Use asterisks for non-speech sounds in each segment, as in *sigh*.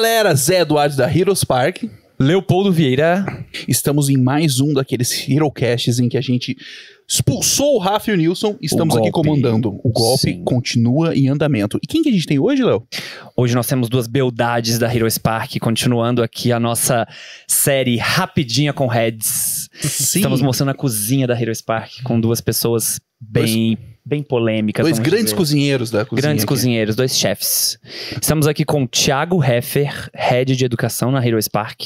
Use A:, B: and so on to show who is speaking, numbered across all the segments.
A: galera, Zé Eduardo da Heroes Park. Leopoldo Vieira. Estamos em mais um daqueles Herocasts em que a gente expulsou o Rafa e o Nilson. Estamos o aqui comandando. O
B: golpe Sim. continua em andamento. E quem que a gente tem hoje, Léo? Hoje nós temos duas beldades da Heroes Park, continuando aqui a nossa série Rapidinha com Heads. Sim. Estamos mostrando a cozinha da Heroes Park com duas pessoas bem bem polêmicas. Dois grandes dizer. cozinheiros da cozinha. Grandes aqui. cozinheiros, dois chefs. Estamos aqui com o Thiago Heffer, head de educação na Heroes Park.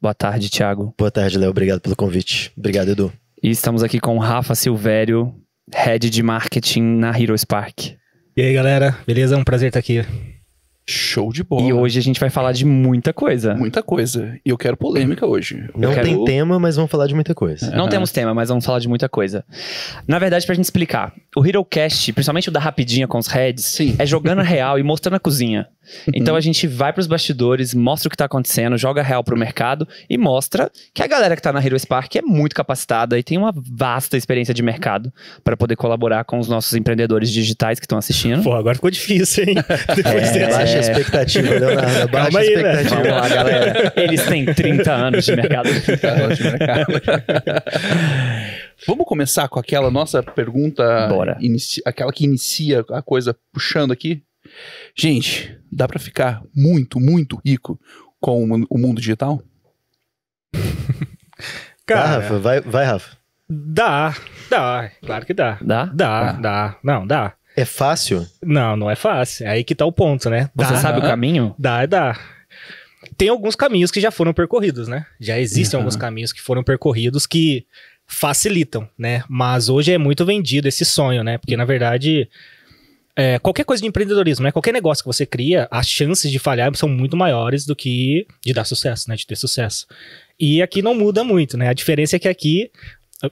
B: Boa tarde, Thiago. Boa tarde, Léo. Obrigado pelo convite. Obrigado, Edu. E estamos aqui com o Rafa Silvério, head de marketing na Heroes Park.
C: E aí, galera, beleza? É um prazer estar aqui.
B: Show de bola. E hoje a gente vai falar de muita coisa. Muita coisa. E eu quero polêmica hoje. Eu não quero... tem
D: tema, mas vamos falar de muita
B: coisa. Não uhum. temos tema, mas vamos falar de muita coisa. Na verdade, pra gente explicar, o HeroCast, principalmente o da Rapidinha com os Heads, Sim. é jogando real e mostrando a cozinha. Uhum. Então a gente vai pros bastidores, mostra o que tá acontecendo, joga real pro mercado e mostra que a galera que tá na Hero Spark é muito capacitada e tem uma vasta experiência de mercado para poder colaborar com os nossos empreendedores digitais que estão assistindo. Pô, agora ficou difícil, hein? *laughs* Depois é, a é. expectativa, Leonardo. *laughs* Baixa aí, né? expectativa. Né? Vamos lá, galera. *laughs* Eles têm 30 *laughs* anos de mercado.
A: Vamos começar com aquela nossa pergunta. Bora. Inici... Aquela que inicia a coisa puxando aqui. Gente, dá para ficar muito, muito rico com o mundo digital? Cara, Rafa, vai,
C: vai, Rafa. Dá, dá, claro que dá. Dá? Dá, ah. dá. Não, dá. É fácil? Não, não é fácil. É aí que tá o ponto, né? Dá, Você sabe o caminho? Dá, dá. Tem alguns caminhos que já foram percorridos, né? Já existem uhum. alguns caminhos que foram percorridos que facilitam, né? Mas hoje é muito vendido esse sonho, né? Porque na verdade é, qualquer coisa de empreendedorismo, né? Qualquer negócio que você cria, as chances de falhar são muito maiores do que de dar sucesso, né? De ter sucesso. E aqui não muda muito, né? A diferença é que aqui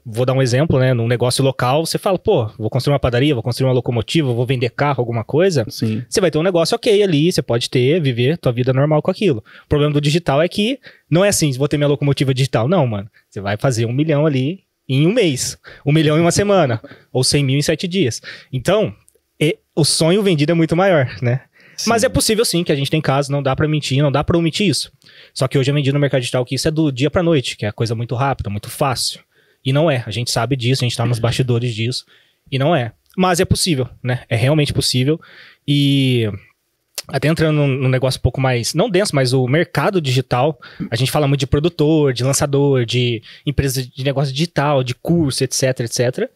C: vou dar um exemplo, né? Num negócio local, você fala, pô, vou construir uma padaria, vou construir uma locomotiva, vou vender carro, alguma coisa. Sim. Você vai ter um negócio ok ali, você pode ter, viver tua vida normal com aquilo. O problema do digital é que não é assim, vou ter minha locomotiva digital. Não, mano. Você vai fazer um milhão ali em um mês, um milhão em uma semana, ou cem mil em sete dias. Então, e, é, o sonho vendido é muito maior, né? Sim. Mas é possível sim que a gente tem casos, não dá para mentir, não dá para omitir isso. Só que hoje é vendido no mercado digital que isso é do dia para noite, que é coisa muito rápida, muito fácil. E não é. A gente sabe disso, a gente tá nos uhum. bastidores disso. E não é. Mas é possível, né? É realmente possível. E até entrando num, num, negócio um pouco mais, não denso, mas o mercado digital, a gente fala muito de produtor, de lançador, de empresa de negócio digital, de curso, etc, etc.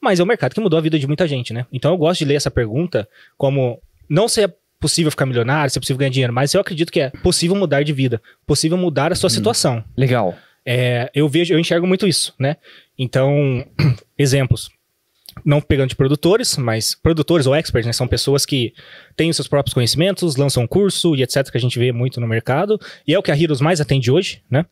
C: Mas é um mercado que mudou a vida de muita gente, né? Então eu gosto de ler essa pergunta como não se é possível ficar milionário, se é possível ganhar dinheiro, mas eu acredito que é possível mudar de vida, possível mudar a sua hum, situação. Legal. É, eu vejo, eu enxergo muito isso, né? Então, *clears throat* exemplos. Não pegando de produtores, mas produtores ou experts, né? São pessoas que têm os seus próprios conhecimentos, lançam curso e etc., que a gente vê muito no mercado. E é o que a Heroes mais atende hoje, né?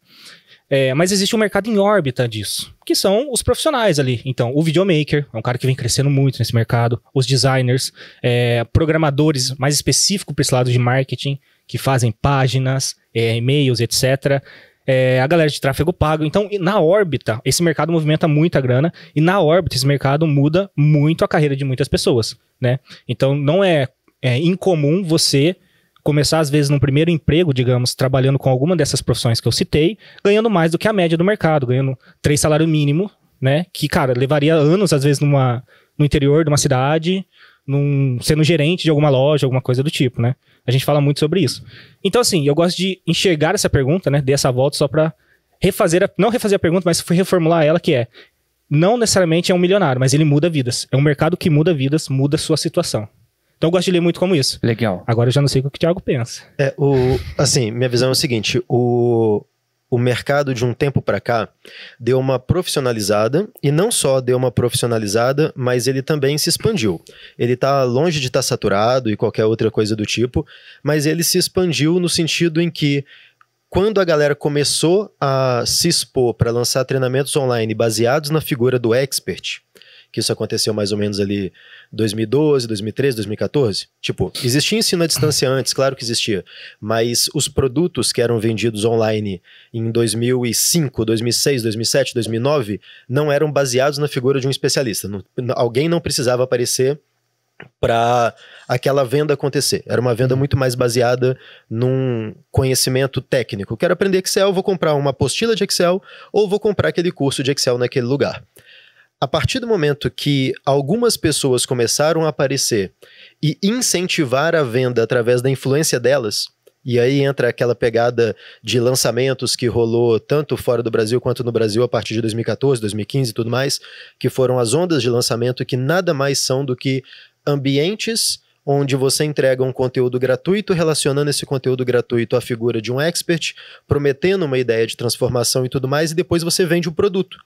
C: É, mas existe um mercado em órbita disso, que são os profissionais ali. Então, o videomaker é um cara que vem crescendo muito nesse mercado, os designers, é, programadores mais específico para esse lado de marketing, que fazem páginas, é, e-mails, etc é, a galera de tráfego pago. Então, na órbita, esse mercado movimenta muita grana e na órbita esse mercado muda muito a carreira de muitas pessoas, né? Então, não é, é incomum você começar às vezes num primeiro emprego, digamos, trabalhando com alguma dessas profissões que eu citei, ganhando mais do que a média do mercado, ganhando três salário mínimo, né? Que, cara, levaria anos às vezes numa no interior de uma cidade, num, sendo gerente de alguma loja, alguma coisa do tipo, né? A gente fala muito sobre isso. Então, assim, eu gosto de enxergar essa pergunta, né? Dei essa volta só para refazer, a, não refazer a pergunta, mas reformular ela, que é: não necessariamente é um milionário, mas ele muda vidas. É um mercado que muda vidas, muda sua situação. Então eu gosto de ler muito como isso. Legal. Agora eu já não sei o que o Thiago pensa. É, o,
D: assim, minha visão é o seguinte: o, o mercado de um tempo para cá deu uma profissionalizada e não só deu uma profissionalizada, mas ele também se expandiu. Ele está longe de estar tá saturado e qualquer outra coisa do tipo, mas ele se expandiu no sentido em que quando a galera começou a se expor para lançar treinamentos online baseados na figura do expert, que isso aconteceu mais ou menos ali 2012, 2013, 2014? Tipo, existia ensino à distância antes, claro que existia, mas os produtos que eram vendidos online em 2005, 2006, 2007, 2009 não eram baseados na figura de um especialista. Não, alguém não precisava aparecer para aquela venda acontecer. Era uma venda muito mais baseada num conhecimento técnico. Quero aprender Excel, vou comprar uma apostila de Excel ou vou comprar aquele curso de Excel naquele lugar. A partir do momento que algumas pessoas começaram a aparecer e incentivar a venda através da influência delas, e aí entra aquela pegada de lançamentos que rolou tanto fora do Brasil quanto no Brasil a partir de 2014, 2015 e tudo mais, que foram as ondas de lançamento que nada mais são do que ambientes onde você entrega um conteúdo gratuito, relacionando esse conteúdo gratuito à figura de um expert, prometendo uma ideia de transformação e tudo mais, e depois você vende o um produto.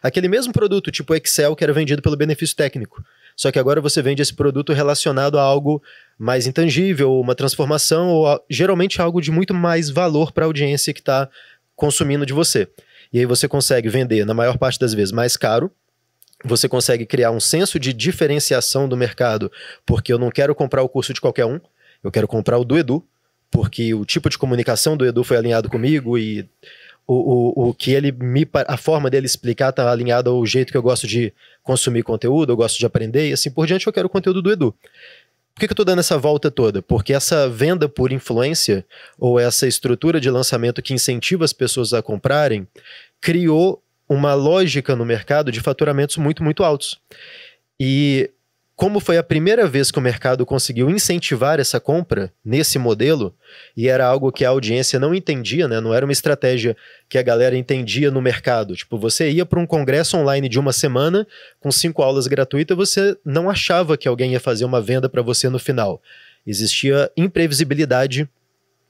D: Aquele mesmo produto, tipo Excel, que era vendido pelo benefício técnico. Só que agora você vende esse produto relacionado a algo mais intangível, uma transformação, ou a, geralmente algo de muito mais valor para a audiência que está consumindo de você. E aí você consegue vender, na maior parte das vezes, mais caro, você consegue criar um senso de diferenciação do mercado, porque eu não quero comprar o curso de qualquer um, eu quero comprar o do Edu, porque o tipo de comunicação do Edu foi alinhado comigo e o, o, o que ele me a forma dele explicar está alinhada ao jeito que eu gosto de consumir conteúdo, eu gosto de aprender e assim por diante, eu quero o conteúdo do Edu. Por que, que eu estou dando essa volta toda? Porque essa venda por influência, ou essa estrutura de lançamento que incentiva as pessoas a comprarem, criou uma lógica no mercado de faturamentos muito, muito altos. E como foi a primeira vez que o mercado conseguiu incentivar essa compra nesse modelo, e era algo que a audiência não entendia, né? não era uma estratégia que a galera entendia no mercado. Tipo, você ia para um congresso online de uma semana com cinco aulas gratuitas, você não achava que alguém ia fazer uma venda para você no final. Existia imprevisibilidade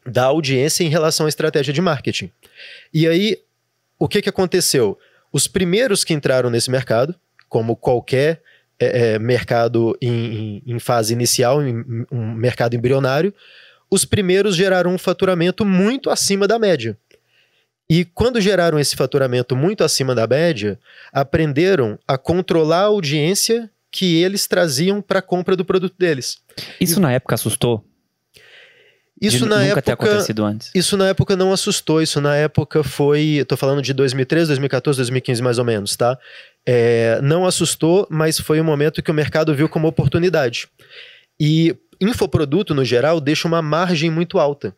D: da audiência em relação à estratégia de marketing. E aí, o que, que aconteceu? Os primeiros que entraram nesse mercado, como qualquer é, é mercado em, em, fase inicial, em, um mercado embrionário, os primeiros geraram um faturamento muito acima da média. E quando geraram esse faturamento muito acima da média, aprenderam a controlar a audiência que eles traziam para a compra do produto deles.
B: Isso e... na época assustou? Isso na nunca época, ter acontecido antes.
D: Isso na época não assustou, isso na época foi. Tô falando de 2013, 2014, 2015 mais ou menos, tá? É, não assustou, mas foi um momento que o mercado viu como oportunidade. E infoproduto, no geral, deixa uma margem muito alta.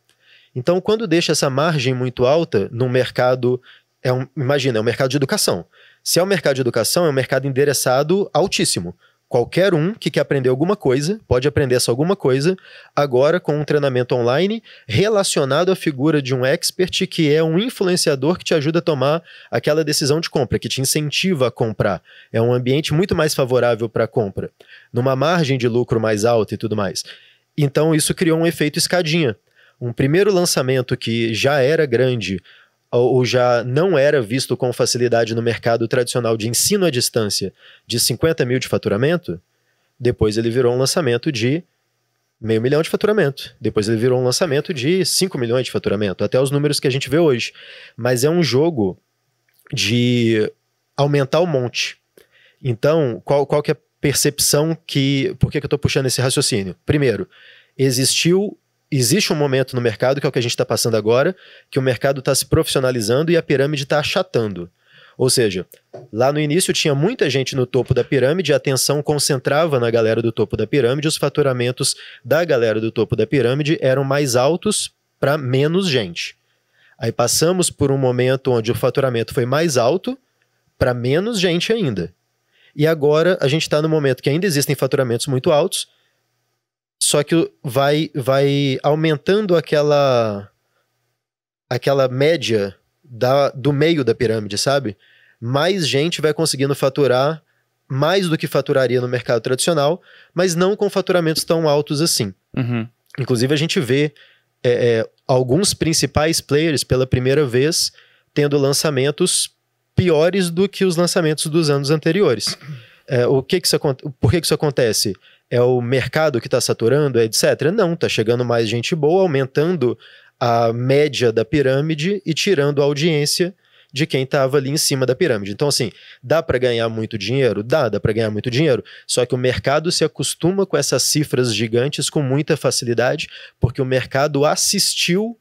D: Então, quando deixa essa margem muito alta num mercado. É um, imagina, é um mercado de educação. Se é um mercado de educação, é um mercado endereçado altíssimo. Qualquer um que quer aprender alguma coisa pode aprender essa alguma coisa agora com um treinamento online relacionado à figura de um expert que é um influenciador que te ajuda a tomar aquela decisão de compra, que te incentiva a comprar. É um ambiente muito mais favorável para a compra, numa margem de lucro mais alta e tudo mais. Então isso criou um efeito escadinha. Um primeiro lançamento que já era grande ou já não era visto com facilidade no mercado tradicional de ensino à distância de 50 mil de faturamento, depois ele virou um lançamento de meio milhão de faturamento. Depois ele virou um lançamento de 5 milhões de faturamento, até os números que a gente vê hoje. Mas é um jogo de aumentar o monte. Então, qual, qual que é a percepção que... Por que, que eu estou puxando esse raciocínio? Primeiro, existiu existe um momento no mercado, que é o que a gente está passando agora, que o mercado está se profissionalizando e a pirâmide está achatando. Ou seja, lá no início tinha muita gente no topo da pirâmide, a atenção concentrava na galera do topo da pirâmide, os faturamentos da galera do topo da pirâmide eram mais altos para menos gente. Aí passamos por um momento onde o faturamento foi mais alto para menos gente ainda. E agora a gente está no momento que ainda existem faturamentos muito altos, só que vai, vai aumentando aquela aquela média da, do meio da pirâmide, sabe? Mais gente vai conseguindo faturar mais do que faturaria no mercado tradicional, mas não com faturamentos tão altos assim. Uhum. Inclusive, a gente vê é, é, alguns principais players pela primeira vez tendo lançamentos piores do que os lançamentos dos anos anteriores. É, o que que isso, por que, que isso acontece? é o mercado que está saturando, é etc. Não, está chegando mais gente boa, aumentando a média da pirâmide e tirando a audiência de quem estava ali em cima da pirâmide. Então, assim, dá para ganhar muito dinheiro? Dá, dá para ganhar muito dinheiro. Só que o mercado se acostuma com essas cifras gigantes com muita facilidade, porque o mercado assistiu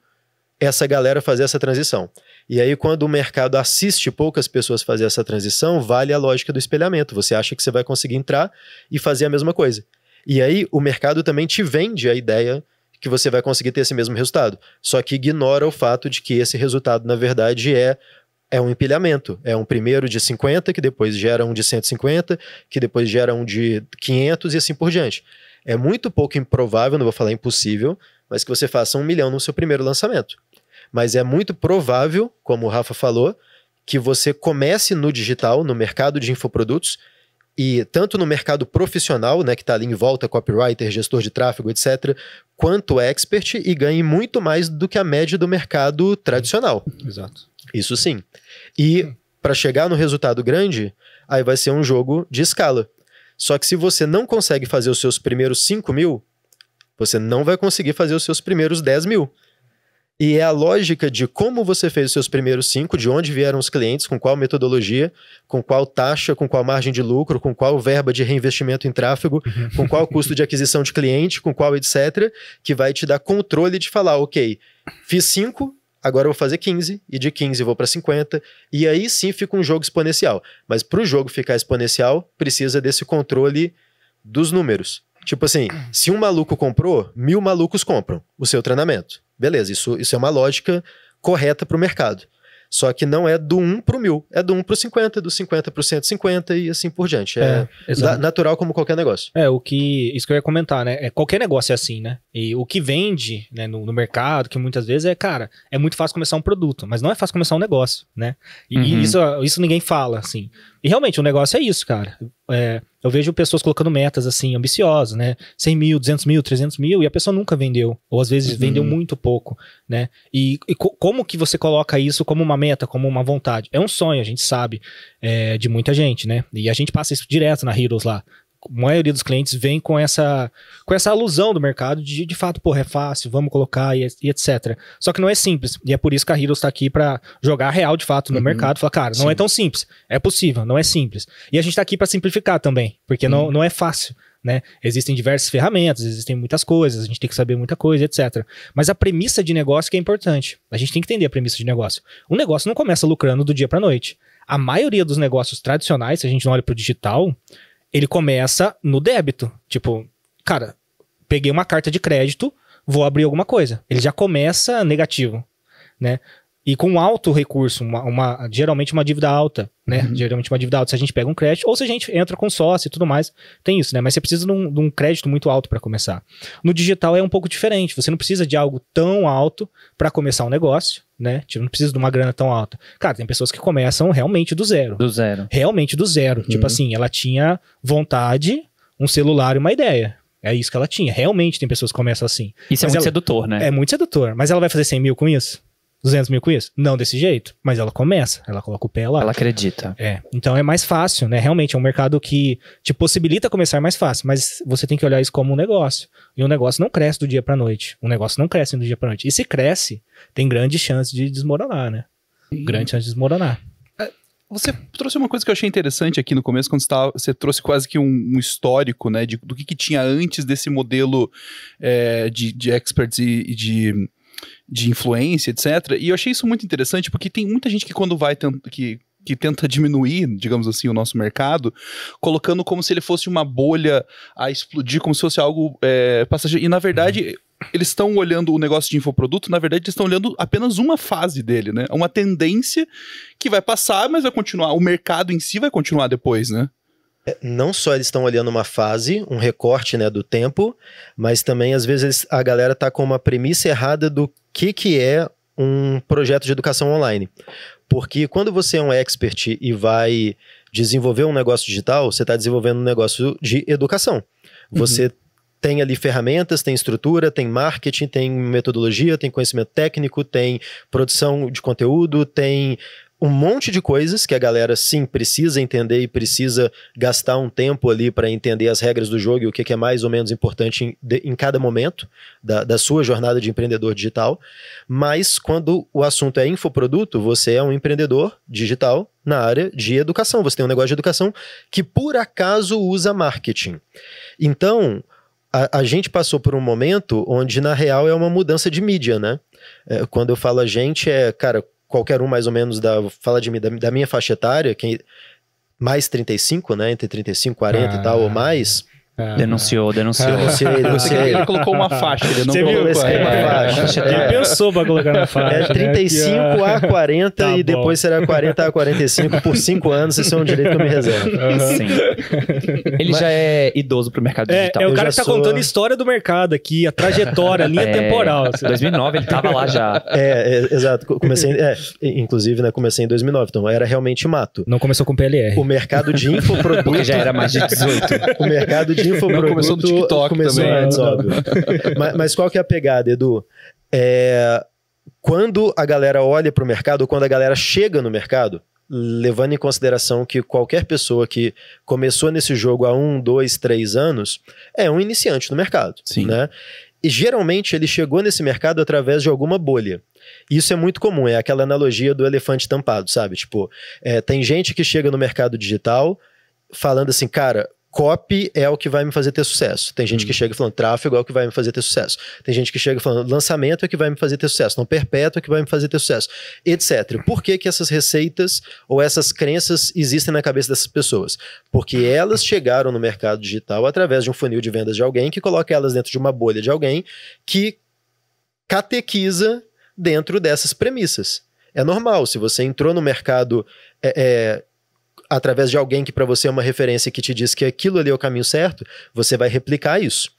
D: essa galera fazer essa transição. E aí, quando o mercado assiste poucas pessoas fazer essa transição, vale a lógica do espelhamento. Você acha que você vai conseguir entrar e fazer a mesma coisa. E aí o mercado também te vende a ideia que você vai conseguir ter esse mesmo resultado. Só que ignora o fato de que esse resultado, na verdade, é é um empilhamento. É um primeiro de 50, que depois gera um de 150, que depois gera um de 500 e assim por diante. É muito pouco improvável, não vou falar impossível, mas que você faça um milhão no seu primeiro lançamento. Mas é muito provável, como o Rafa falou, que você comece no digital, no mercado de infoprodutos, e tanto no mercado profissional, né, que está ali em volta, copywriter, gestor de tráfego, etc., quanto expert e ganhe muito mais do que a média do mercado tradicional. Exato. Isso sim. E para chegar no resultado grande, aí vai ser um jogo de escala. Só que se você não consegue fazer os seus primeiros 5 mil, você não vai conseguir fazer os seus primeiros 10 mil. E é a lógica de como você fez os seus primeiros cinco, de onde vieram os clientes, com qual metodologia, com qual taxa, com qual margem de lucro, com qual verba de reinvestimento em tráfego, uhum. com qual custo de aquisição de cliente, com qual etc., que vai te dar controle de falar, ok, fiz cinco, agora eu vou fazer 15, e de 15 vou para 50, e aí sim fica um jogo exponencial. Mas para o jogo ficar exponencial, precisa desse controle dos números. Tipo assim, se um maluco comprou, mil malucos compram o seu treinamento. Beleza, isso, isso é uma lógica correta para o mercado. Só que não é do 1 para o 1000, é do 1 para o 50, do 50 para o 150 e assim por diante. É, é natural como qualquer negócio.
C: É, o que. Isso que eu ia comentar, né? É, qualquer negócio é assim, né? E o que vende né, no, no, mercado, que muitas vezes é, cara, é muito fácil começar um produto, mas não é fácil começar um negócio, né? E, uhum. isso, isso ninguém fala, assim. E realmente, o negócio é isso, cara. É, eu vejo pessoas colocando metas assim, ambiciosas, né? 100 mil, 200 mil, 300 mil, e a pessoa nunca vendeu. Ou às vezes uhum. vendeu muito pouco, né? E, e co como que você coloca isso como uma meta, como uma vontade? É um sonho, a gente sabe, é, de muita gente, né? E a gente passa isso direto na Heroes lá maioria dos clientes vem com essa com essa alusão do mercado de de fato, porra, é fácil, vamos colocar e, e etc. Só que não é simples. E é por isso que a Heroes está aqui para jogar real de fato no uhum. mercado. Falar, cara, não é Sim. é tão simples. É possível, não é simples. E a gente está aqui para simplificar também, porque uhum. não, não é fácil. Né? Existem diversas ferramentas, existem muitas coisas, a gente tem que saber muita coisa, etc. Mas a premissa de negócio que é importante. A gente tem que entender a premissa de negócio. Um negócio não começa lucrando do dia para noite. A maioria dos negócios tradicionais, se a gente não olha para o digital, ele começa no débito. Tipo, cara, peguei uma carta de crédito, vou abrir alguma coisa. Ele já começa negativo, né? e com alto recurso, uma, uma, geralmente uma dívida alta, né? Uhum. Geralmente uma dívida alta se a gente pega um crédito, ou se a gente entra com sócio e tudo mais, tem isso, né? Mas você precisa de um, de um crédito muito alto para começar. No digital é um pouco diferente, você não precisa de algo tão alto para começar um negócio, né? Tipo, não precisa de uma grana tão alta. Cara, tem pessoas que começam realmente do zero. Do zero. Realmente do zero. Tipo uhum. Tipo assim, ela tinha vontade, um celular e uma ideia. É isso que ela tinha. Realmente tem pessoas que começam assim. Isso é mas é muito ela... sedutor, né? É muito sedutor. Mas ela vai fazer 100 mil com isso? 200 mil com Não desse jeito, mas ela começa, ela coloca o pé lá. Ela acredita. É, então é mais fácil, né? Realmente é um mercado que te possibilita começar mais fácil, mas você tem que olhar isso como um negócio. E um negócio não cresce do dia para noite. Um negócio não cresce do dia para noite. E se cresce, tem grande chance de desmoronar, né? Grande chance de desmoronar. É, você trouxe uma coisa
A: que eu achei interessante aqui no começo, quando você, tava, você trouxe quase que um, um histórico, né, de, do que, que, tinha antes desse modelo é, de, de experts e, e de de influência, etc. E eu achei isso muito interessante porque tem muita gente que quando vai que que tenta diminuir, digamos assim, o nosso mercado, colocando como se ele fosse uma bolha a explodir, como se fosse algo é, passageiro. E na verdade, eles estão olhando o negócio de infoproduto, na verdade, eles estão olhando apenas uma fase dele, né? Uma tendência que vai passar, mas vai continuar. O mercado em si
D: vai continuar depois, né? não só eles estão olhando uma fase, um recorte né, do tempo, mas também às vezes a galera está com uma premissa errada do que, que é um projeto de educação online. Porque quando você é um expert e vai desenvolver um negócio digital, você está desenvolvendo um negócio de educação. Uhum. Você uhum. tem ali ferramentas, tem estrutura, tem marketing, tem metodologia, tem conhecimento técnico, tem produção de conteúdo, tem um monte de coisas que a galera sim precisa entender e precisa gastar um tempo ali para entender as regras do jogo e o que, é mais ou menos importante em, de, em cada momento da, da, sua jornada de empreendedor digital. Mas quando o assunto é infoproduto, você é um empreendedor digital na área de educação. Você tem um negócio de educação que por acaso usa marketing. Então. A, a gente passou por um momento onde, na real, é uma mudança de mídia, né? É, quando eu falo a gente, é, cara, qualquer um mais ou menos da, fala de mim, da, da minha faixa etária, quem é mais 35, né, entre 35, 40 ah. e tal ou ah. mais,
B: ah, denunciou, denunciou. Ah,
D: denunciei, denunciei. Ele colocou uma faixa, ele não Você colocou viu? uma faixa. Ele é. pensou pra colocar na faixa. É 35 né? a 40 é- tá e bom. depois será 40 a 45 por 5 anos. Isso é um
B: direito que eu me reservo. Uhum. Sim. Ele Mas... já é idoso pro mercado é, digital. É, o cara que tá sou... contando a
C: história do mercado aqui, a trajetória, a linha é, temporal. Assim. 2009 ele tava lá já. É,
D: exato. Comecei, inclusive, né, comecei em 2009, então era realmente mato. Não começou com PLR. O mercado de infoproduto... *laughs* Porque já era mais de 18. o mercado de Sim, foi um produto... Começou no TikTok começou também. Antes, né? óbvio. *laughs* mas, mas, qual que é a pegada, Edu? É, quando a galera olha para o mercado, ou quando a galera chega no mercado, levando em consideração que qualquer pessoa que começou nesse jogo há um, dois, três anos, é um iniciante no mercado, Sim. né? E geralmente ele chegou nesse mercado através de alguma bolha. Isso é muito comum, é aquela analogia do elefante tampado, sabe? Tipo, é, tem gente que chega no mercado digital falando assim, cara, copy é o que vai me fazer ter sucesso. Tem gente hum. que chega falando tráfego é o que vai me fazer ter sucesso. Tem gente que chega falando lançamento é o que vai me fazer ter sucesso. Não perpétuo é o que vai me fazer ter sucesso, etc. Por que, que essas receitas ou essas crenças existem na cabeça dessas pessoas? Porque elas chegaram no mercado digital através de um funil de vendas de alguém que coloca elas dentro de uma bolha de alguém que catequiza dentro dessas premissas. É normal, se você entrou no mercado é, é, através de alguém que para você é uma referência que te diz que aquilo ali é o caminho certo, você vai replicar isso.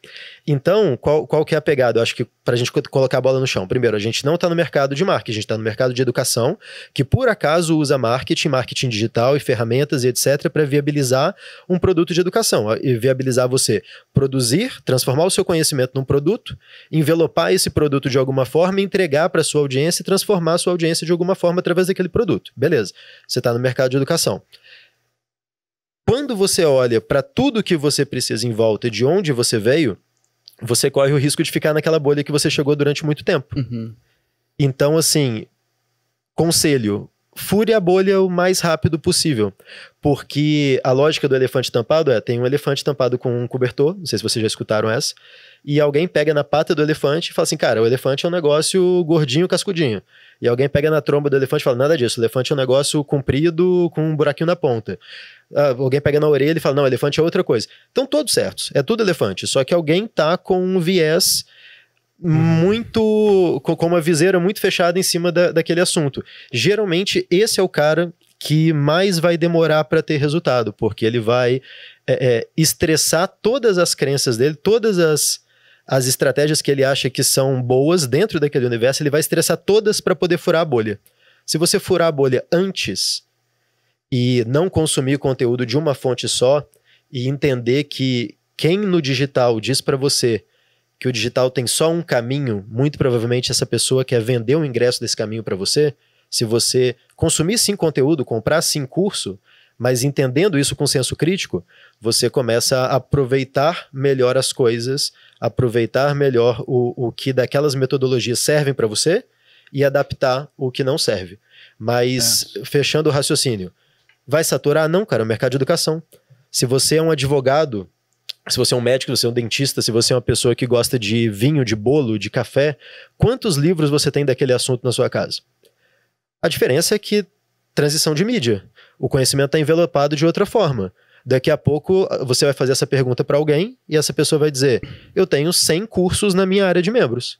D: Então, qual, qual que é a pegada? Eu acho que para a gente colocar a bola no chão. Primeiro, a gente não está no mercado de marketing, a gente está no mercado de educação, que por acaso usa marketing, marketing digital e ferramentas e etc. para viabilizar um produto de educação. E viabilizar você produzir, transformar o seu conhecimento num produto, envelopar esse produto de alguma forma, entregar para sua audiência e transformar a sua audiência de alguma forma através daquele produto. Beleza, você está no mercado de educação quando você olha para tudo que você precisa em volta e de onde você veio, você corre o risco de ficar naquela bolha que você chegou durante muito tempo. Uhum. Então, assim, conselho: fure a bolha o mais rápido possível. Porque a lógica do elefante tampado é: tem um elefante tampado com um cobertor, não sei se vocês já escutaram essa, e alguém pega na pata do elefante e fala assim: cara, o elefante é um negócio gordinho, cascudinho. E alguém pega na tromba do elefante e fala: nada disso, o elefante é um negócio comprido com um buraquinho na ponta. Ah, alguém pega na orelha e fala: não, elefante é outra coisa. Então, todos certos, é tudo elefante. Só que alguém tá com um viés muito. com uma viseira muito fechada em cima da, daquele assunto. Geralmente, esse é o cara que mais vai demorar para ter resultado, porque ele vai é, é, estressar todas as crenças dele, todas as as estratégias que ele acha que são boas dentro daquele universo, ele vai estressar todas para poder furar a bolha. Se você furar a bolha antes e não consumir conteúdo de uma fonte só e entender que quem no digital diz para você que o digital tem só um caminho, muito provavelmente essa pessoa quer vender o ingresso desse caminho para você. Se você consumir sim conteúdo, comprar sim curso, mas entendendo isso com senso crítico, você começa a aproveitar melhor as coisas aproveitar melhor o, o que daquelas metodologias servem para você e adaptar o que não serve. Mas, é. fechando o raciocínio, vai saturar? Não, cara, o mercado de educação. Se você é um advogado, se você é um médico, se você é um dentista, se você é uma pessoa que gosta de vinho, de bolo, de café, quantos livros você tem daquele assunto na sua casa? A diferença é que transição de mídia. O conhecimento está envelopado de outra forma. Daqui a pouco você vai fazer essa pergunta para alguém e essa pessoa vai dizer: Eu tenho 100 cursos na minha área de membros.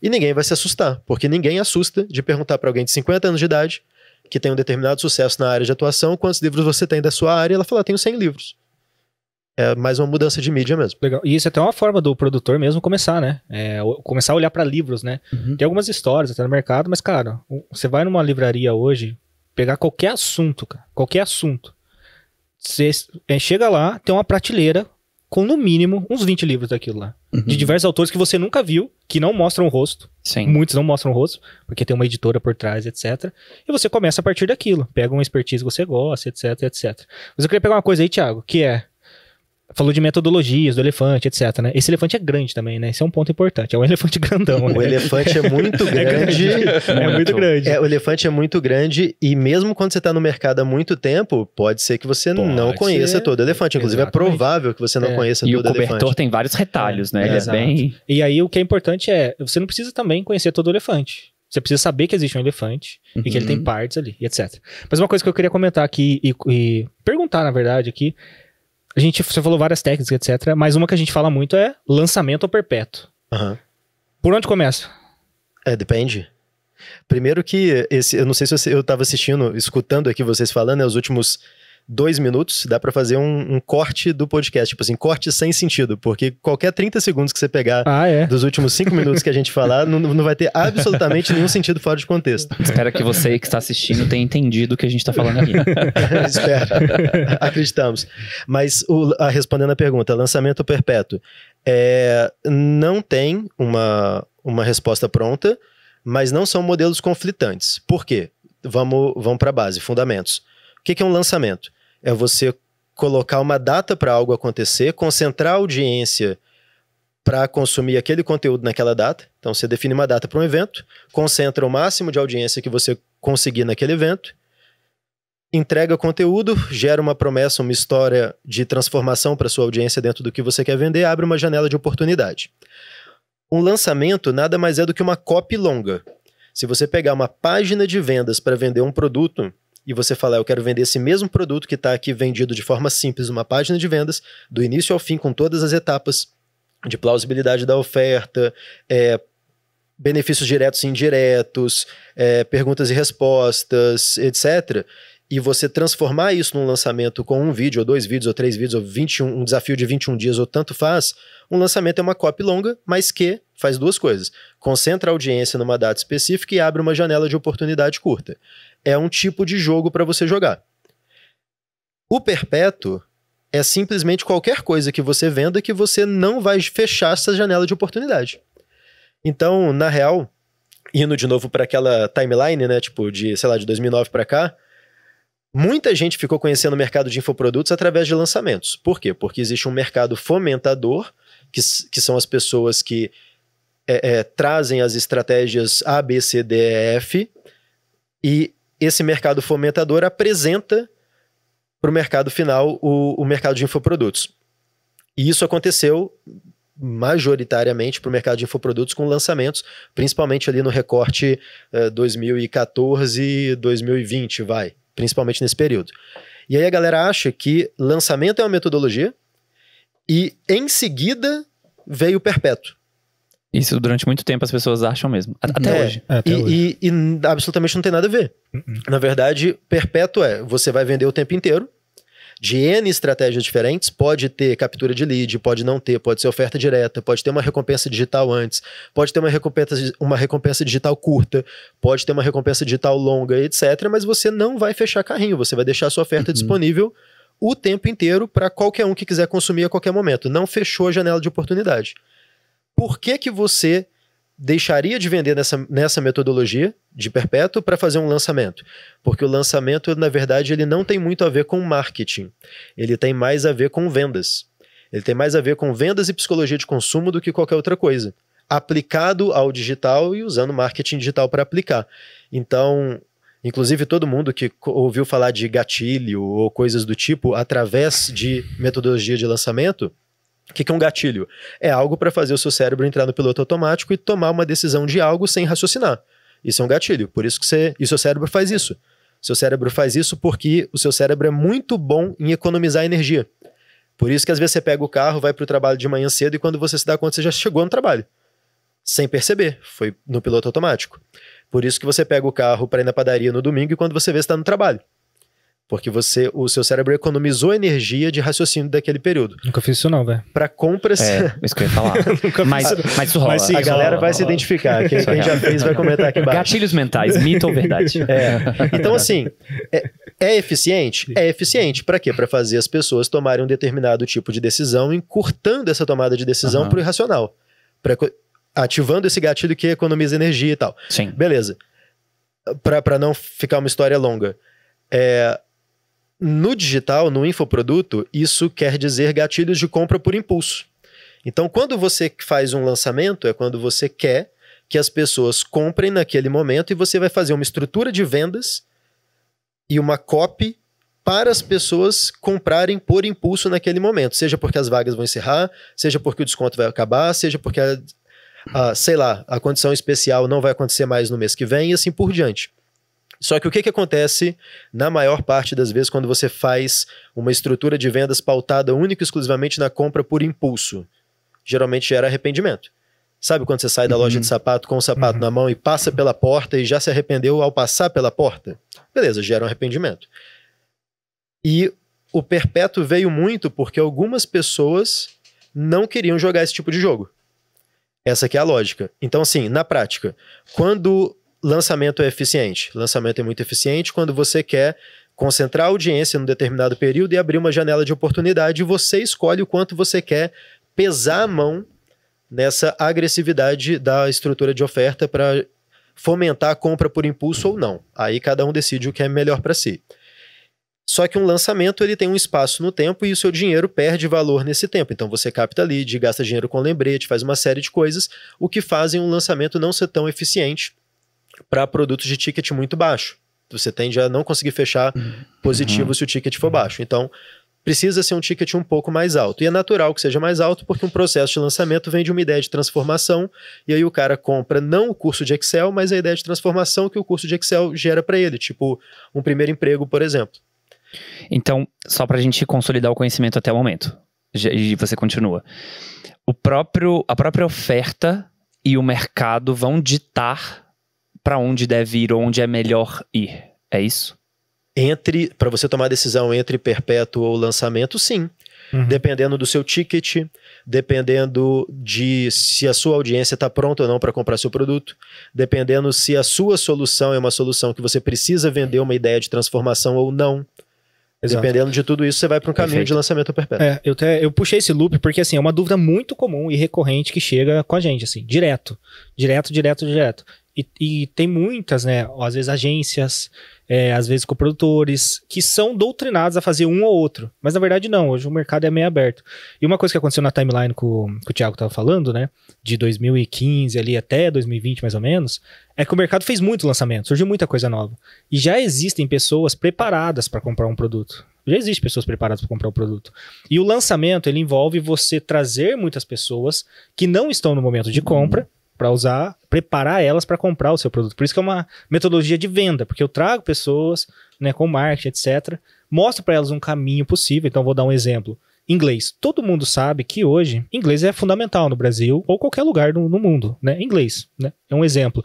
D: E ninguém vai se assustar, porque ninguém assusta de perguntar para alguém de 50 anos de idade que tem um determinado sucesso na área de atuação, quantos livros você tem da
C: sua área? Ela fala, ah, tenho 100 livros. É mais uma mudança de mídia mesmo. Legal. E isso é até uma forma do produtor mesmo começar, né? É, começar a olhar para livros, né? Uhum. Tem algumas histórias até no mercado, mas, cara, você vai numa livraria hoje, pegar qualquer assunto, cara, qualquer assunto. Você é, chega lá, tem uma prateleira com no mínimo uns 20 livros daquilo lá. Uhum. De diversos autores que você nunca viu, que não mostram o rosto. Sim. Muitos não mostram o rosto, porque tem uma editora por trás, etc. E você começa a partir daquilo. Pega uma expertise que você gosta, etc, etc. Mas eu queria pegar uma coisa aí, Thiago, que é Falou de metodologias, do elefante, etc, né? Esse elefante é grande também, né? Esse é um ponto importante. É um *laughs* elefante grandão, né? O elefante é muito *laughs* é grande. é, muito
D: grande. É, o elefante é muito grande e mesmo quando você está no mercado há muito tempo, pode ser que você pode não conheça ser. todo elefante. Inclusive, é Exatamente. é provável que você não é. conheça e todo elefante. E o cobertor
C: tem
B: vários retalhos,
D: né?
C: É. Ele é bem... E aí, o que é importante é, você não precisa também conhecer todo elefante. Você precisa saber que existe um elefante uhum. e que ele tem uhum. partes ali, etc. Mas uma coisa que eu queria comentar aqui e, e perguntar, na verdade, aqui a gente, você falou várias técnicas, etc. Mas uma que a gente fala muito é lançamento ou perpétuo. Uhum. Por onde começa? É, depende.
D: Primeiro que esse, eu não sei se você, eu estava assistindo, escutando aqui vocês falando, né, os últimos dois minutos, dá para fazer um, um, corte do podcast, tipo assim, corte sem sentido, porque qualquer 30 segundos que você pegar ah, é? dos últimos cinco minutos que a gente falar, não, não vai ter absolutamente
B: nenhum sentido fora de contexto. Espero que você que está assistindo tenha entendido o que a gente está falando aqui. *laughs* Espero.
D: Acreditamos. Mas o, a, respondendo a pergunta, lançamento perpétuo. É, não tem uma, uma resposta pronta, mas não são modelos conflitantes. Por quê? Vamos, vamos para a base, fundamentos. O que, que é um lançamento? é você colocar uma data para algo acontecer, concentrar a audiência para consumir aquele conteúdo naquela data. Então você define uma data para um evento, concentra o máximo de audiência que você conseguir naquele evento, entrega conteúdo, gera uma promessa, uma história de transformação para sua audiência dentro do que você quer vender, abre uma janela de oportunidade. Um lançamento nada mais é do que uma copy longa. Se você pegar uma página de vendas para vender um produto, e você falar, ah, eu quero vender esse mesmo produto que está aqui vendido de forma simples, uma página de vendas, do início ao fim, com todas as etapas de plausibilidade da oferta, é, benefícios diretos e indiretos, é, perguntas e respostas, etc. E você transformar isso num lançamento com um vídeo, ou dois vídeos, ou três vídeos, ou 21, um desafio de 21 dias, ou tanto faz, um lançamento é uma copy longa, mas que faz duas coisas. Concentra a audiência numa data específica e abre uma janela de oportunidade curta é um tipo de jogo para você jogar. O perpétuo é simplesmente qualquer coisa que você venda que você não vai fechar essa janela de oportunidade. Então, na real, indo de novo para aquela timeline, né, tipo de, sei lá, de 2009 para cá, muita gente ficou conhecendo o mercado de infoprodutos através de lançamentos. Por quê? Porque existe um mercado fomentador, que, que são as pessoas que é, é, trazem as estratégias A, B, C, D, E, F e esse mercado fomentador apresenta para o mercado final o, o mercado de infoprodutos. E isso aconteceu majoritariamente para o mercado de infoprodutos com lançamentos, principalmente ali no recorte uh, 2014, 2020, vai, principalmente nesse período. E aí a galera acha que lançamento é uma metodologia e em seguida veio o perpétuo.
B: Isso durante muito tempo as pessoas acham mesmo. Até, é, hoje.
D: É, até e, hoje. E, e, absolutamente não tem nada a ver. Uh -uh. Na verdade, perpétuo é: você vai vender o tempo inteiro, de N estratégias diferentes, pode ter captura de lead, pode não ter, pode ser oferta direta, pode ter uma recompensa digital antes, pode ter uma recompensa, uma recompensa digital curta, pode ter uma recompensa digital longa, etc. Mas você não vai fechar carrinho, você vai deixar a sua oferta uh-uh. disponível o tempo inteiro para qualquer um que quiser consumir a qualquer momento. Não fechou a janela de oportunidade por que, que você deixaria de vender nessa, nessa metodologia de perpétuo para fazer um lançamento? Porque o lançamento, na verdade, ele não tem muito a ver com marketing. Ele tem mais a ver com vendas. Ele tem mais a ver com vendas e psicologia de consumo do que qualquer outra coisa. Aplicado ao digital e usando marketing digital para aplicar. Então, Inclusive, todo mundo que ouviu falar de gatilho ou coisas do tipo através de metodologia de lançamento o que, que é um gatilho? É algo para fazer o seu cérebro entrar no piloto automático e tomar uma decisão de algo sem raciocinar. Isso é um gatilho, por isso que você, e o seu cérebro faz isso. O seu cérebro faz isso porque o seu cérebro é muito bom em economizar energia. Por isso que às vezes você pega o carro, vai para o trabalho de manhã cedo e quando você se dá conta você já chegou no trabalho. Sem perceber, foi no piloto automático. Por isso que você pega o carro para ir na padaria no domingo e quando você vê está no trabalho. Porque você, o seu cérebro economizou energia de raciocínio daquele período.
C: Nunca fiz isso não, velho.
D: Pra compras... É, isso que eu ia falar. *laughs* mas, mas isso rola. Mas sim, a galera rola, vai rola. se identificar. Quem, quem já fez vai comentar aqui embaixo. Gatilhos mentais, mito ou verdade? *laughs* É. Então, assim, é, é eficiente? É eficiente. Para quê? Para fazer as pessoas tomarem um determinado tipo de decisão, encurtando essa tomada de decisão uhum. pro irracional. Pra, ativando esse gatilho que economiza energia e tal. Sim. Beleza. Para não ficar uma história longa. É no digital, no infoproduto, isso quer dizer gatilhos de compra por impulso. Então, quando você faz um lançamento, é quando você quer que as pessoas comprem naquele momento e você vai fazer uma estrutura de vendas e uma copy para as pessoas comprarem por impulso naquele momento, seja porque as vagas vão encerrar, seja porque o desconto vai acabar, seja porque, a, a, sei lá, a condição especial não vai acontecer mais no mês que vem e assim por diante. Só que o que, que acontece na maior parte das vezes quando você faz uma estrutura de vendas pautada única e exclusivamente na compra por impulso? Geralmente gera arrependimento. Sabe quando você sai da uhum. loja de sapato com o sapato uhum. na mão e passa pela porta e já se arrependeu ao passar pela porta? Beleza, gera um arrependimento. E o perpétuo veio muito porque algumas pessoas não queriam jogar esse tipo de jogo. Essa é a lógica. Então, assim, na prática, quando lançamento é eficiente. Lançamento é muito eficiente quando você quer concentrar a audiência num determinado período e abrir uma janela de oportunidade e você escolhe o quanto você quer pesar a mão nessa agressividade da estrutura de oferta para fomentar a compra por impulso ou não. Aí cada um decide o que é melhor para si. Só que um lançamento ele tem um espaço no tempo e o seu dinheiro perde valor nesse tempo. Então você capta lead, gasta dinheiro com lembrete, faz uma série de coisas, o que fazem um lançamento não ser tão eficiente para produtos de ticket muito baixo. Você tende a não conseguir fechar uhum. positivo uhum. se o ticket for baixo. Então, precisa ser um ticket um pouco mais alto. E é natural que seja mais alto, porque um processo de lançamento vem de uma ideia de transformação, e aí o cara compra não o curso de Excel, mas a ideia de transformação que o curso de Excel gera para ele, tipo um primeiro emprego, por exemplo.
B: Então, só para a gente consolidar o conhecimento até o momento, e você continua. O próprio, a própria oferta e o mercado vão ditar para onde deve ir, onde é melhor ir. É isso? Entre para você tomar decisão entre perpétuo
D: ou lançamento, sim. Uhum. Dependendo do seu ticket, dependendo de se a sua audiência está pronta ou não para comprar seu produto, dependendo se a sua solução é uma solução que você precisa vender uma ideia de transformação ou não. Exato. Dependendo de tudo isso, você vai para um caminho Perfeito. de lançamento perpétuo. É,
C: eu, te, eu puxei esse loop porque assim, é uma dúvida muito comum e recorrente que chega com a gente, assim, direto. Direto, direto, direto. E, e, tem muitas, né? Às vezes agências, é, às vezes coprodutores, que são doutrinados a fazer um ou outro. Mas na verdade, não. Hoje o mercado é meio aberto. E uma coisa que aconteceu na timeline que o, o Thiago estava falando, né? De 2015 ali até 2020, mais ou menos, é que o mercado fez muito lançamento, surgiu muita coisa nova. E já existem pessoas preparadas para comprar um produto. Já existem pessoas preparadas para comprar o um produto. E o lançamento, ele envolve você trazer muitas pessoas que não estão no momento de compra para usar, preparar elas para comprar o seu produto. Por isso que é uma metodologia de venda, porque eu trago pessoas, né, com marketing, etc, mostro para elas um caminho possível. Então vou dar um exemplo. Inglês. Todo mundo sabe que hoje inglês é fundamental no Brasil ou qualquer lugar no, no mundo, né? Inglês, né? É um exemplo.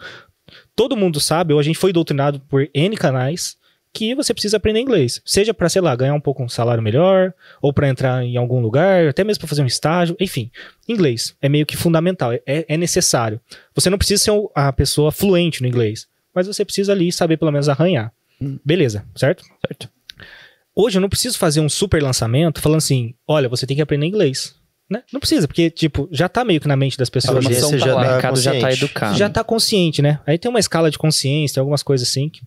C: Todo mundo sabe, ou a gente foi doutrinado por N canais que você precisa aprender inglês. Seja para, sei lá, ganhar um pouco um salário melhor, ou para entrar em algum lugar, até mesmo para fazer um estágio, enfim. Inglês é meio que fundamental, é, é, é necessário. Você não precisa ser a pessoa fluente no inglês, mas você precisa ali saber pelo menos arranhar. Hum. Beleza, certo? Certo. Hoje eu não preciso fazer um super lançamento falando assim, olha, você tem que aprender inglês. Né? Não precisa, porque, tipo, já tá meio que na mente das pessoas. Tá você já, tá já, lá, já tá educado. Já tá consciente, né? Aí tem uma escala de consciência, tem algumas coisas assim. Que...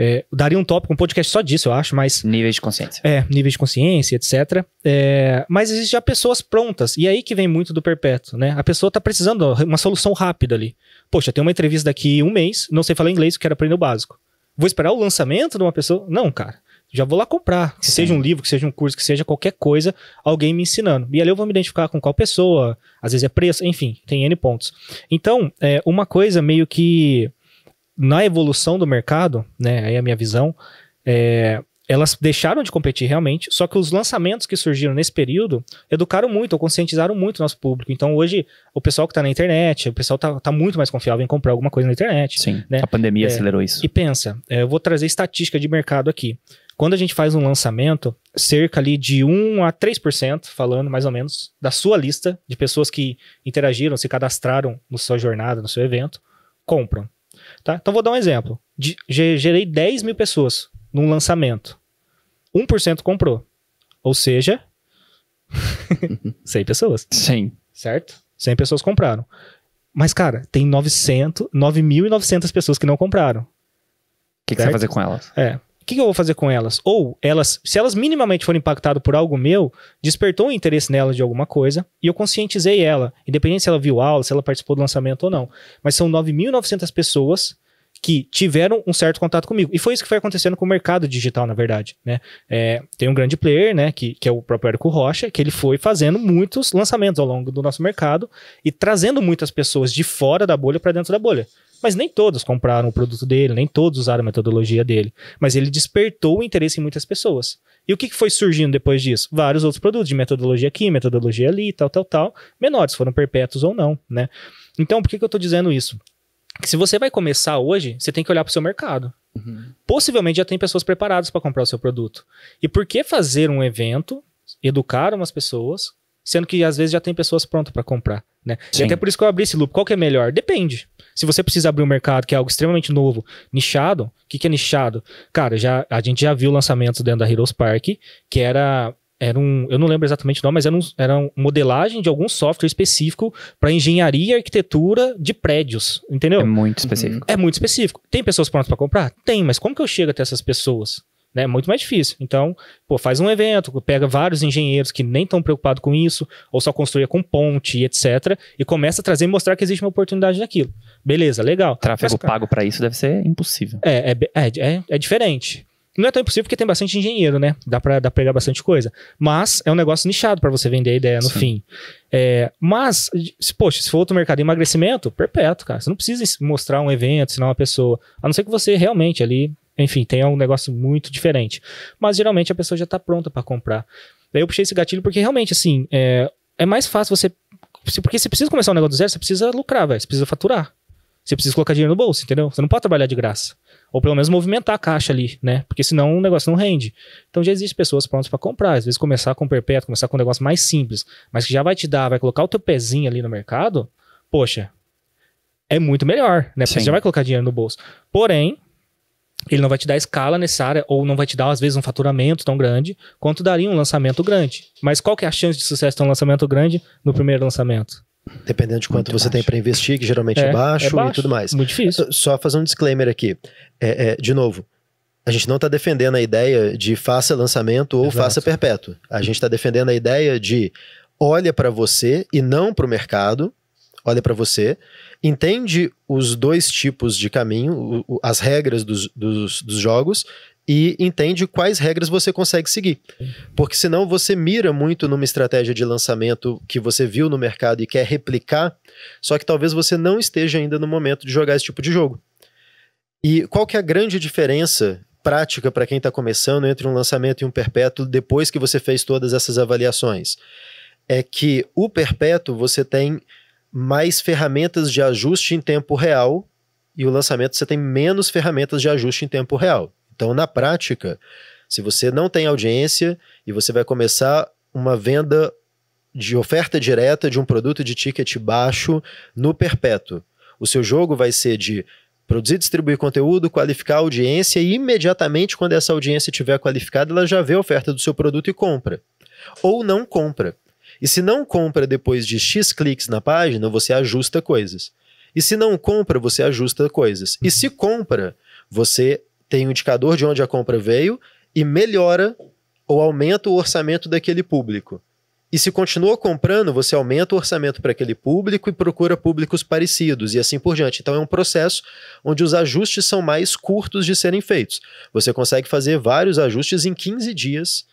C: É, daria um tópico, um podcast só disso, eu acho, mas. Níveis de consciência. É, níveis de consciência, etc. É, mas existem já pessoas prontas, e é aí que vem muito do perpétuo, né? A pessoa tá precisando de uma solução rápida ali. Poxa, tem uma entrevista daqui um mês, não sei falar inglês, quero aprender o básico. Vou esperar o lançamento de uma pessoa? Não, cara já vou lá comprar, que Sim. seja um livro, que seja um curso, que seja qualquer coisa, alguém me ensinando. E ali eu vou me identificar com qual pessoa, às vezes é preço, enfim, tem N pontos. Então, é, uma coisa meio que na evolução do mercado, né, aí é a minha visão, é, elas deixaram de competir realmente, só que os lançamentos que surgiram nesse período educaram muito, ou conscientizaram muito o nosso público. Então hoje, o pessoal que está na internet, o pessoal está tá muito mais confiável em comprar alguma coisa na internet. Sim, né? a pandemia é, acelerou isso. E pensa, é, eu vou trazer estatística de mercado aqui. Quando a gente faz um lançamento, cerca ali de 1 a 3%, falando mais ou menos, da sua lista de pessoas que interagiram, se cadastraram na sua jornada, no seu evento, compram. Tá? Então vou dar um exemplo. De, gerei 10 mil pessoas num lançamento. 1% comprou. Ou seja, 100 *laughs* pessoas. 100. Certo? 100 pessoas compraram. Mas, cara, tem 900, 9.900 pessoas que não compraram. O
B: que, que, você vai fazer com elas?
C: É que, que eu vou fazer com elas? Ou elas, se elas minimamente foram impactadas por algo meu, despertou um interesse nela de alguma coisa e eu conscientizei ela, independente se ela viu aula, se ela participou do lançamento ou não. Mas são 9.900 pessoas que tiveram um certo contato comigo. E foi isso que foi acontecendo com o mercado digital, na verdade. Né? É, tem um grande player, né, que, que é o próprio Érico Rocha, que ele foi fazendo muitos lançamentos ao longo do nosso mercado e trazendo muitas pessoas de fora da bolha para dentro da bolha. Mas nem todos compraram o produto dele, nem todos usaram a metodologia dele. Mas ele despertou o interesse em muitas pessoas. E o que foi surgindo depois disso? Vários outros produtos de metodologia aqui, metodologia ali, tal, tal, tal. Menores, foram perpétuos ou não, né? Então, por que, que eu estou dizendo isso? Que se você vai começar hoje, você tem que olhar para o seu mercado. Uhum. Possivelmente já tem pessoas preparadas para comprar o seu produto. E por que fazer um evento, educar umas pessoas, sendo que às vezes já tem pessoas prontas para comprar, né? Sim. E até por isso que eu abri esse loop. Qual que é melhor? Depende. Se você precisa abrir um mercado que é algo extremamente novo, nichado, o que, que é nichado? Cara, já, a gente já viu lançamentos dentro da Heroes Park que era era um, eu não lembro exatamente o nome, mas era, um, era uma modelagem de algum software específico para engenharia e arquitetura de prédios, entendeu? É muito uhum. específico. É muito específico. Tem pessoas prontas para comprar? Tem, mas como que eu chego até essas pessoas? né? É muito mais difícil. Então, pô, faz um evento, pega vários engenheiros que nem estão preocupados com isso, ou só construir com ponte, etc. E começa a trazer e mostrar que existe uma oportunidade naquilo. Beleza, legal. Tráfego Mas, pago para isso deve ser impossível. É, é, é, é, é diferente. Não é tão impossível porque tem bastante engenheiro, né? Dá pra, dá pra pegar bastante coisa. Mas é um negócio nichado para você vender a ideia no Sim. fim. É, mas, se, poxa, se for outro mercado de emagrecimento, perpétuo, cara. Você não precisa mostrar um evento, senão uma pessoa. A não ser que você realmente ali enfim, tem um negócio muito diferente. Mas geralmente a pessoa já está pronta para comprar. Daí eu puxei esse gatilho porque realmente, assim, é, é mais fácil você. Porque você precisa começar um negócio do zero, você precisa lucrar, velho. Você precisa faturar. Você precisa colocar dinheiro no bolso, entendeu? Você não pode trabalhar de graça. Ou pelo menos movimentar a caixa ali, né? Porque senão o negócio não rende. Então já existem pessoas prontas para comprar. Às vezes começar com perpétuo, começar com um negócio mais simples, mas que já vai te dar, vai colocar o teu pezinho ali no mercado. Poxa, é muito melhor, né? Porque Sim. você já vai colocar dinheiro no bolso. Porém, ele não vai te dar a escala necessária ou não vai te dar às vezes um faturamento tão grande quanto daria um lançamento grande. Mas qual que é a chance de sucesso de um lançamento grande no primeiro lançamento? Dependendo de
D: quanto Muito você baixo. tem para investir, que geralmente é, é, baixo é, baixo e tudo mais. Muito difícil. Ah, só fazer um disclaimer aqui. É, é de novo, a gente não está defendendo a ideia de faça lançamento ou Exato. faça perpétuo. A gente está defendendo a ideia de olha para você e não para o mercado. Olha para você entende os dois tipos de caminho, as regras dos, dos, dos jogos, e entende quais regras você consegue seguir. Porque senão você mira muito numa estratégia de lançamento que você viu no mercado e quer replicar, só que talvez você não esteja ainda no momento de jogar esse tipo de jogo. E qual que é a grande diferença prática para quem está começando entre um lançamento e um perpétuo depois que você fez todas essas avaliações? É que o perpétuo você tem mais ferramentas de ajuste em tempo real e o lançamento você tem menos ferramentas de ajuste em tempo real. Então, na prática, se você não tem audiência e você vai começar uma venda de oferta direta de um produto de ticket baixo no perpétuo, o seu jogo vai ser de produzir, distribuir conteúdo, qualificar a audiência e imediatamente quando essa audiência estiver qualificada, ela já vê a oferta do seu produto e compra. Ou não compra. E se não compra depois de X cliques na página, você ajusta coisas. E se não compra, você ajusta coisas. E se uhum. compra, você tem o um indicador de onde a compra veio e melhora ou aumenta o orçamento daquele público. E se continua comprando, você aumenta o orçamento para aquele público e procura públicos parecidos e assim por diante. Então é um processo onde os ajustes são mais curtos de serem feitos. Você consegue fazer vários ajustes em 15 dias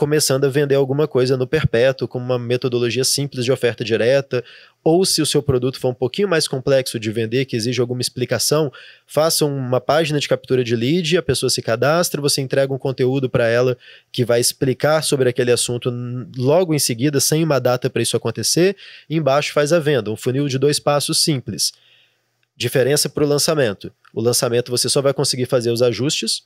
D: começando a vender alguma coisa no perpétuo, com uma metodologia simples de oferta direta, ou se o seu produto for um pouquinho mais complexo de vender, que exige alguma explicação, faça uma página de captura de lead, a pessoa se cadastra, você entrega um conteúdo para ela que vai explicar sobre aquele assunto logo em seguida, sem uma data para isso acontecer, e embaixo faz a venda, um funil de dois passos simples. Diferença para o lançamento. O lançamento você só vai conseguir fazer os ajustes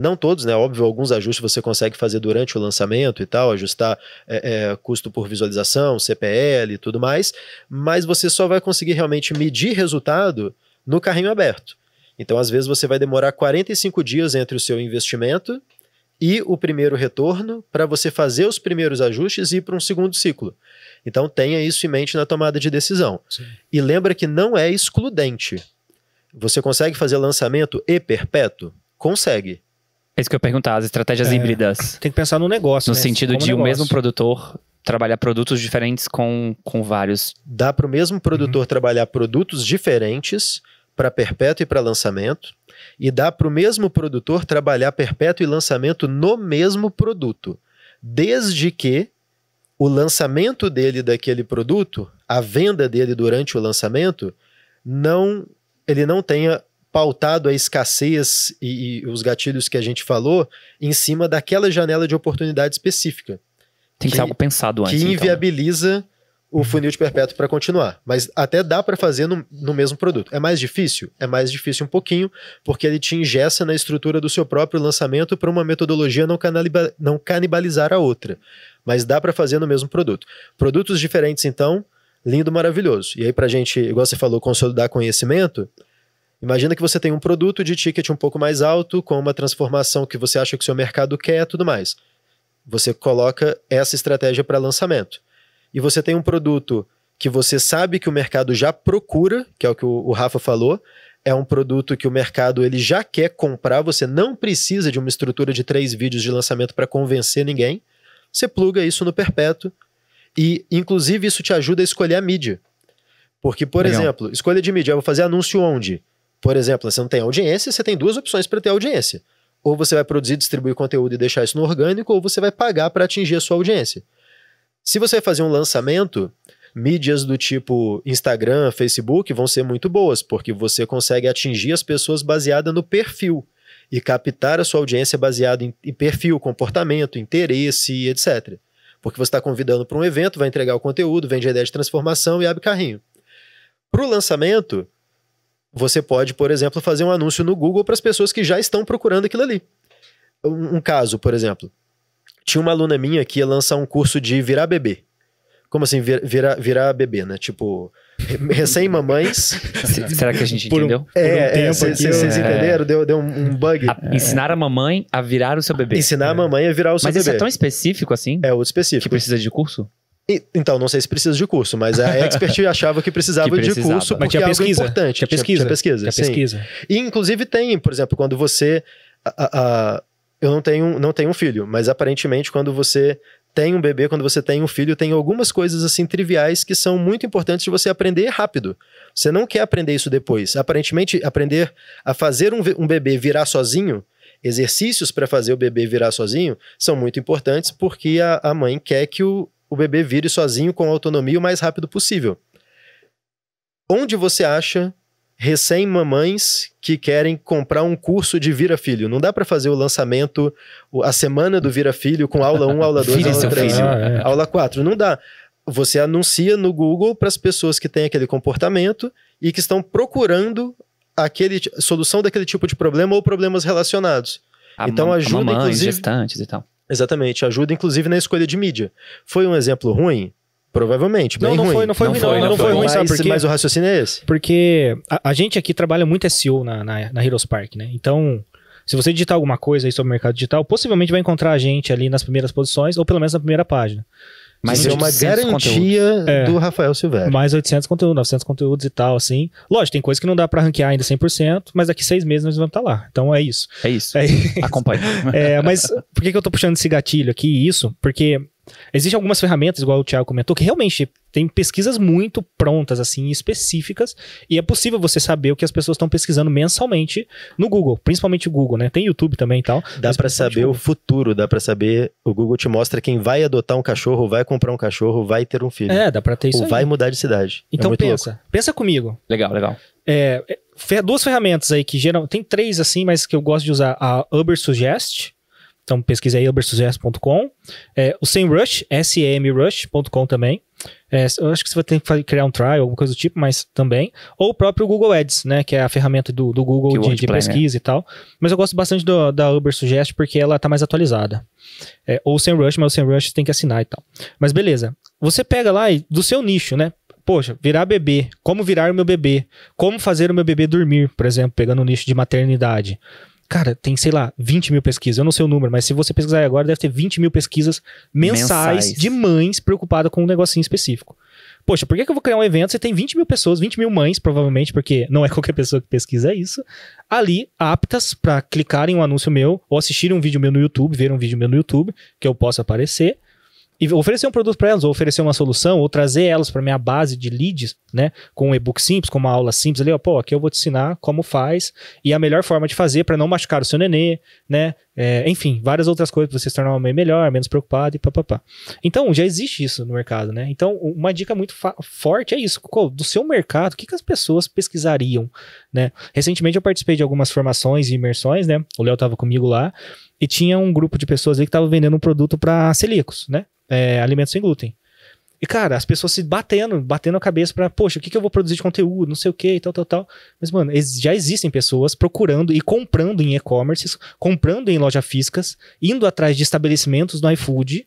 D: não todos, né? Óbvio, alguns ajustes você consegue fazer durante o lançamento e tal, ajustar é, é, custo por visualização, CPL e tudo mais, mas você só vai conseguir realmente medir resultado no carrinho aberto. Então, às vezes, você vai demorar 45 dias entre o seu investimento e o primeiro retorno para você fazer os primeiros ajustes e ir para um segundo ciclo. Então, tenha isso em mente na tomada de decisão. Sim. E lembra que não é excludente. Você consegue fazer lançamento e
B: perpétuo? Consegue é isso que eu ia perguntar, as estratégias é, híbridas. Tem que pensar no negócio. No né? sentido Como de negócio. o mesmo produtor trabalhar produtos diferentes com, com vários. Dá para o
D: mesmo produtor uhum. trabalhar produtos diferentes para perpétuo e para lançamento, e dá para o mesmo produtor trabalhar perpétuo e lançamento no mesmo produto, desde que o lançamento dele daquele produto, a venda dele durante o lançamento, não ele não tenha pautado a escassez e, e, os gatilhos que a gente falou em cima daquela janela de oportunidade específica.
B: Tem que, que ser algo pensado antes. Que então, né?
D: inviabiliza então. o uhum. funil de perpétuo para continuar. Mas até dá para fazer no, no mesmo produto. É mais difícil? É mais difícil um pouquinho, porque ele te ingessa na estrutura do seu próprio lançamento para uma metodologia não, canaliba, não canibalizar a outra. Mas dá para fazer no mesmo produto. Produtos diferentes, então, lindo, maravilhoso. E aí, para gente, igual você falou, consolidar conhecimento, Imagina que você tem um produto de ticket um pouco mais alto, com uma transformação que você acha que o seu mercado quer tudo mais. Você coloca essa estratégia para lançamento. E você tem um produto que você sabe que o mercado já procura, que é o que o Rafa falou, é um produto que o mercado ele já quer comprar, você não precisa de uma estrutura de três vídeos de lançamento para convencer ninguém. Você pluga isso no perpétuo e, inclusive, isso te ajuda a escolher a mídia. Porque, por Legal. exemplo, escolha de mídia, eu vou fazer anúncio onde? Por exemplo, você não tem audiência, você tem duas opções para ter audiência. Ou você vai produzir, distribuir conteúdo e deixar isso no orgânico, ou você vai pagar para atingir a sua audiência. Se você vai fazer um lançamento, mídias do tipo Instagram, Facebook vão ser muito boas, porque você consegue atingir as pessoas baseada no perfil e captar a sua audiência baseada em, em perfil, comportamento, interesse, etc. Porque você está convidando para um evento, vai entregar o conteúdo, vende a ideia de transformação e abre carrinho. Para o lançamento, você pode, por exemplo, fazer um anúncio no Google para as pessoas que já estão procurando aquilo ali. Um, um caso, por exemplo, tinha uma aluna minha que ia lançar um curso de virar bebê. Como assim, vir, virar, virar bebê, né? Tipo, *laughs* recém-mamães. *laughs*
B: Será que a gente por entendeu? Um, é, vocês é, né? é, entenderam?
D: Deu, deu um *laughs* bug. A, ensinar a
B: mamãe a virar o seu bebê. Ensinar a mamãe a virar o seu Mas bebê. Mas isso é tão específico
D: assim? É, outro específico. Que precisa de curso? então, não sei se precisa de curso, mas a *laughs* Expert achava que precisava, que precisava, de curso porque mas tinha é algo importante. Tinha pesquisa. Tinha, pesquisa, tinha pesquisa. E, inclusive, tem, por exemplo, quando você... A, a, eu não tenho, não tenho um filho, mas aparentemente quando você tem um bebê, quando você tem um filho, tem algumas coisas assim triviais que são muito importantes de você aprender rápido. Você não quer aprender isso depois. Aparentemente, aprender a fazer um, um bebê virar sozinho, exercícios para fazer o bebê virar sozinho, são muito importantes porque a, a mãe quer que o, o bebê vire sozinho com autonomia o mais rápido possível. Onde você acha recém-mamães que querem comprar um curso de Vira Filho? Não dá para fazer o lançamento, a semana do Vira Filho, com aula 1, aula 2, aula 3, ah, é. aula 4. Não dá. Você anuncia no Google para as pessoas que têm aquele comportamento e que estão procurando aquele solução daquele tipo de problema ou problemas relacionados. A então ajuda, a mamãe, inclusive.
B: gestantes e tal.
D: Exatamente, ajuda inclusive na escolha de mídia. Foi um exemplo ruim? Provavelmente, bem não, não ruim. Foi, não foi não ruim, não, não, foi, ruim, sabe por quê? Mas o
C: raciocínio é esse. Porque a, a gente aqui trabalha muito SEO na, na, na Heroes Park, né? Então, se você digitar alguma coisa aí sobre o mercado digital, possivelmente vai encontrar a gente ali nas primeiras posições, ou pelo menos na primeira página. Mas é uma garantia é. do Rafael Silveira Mais 800 conteúdos, 900 conteúdos e tal, assim. Lógico, tem coisa que não dá para ranquear ainda 100%, mas daqui seis meses nós vamos estar tá lá. Então é isso. É isso. É isso. Acompanhe. *laughs* é, mas por que, que eu tô puxando esse gatilho aqui isso? Porque Existem algumas ferramentas, igual o Thiago comentou, que realmente tem pesquisas muito prontas, assim, específicas, e é possível você saber o que as pessoas estão pesquisando mensalmente no Google, principalmente o Google, né? Tem YouTube também e tal.
D: Dá para saber o futuro, dá para saber, o Google te mostra quem vai adotar um cachorro, vai comprar um cachorro, vai ter um filho. É, dá para ter isso Ou aí. vai mudar de cidade. É então é pensa, louco.
C: pensa comigo. Legal, legal. É, é duas ferramentas aí que geram, tem três assim, mas que eu gosto de usar, a Uber Suggest, então pesquisa aí albertsuzesso.com. É, o SEMrush, semrush.com também. É, eu acho que você vai ter que criar um trial, alguma coisa do tipo, mas também. Ou o próprio Google Ads, né? Que é a ferramenta do, do Google de, de, né? pesquisa e tal. Mas eu gosto bastante do, da Uber Suggest porque ela tá mais atualizada. É, ou o SEMrush, mas o SEMrush tem que assinar e tal. Mas beleza. Você pega lá e, do seu nicho, né? Poxa, virar bebê. Como virar o meu bebê? Como fazer o meu bebê dormir, por exemplo, pegando o nicho de maternidade. Cara, tem, sei lá, 20 mil pesquisas. Eu não sei o número, mas se você pesquisar agora, deve ter 20 mil pesquisas mensais, mensais. de mães preocupadas com um negocinho específico. Poxa, por que, que eu vou criar um evento? Você tem 20 mil pessoas, 20 mil mães, provavelmente, porque não é *laughs* qualquer pessoa que pesquisa isso, ali aptas para clicarem um anúncio meu, ou assistirem um vídeo meu no YouTube, ver um vídeo meu no YouTube, que eu possa aparecer e oferecer um produto para elas, ou oferecer uma solução, ou trazer elas para minha base de leads, né? Com um e-book simples, com uma aula simples ali, ó, pô, aqui eu vou te ensinar como faz e a melhor forma de fazer para não machucar o seu nenê, né? É, enfim, várias outras coisas para você se tornar uma mãe melhor, menos preocupado e papapá. Então, já existe isso no mercado, né? Então, uma dica muito forte é isso. Do seu mercado, o que, que as pessoas pesquisariam, né? Recentemente eu participei de algumas formações e imersões, né? O Léo estava comigo lá e tinha um grupo de pessoas ali que estava vendendo um produto para celíacos, né? é, alimentos sem glúten. E, cara, as pessoas se batendo, batendo a cabeça pra, poxa, o que, que eu vou produzir de conteúdo, não sei o que e tal, tal, tal. Mas, mano, já existem pessoas procurando e comprando em e-commerce, comprando em lojas físicas, indo atrás de estabelecimentos no iFood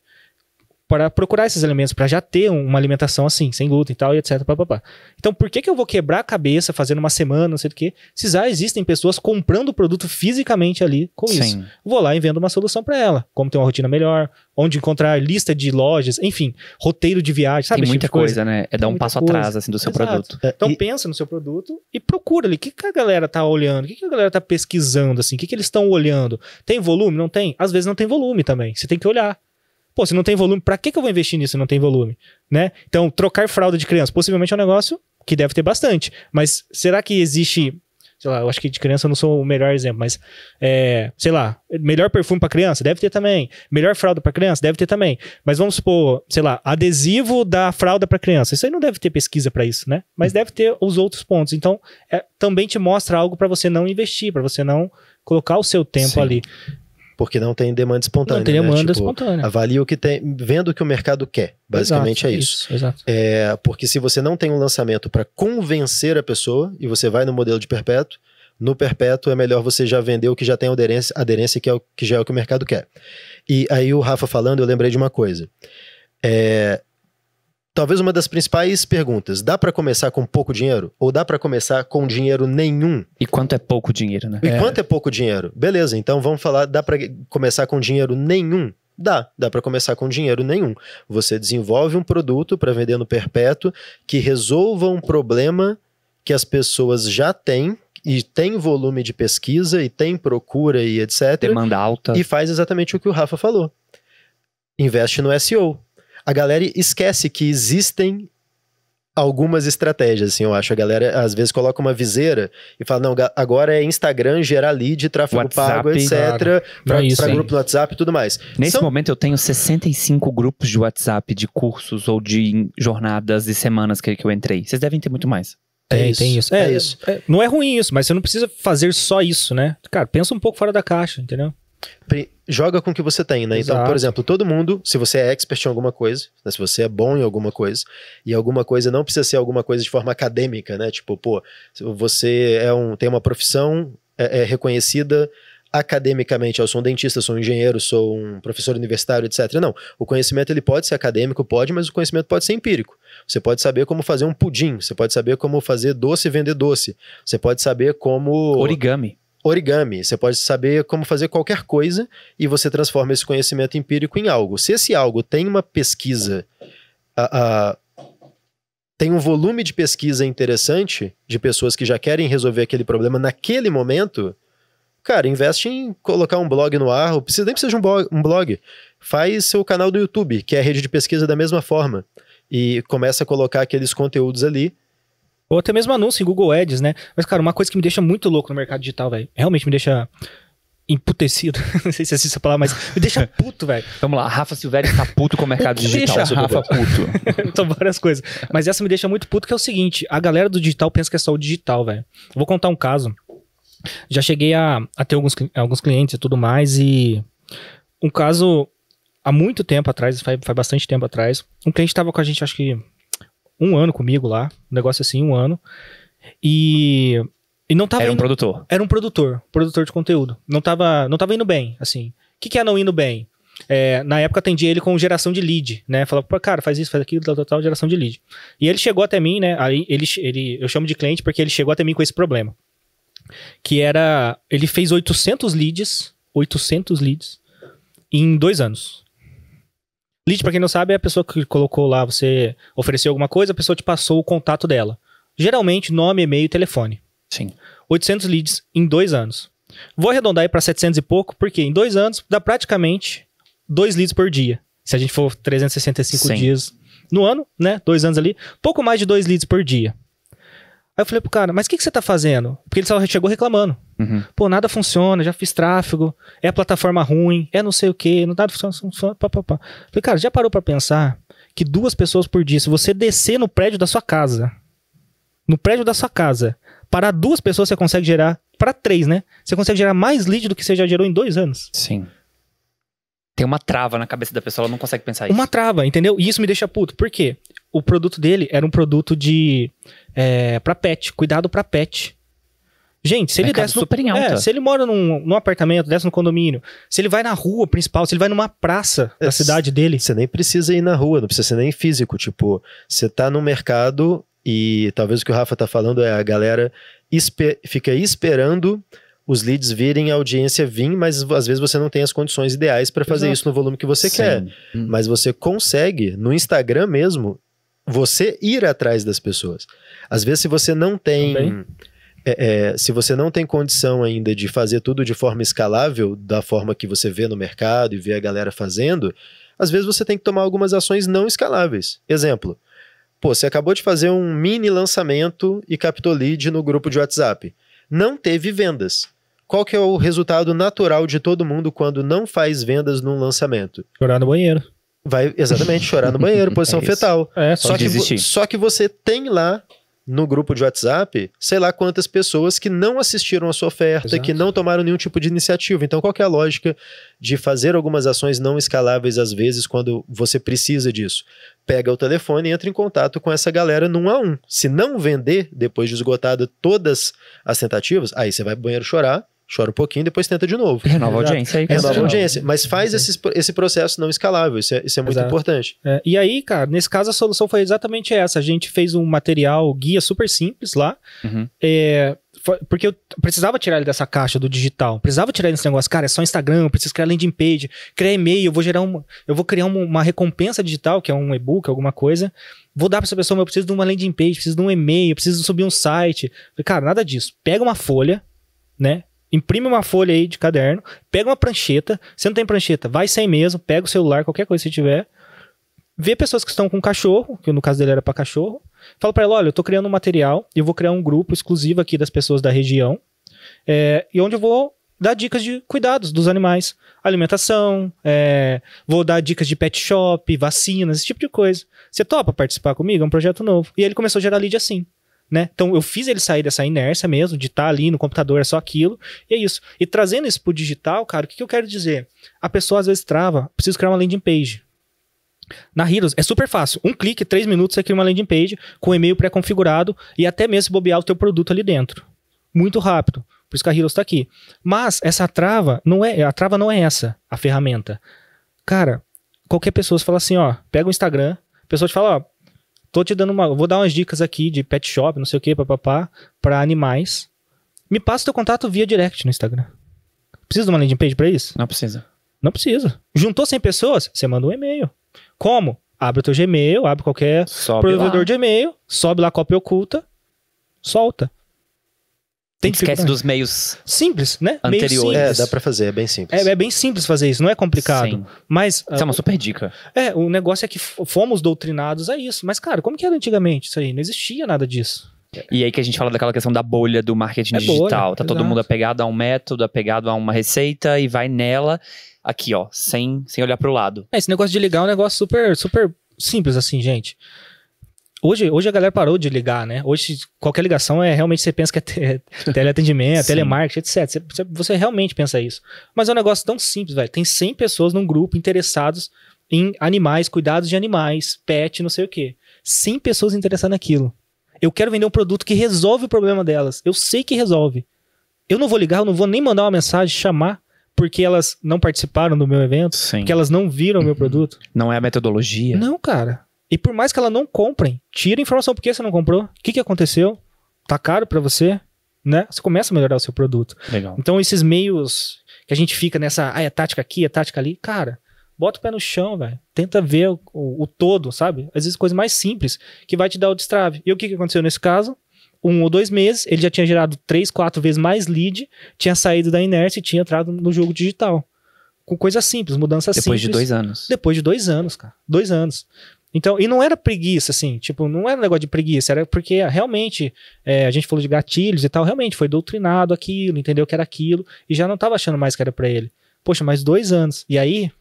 C: para procurar esses alimentos, para já ter uma alimentação assim, sem glúten e tal, e etc. Então, por que, que eu vou quebrar a cabeça fazendo uma semana, não sei do que, se já existem pessoas comprando o produto fisicamente ali com Sim. isso? Vou lá e vendo uma solução para ela, como ter uma rotina melhor, onde encontrar lista de lojas, enfim, roteiro de viagem, sabe? Tem tipo muita tipo coisa, coisa, né? É dar um passo coisa. atrás, assim, do seu Exato. produto. É, então, e... pensa no seu produto e procura ali, o que, que a galera tá olhando, o que, que a galera tá pesquisando, assim, o que, que eles estão olhando? Tem volume? Não tem? Às vezes não tem volume também, você tem que olhar. Pô, se não tem volume, para que, que eu vou investir nisso se não tem volume? Né? Então, trocar fralda de criança, possivelmente é um negócio que deve ter bastante. Mas será que existe sei lá, eu acho que de criança eu não sou o melhor exemplo, mas é, sei lá, melhor perfume para criança deve ter também, melhor fralda para criança deve ter também. Mas vamos supor, sei lá, adesivo da fralda para criança. Isso aí não deve ter pesquisa para isso, né? Mas deve ter os outros pontos. Então, é, também te mostra algo para você não investir, para você não colocar o seu tempo Sim. ali.
D: Porque não tem demanda espontânea. Não tem né? demanda né? tipo, espontânea. Avalia o que tem, vendo o que o mercado quer. Basicamente exato, é isso. isso exato. É, porque se você não tem um lançamento para convencer a pessoa e você vai no modelo de perpétuo, no perpétuo é melhor você já vender o que já tem aderência, aderência que, é o, que já é o que o mercado quer. E aí o Rafa falando, eu lembrei de uma coisa. É, Talvez uma das principais perguntas: dá para começar com pouco dinheiro ou dá para começar com dinheiro nenhum? E quanto é pouco dinheiro, né? E é. quanto é pouco dinheiro? Beleza, então vamos falar, dá para começar com dinheiro nenhum? Dá, dá para começar com dinheiro nenhum. Você desenvolve um produto para vender no perpétuo que resolva um problema que as pessoas já têm e tem volume de pesquisa e tem procura e etc. Demanda alta. E faz exatamente o que o Rafa falou. Investe no SEO a galera esquece que existem algumas estratégias, assim, eu acho. A galera às vezes coloca uma viseira e fala, não, agora é Instagram, gerar lead, tráfego WhatsApp, pago, etc. Claro. Para grupo no WhatsApp e tudo mais. Nesse São...
B: momento eu tenho 65 grupos de WhatsApp de cursos ou de jornadas e semanas que, que eu entrei. Vocês devem ter
C: muito mais. Tem, é isso. Tem isso. É, é isso. É, não é ruim isso, mas você não precisa fazer só isso, né? Cara, pensa um pouco fora da caixa, entendeu? joga com o que você tem, né? Exato. Então, por exemplo, todo mundo, se você
D: é expert em alguma coisa, né? se você é bom em alguma coisa, e alguma coisa não precisa ser alguma coisa de forma acadêmica, né? Tipo, pô, você é um, tem uma profissão é, é reconhecida academicamente, eu sou um dentista, sou um engenheiro, sou um professor universitário, etc. Não, o conhecimento ele pode ser acadêmico, pode, mas o conhecimento pode ser empírico. Você pode saber como fazer um pudim, você pode saber como fazer doce e vender doce, você pode saber como origami origami. Você pode saber como fazer qualquer coisa e você transforma esse conhecimento empírico em algo. Se esse algo tem uma pesquisa, a, a, tem um volume de pesquisa interessante de pessoas que já querem resolver aquele problema naquele momento, cara, investe em colocar um blog no ar, ou precisa, nem precisa de um blog, um blog. Faz seu canal do YouTube, que é a rede de pesquisa da mesma forma. E começa a colocar aqueles conteúdos ali
C: ou até mesmo anúncio em Google Ads, né? Mas, cara, uma coisa que me deixa muito louco no mercado digital, velho. Realmente me deixa emputecido. *laughs* Não sei se é essa palavra, mas me deixa *laughs* puto, velho. Vamos lá, Rafa Silvério está puto com o mercado *laughs* o digital. Deixa Rafa puto. então, várias coisas. Mas essa me deixa muito puto, que é o seguinte: a galera do digital pensa que é só o digital, velho. Vou contar um caso. Já cheguei a, a ter alguns, alguns clientes e tudo mais, e um caso há muito tempo atrás, faz, faz bastante tempo atrás, um cliente estava com a gente, acho que um ano comigo lá, um negócio assim, um ano. E. E não tava. Era um indo, produtor. Era um produtor, produtor de conteúdo. Não tava, não tava indo bem, assim. O que, que é não indo bem? É, na época atendia ele com geração de lead, né? Falava, pô, cara, faz isso, faz aquilo, tal, tal, tal, geração de lead. E ele chegou até mim, né? Aí ele, ele, eu chamo de cliente porque ele chegou até mim com esse problema. Que era, ele fez 800 leads, 800 leads, em dois anos. Lead, para quem não sabe, é a pessoa que colocou lá, você ofereceu alguma coisa, a pessoa te passou o contato dela. Geralmente, nome, e-mail e telefone. Sim. 800 leads em dois anos. Vou arredondar aí para 700 e pouco, porque em dois anos dá praticamente dois leads por dia. Se a gente for 365 Sim. dias no ano, né? Dois anos ali, pouco mais de dois leads por dia. Aí eu falei pro cara, mas o que, que você tá fazendo? Porque ele só chegou reclamando. Uhum. Pô, nada funciona, já fiz tráfego, é plataforma ruim, é não sei o que, não dá funciona, funciona pá, pá, pá. Falei, cara, já parou para pensar que duas pessoas por dia, se você descer no prédio da sua casa, no prédio da sua casa, parar duas pessoas, você consegue gerar, para três, né? Você consegue gerar mais lead do que você já gerou em dois anos. Sim.
B: Tem uma trava na cabeça da pessoa, ela não consegue pensar
C: isso. Uma trava, entendeu? E isso me deixa puto. Por quê? O produto dele era um produto de. É, pra pet, cuidado pra pet. Gente, se ele desce. No, super em é, alta. É, se ele mora num, num apartamento, desce no condomínio, se ele vai na rua principal, se ele vai numa praça da cidade dele. Você
D: nem precisa ir na rua, não precisa ser nem físico. Tipo, você tá no mercado e talvez o que o Rafa tá falando é a galera esper fica esperando os leads virem, a audiência vir, mas às vezes você não tem as condições ideais para fazer Exato. isso no volume que você Sim. quer. Hum. Mas você consegue, no Instagram mesmo, você ir atrás das pessoas. Às vezes, se você não tem. Também é, é, se você não tem condição ainda de fazer tudo de forma escalável, da forma que você vê no mercado e vê a galera fazendo, às vezes você tem que tomar algumas ações não escaláveis. Exemplo, pô, você acabou de fazer um mini lançamento e captou lead no grupo de WhatsApp. Não teve vendas. Qual que é o resultado natural de todo mundo quando não faz vendas num lançamento?
C: Chorar no banheiro.
D: Vai, exatamente, chorar no banheiro, *laughs* posição é fetal. É, só, só que, só que você tem lá no grupo de WhatsApp, sei lá quantas pessoas que não assistiram a sua oferta, Exato. que não tomaram nenhum tipo de iniciativa. Então, qual é a lógica de fazer algumas ações não escaláveis às vezes quando você precisa disso? Pega o telefone e entra em contato com essa galera num a um. Se não vender depois de esgotada todas as tentativas, aí você vai pro banheiro chorar, chora um pouquinho,
C: depois tenta de novo.
D: Renova a audiência. Aí, Renova a audiência. Mas faz esse, esse processo não escalável, isso é, isso é muito
C: Exato. importante. É, e aí, cara, nesse caso a solução foi exatamente essa. A gente fez um material, guia super simples lá, uhum. é, porque eu precisava tirar ele dessa caixa do digital, precisava tirar ele desse negócio, cara, é só Instagram, eu preciso criar landing page, criar e-mail, eu vou gerar uma, eu vou criar uma, uma recompensa digital, que é um e-book, alguma coisa, vou dar para essa pessoa, mas eu preciso de uma landing page, preciso de um e-mail, preciso subir um site. Cara, nada disso. Pega uma folha, né? Imprime uma folha aí de caderno, pega uma prancheta. Se não tem prancheta, vai sem mesmo, pega o celular, qualquer coisa que tiver. Vê pessoas que estão com cachorro, que no caso dele era para cachorro. Fala para ela: olha, eu tô criando um material, eu vou criar um grupo exclusivo aqui das pessoas da região, é, e onde eu vou dar dicas de cuidados dos animais, alimentação, é, vou dar dicas de pet shop, vacinas, esse tipo de coisa. Você topa participar comigo? É um projeto novo. E ele começou a gerar lead assim né? Então eu fiz ele sair dessa inércia mesmo, de estar tá ali no computador, é só aquilo, e é isso. E trazendo isso pro digital, cara, o que, que eu quero dizer? A pessoa às vezes trava, preciso criar uma landing page. Na Heroes é super fácil. Um clique, três minutos, você cria uma landing page com e-mail pré-configurado e até mesmo bobear o teu produto ali dentro. Muito rápido. Por isso que a Heroes está aqui. Mas essa trava não é. A trava não é essa, a ferramenta. Cara, qualquer pessoa fala assim, ó, pega o Instagram, a pessoa te fala, ó, tô te dando uma. Vou dar umas dicas aqui de pet shop, não sei o que, papapá, pra animais. Me passa teu contato via direct no Instagram. Precisa de uma landing page pra isso? Não precisa. Não precisa. Juntou 100 pessoas? Você manda um e-mail. Como? Abre o teu Gmail, abre qualquer sobe provedor lá. de e-mail, sobe lá cópia oculta, solta tem Esquece dos meios simples, né? Anterior, Simples. É, dá para fazer, é bem simples. É, é, bem simples fazer isso, não é complicado. Sim. Mas ah, isso é uma super dica. É, o negócio é que fomos doutrinados a isso. Mas cara, como que era antigamente isso aí? Não existia nada disso.
B: E aí que a gente fala daquela questão da bolha do marketing é digital. Bolha, tá todo mundo apegado a um método, apegado a uma receita e vai nela aqui, ó, sem sem olhar para o lado.
C: É, esse negócio de ligar é um negócio super super simples assim, gente. Hoje, hoje a galera parou de ligar, né? Hoje qualquer ligação é realmente você pensa que é te, é teleatendimento, *laughs* é telemarketing, etc. Você, você, realmente pensa isso. Mas é um negócio tão simples, velho. Tem 100 pessoas num grupo interessados em animais, cuidados de animais, pet, não sei o quê. 100 pessoas interessadas naquilo. Eu quero vender um produto que resolve o problema delas. Eu sei que resolve. Eu não vou ligar, eu não vou nem mandar uma mensagem, chamar porque elas não participaram do meu evento, Sim. porque elas não viram o meu uhum. produto. Não é a metodologia. Não, cara. E por mais que ela não comprem, tira a informação. Por que você não comprou? O que, que aconteceu? Tá caro para você? Né? Você começa a melhorar o seu produto. Legal. Então, esses meios que a gente fica nessa, ah, é tática aqui, é tática ali, cara, bota o pé no chão, velho. Tenta ver o, o, o, todo, sabe? Às vezes coisa mais simples que vai te dar o destrave. E o que, que aconteceu nesse caso? Um ou dois meses, ele já tinha gerado três, quatro vezes mais lead, tinha saído da inércia e tinha entrado no jogo digital. Com coisa simples, mudança Depois simples. Depois de dois anos. Depois de dois anos, cara. Dois anos. Então, e não era preguiça, assim, tipo, não era um negócio de preguiça, era porque realmente, é, a gente falou de gatilhos e tal, realmente foi doutrinado aquilo, entendeu que era aquilo, e já não tava achando mais que era para ele. Poxa, mais dois anos. E aí,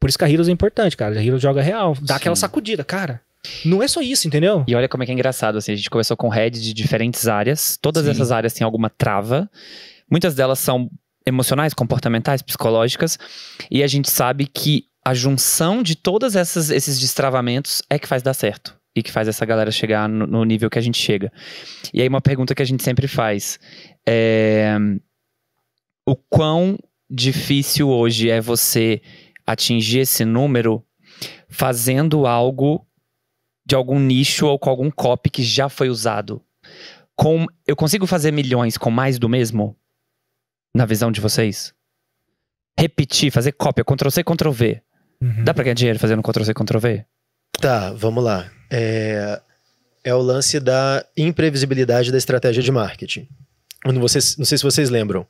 C: por isso que a Heroes é importante, cara. A Heroes joga real, dá Sim. aquela sacudida, cara.
B: Não é só isso, entendeu? E olha como é que é engraçado, assim, a gente começou com heads de diferentes áreas, todas Sim. essas áreas têm alguma trava, muitas delas são emocionais, comportamentais, psicológicas, e a gente sabe que a junção de todos esses destravamentos é que faz dar certo. E que faz essa galera chegar no, no nível que a gente chega. E aí, uma pergunta que a gente sempre faz é: o quão difícil hoje é você atingir esse número fazendo algo de algum nicho ou com algum copy que já foi usado? Com, eu consigo fazer milhões com mais do mesmo? Na visão de vocês? Repetir, fazer cópia, Ctrl C, Ctrl V. Uhum. Dá pra ganhar dinheiro fazendo Ctrl-C, Ctrl-V? Tá, vamos lá.
D: É, é o lance da imprevisibilidade da estratégia de marketing. Não, vocês, não sei se vocês lembram.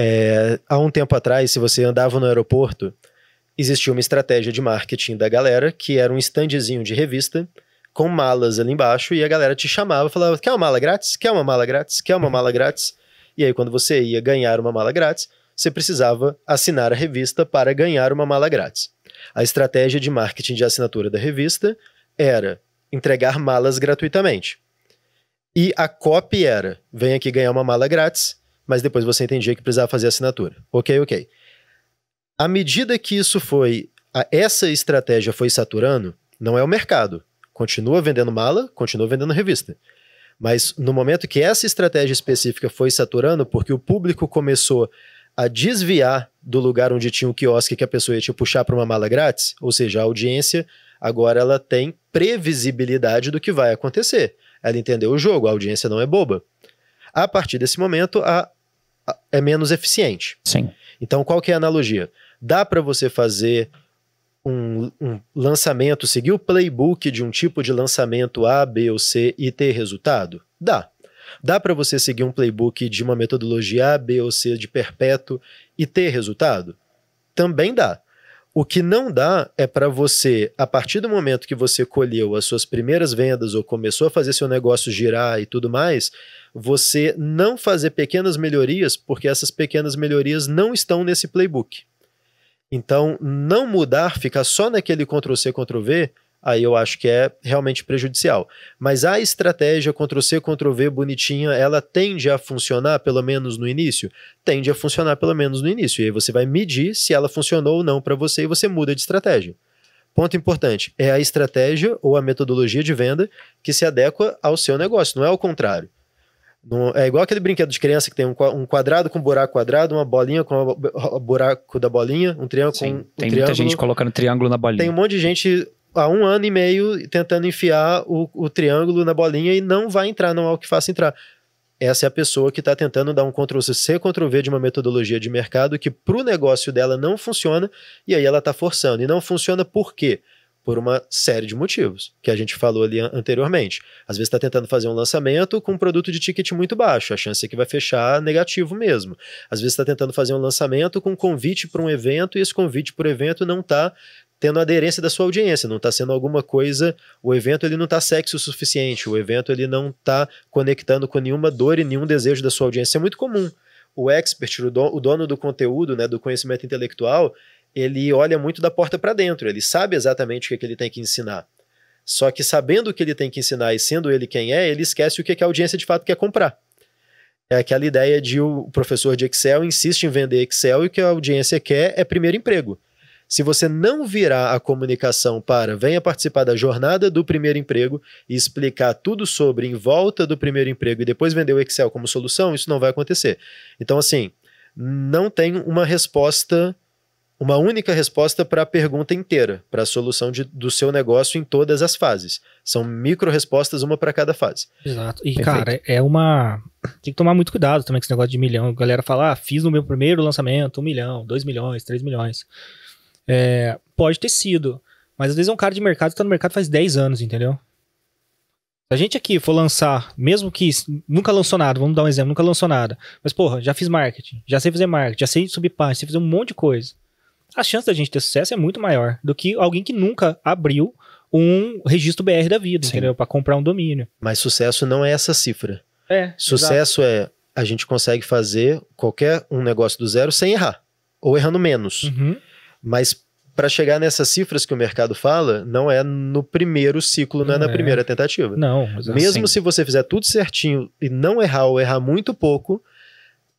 D: É, há um tempo atrás, se você andava no aeroporto, existia uma estratégia de marketing da galera, que era um standzinho de revista com malas ali embaixo, e a galera te chamava, falava, quer uma mala grátis? Quer uma mala grátis? Quer uma mala grátis? E aí, quando você ia ganhar uma mala grátis, você precisava assinar a revista para ganhar uma mala grátis. A estratégia de marketing de assinatura da revista era entregar malas gratuitamente. E a copy era: vem aqui ganhar uma mala grátis, mas depois você entendia que precisava fazer assinatura. Ok, ok. À medida que isso foi, a, essa estratégia foi saturando, não é o mercado. Continua vendendo mala, continua vendendo revista. Mas no momento que essa estratégia específica foi saturando, porque o público começou a desviar do lugar onde tinha o quiosque que a pessoa ia te tipo, puxar para uma mala grátis, ou seja, a audiência agora ela tem previsibilidade do que vai acontecer. Ela entendeu o jogo, a audiência não é boba. A partir desse momento, a, a é menos eficiente. Sim. Então, qual que é a analogia? Dá para você fazer um, um, lançamento, seguir o playbook de um tipo de lançamento A, B ou C e ter resultado? Dá. Dá para você seguir um playbook de uma metodologia A, B ou C de perpétuo e ter resultado? Também dá. O que não dá é para você, a partir do momento que você colheu as suas primeiras vendas ou começou a fazer seu negócio girar e tudo mais, você não fazer pequenas melhorias, porque essas pequenas melhorias não estão nesse playbook. Então, não mudar, ficar só naquele Ctrl C, Ctrl V, aí eu acho que é realmente prejudicial. Mas a estratégia Ctrl-C, Ctrl-V bonitinha, ela tende a funcionar pelo menos no início? Tende a funcionar pelo menos no início. E aí você vai medir se ela funcionou ou não para você e você muda de estratégia. Ponto importante: é a estratégia ou a metodologia de venda que se adequa ao seu negócio, não é o contrário. é igual aquele brinquedo de criança que tem um, um quadrado com um buraco quadrado, uma bolinha com o buraco
B: da bolinha, um triângulo Sim, com um Tem muita gente colocando triângulo na bolinha. Tem um
D: monte de gente há um ano e meio tentando enfiar o, o triângulo na bolinha e não vai entrar, não há o que faça entrar. Essa é a pessoa que está tentando dar um Ctrl-C, Ctrl-V de uma metodologia de mercado que para o negócio dela não funciona e aí ela está forçando. E não funciona por quê? por uma série de motivos que a gente falou ali anteriormente. Às vezes está tentando fazer um lançamento com um produto de ticket muito baixo, a chance é que vai fechar negativo mesmo. Às vezes está tentando fazer um lançamento com um convite para um evento e esse convite para o evento não está tendo aderência da sua audiência, não está sendo alguma coisa, o evento ele não está sexy o suficiente, o evento ele não está conectando com nenhuma dor e nenhum desejo da sua audiência. é muito comum. O expert, o, o dono do conteúdo, né, do conhecimento intelectual, ele olha muito da porta para dentro, ele sabe exatamente o que, é que ele tem que ensinar. Só que sabendo o que ele tem que ensinar e sendo ele quem é, ele esquece o que, é que a audiência de fato quer comprar. É aquela ideia de o professor de Excel insiste em vender Excel e o que a audiência quer é primeiro emprego. Se você não virar a comunicação para venha participar da jornada do primeiro emprego e explicar tudo sobre em volta do primeiro emprego e depois vender o Excel como solução, isso não vai acontecer. Então, assim, não tem uma resposta, uma única resposta para a pergunta inteira, para a solução de, do seu negócio em todas as fases. São micro respostas, uma para cada fase.
C: Exato. E, Perfeito. cara, é uma. Tem que tomar muito cuidado também com esse negócio de milhão. A galera fala, ah, fiz no meu primeiro lançamento um milhão, dois milhões, três milhões. É, pode ter sido. Mas às vezes é um cara de mercado que tá no mercado faz 10 anos, entendeu? a gente aqui for lançar, mesmo que nunca lançou nada, vamos dar um exemplo, nunca lançou nada. Mas, porra, já fiz marketing, já sei fazer marketing, já sei subir página, sei fazer um monte de coisa. A chance da gente ter sucesso é muito maior do que alguém que nunca abriu um registro BR da vida, Sim. entendeu? Para comprar um domínio. Mas sucesso não é essa cifra. É. Sucesso
D: exato. é a gente consegue fazer qualquer um negócio do zero sem errar, ou errando menos. Uhum. Mas para chegar nessas cifras que o mercado fala, não é no primeiro ciclo, não, não é na é. primeira tentativa.
C: Não. É Mesmo assim... se
D: você fizer tudo certinho e não errar ou errar muito pouco,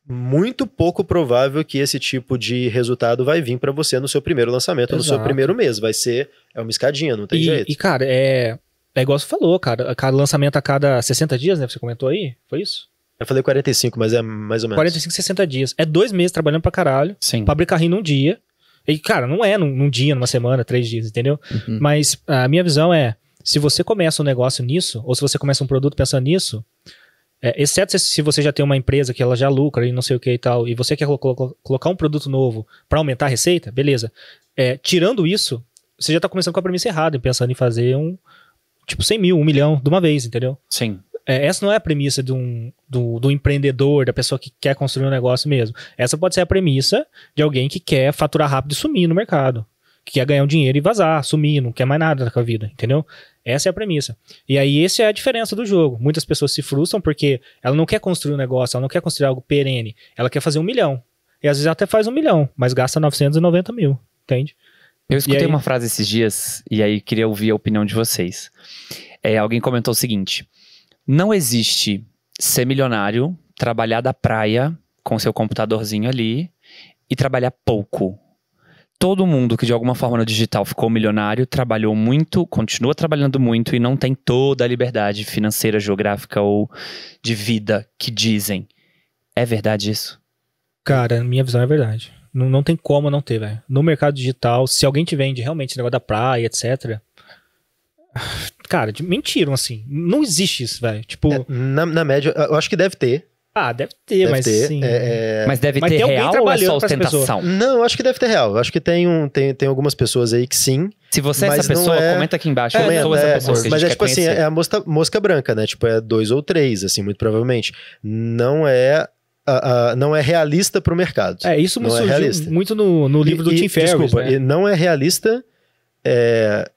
D: muito pouco provável que esse tipo de resultado vai vir para você no seu primeiro lançamento, Exato. no seu primeiro mês. Vai ser é uma escadinha, não tem e, jeito. E
C: cara, é, é igual você falou, cara, cada lançamento a cada 60 dias, né? Você comentou aí?
D: Foi isso? Eu falei 45, mas é mais ou menos. 45,
C: 60 dias. É dois meses trabalhando pra caralho. Sim. Pra abrir carrinho num dia. E, cara, não é num, num dia, numa semana, três dias, entendeu? Uhum. Mas a minha visão é: se você começa um negócio nisso, ou se você começa um produto pensando nisso, é, exceto se, você já tem uma empresa que ela já lucra e não sei o que e tal, e você quer colo colocar um produto novo para aumentar a receita, beleza. É, tirando isso, você já tá começando com a premissa errada, pensando em fazer um, tipo, 100 mil, um milhão de uma vez, entendeu? Sim. É, essa não é a premissa de um, do, do, empreendedor, da pessoa que quer construir um negócio mesmo. Essa pode ser a premissa de alguém que quer faturar rápido e sumir no mercado. Que quer ganhar um dinheiro e vazar, sumir, não quer mais nada com a vida, entendeu? Essa é a premissa. E aí, essa é a diferença do jogo. Muitas pessoas se frustram porque ela não quer construir um negócio, ela não quer construir algo perene. Ela quer fazer um milhão. E às vezes ela até faz um milhão, mas gasta 990 mil, entende?
B: Eu escutei uma frase esses dias e aí queria ouvir a opinião de vocês. É, alguém comentou o seguinte: não existe ser milionário, trabalhar da praia com seu computadorzinho ali e trabalhar pouco. Todo mundo que de alguma forma no digital ficou milionário trabalhou muito, continua trabalhando muito e não tem toda a liberdade financeira, geográfica ou de vida que dizem. É verdade isso?
C: Cara, minha visão é verdade. Não, não tem como não ter, velho. No mercado digital, se alguém te vende realmente esse negócio da praia, etc., Cara, de, mentiram, assim. Não existe isso, velho. Tipo. É, na, na média, eu acho que deve ter. Ah, deve ter, deve mas ter, sim. É, é... Mas deve mas ter real ou é só
D: ostentação? Não, acho que deve ter real. Acho que tem, um, tem, tem algumas pessoas aí que sim. Se você é essa pessoa, é... comenta aqui embaixo. É, eu sou é, essa pessoa é, que Mas é tipo assim, conhecer. assim, é a mosca, mosca branca, né? Tipo, é dois ou três, assim, muito provavelmente. Não é Uh, uh, não é realista para o mercado. É, isso não é realista.
C: muito no, no livro e, do e, Tim Ferriss. Desculpa, né?
D: não é realista é,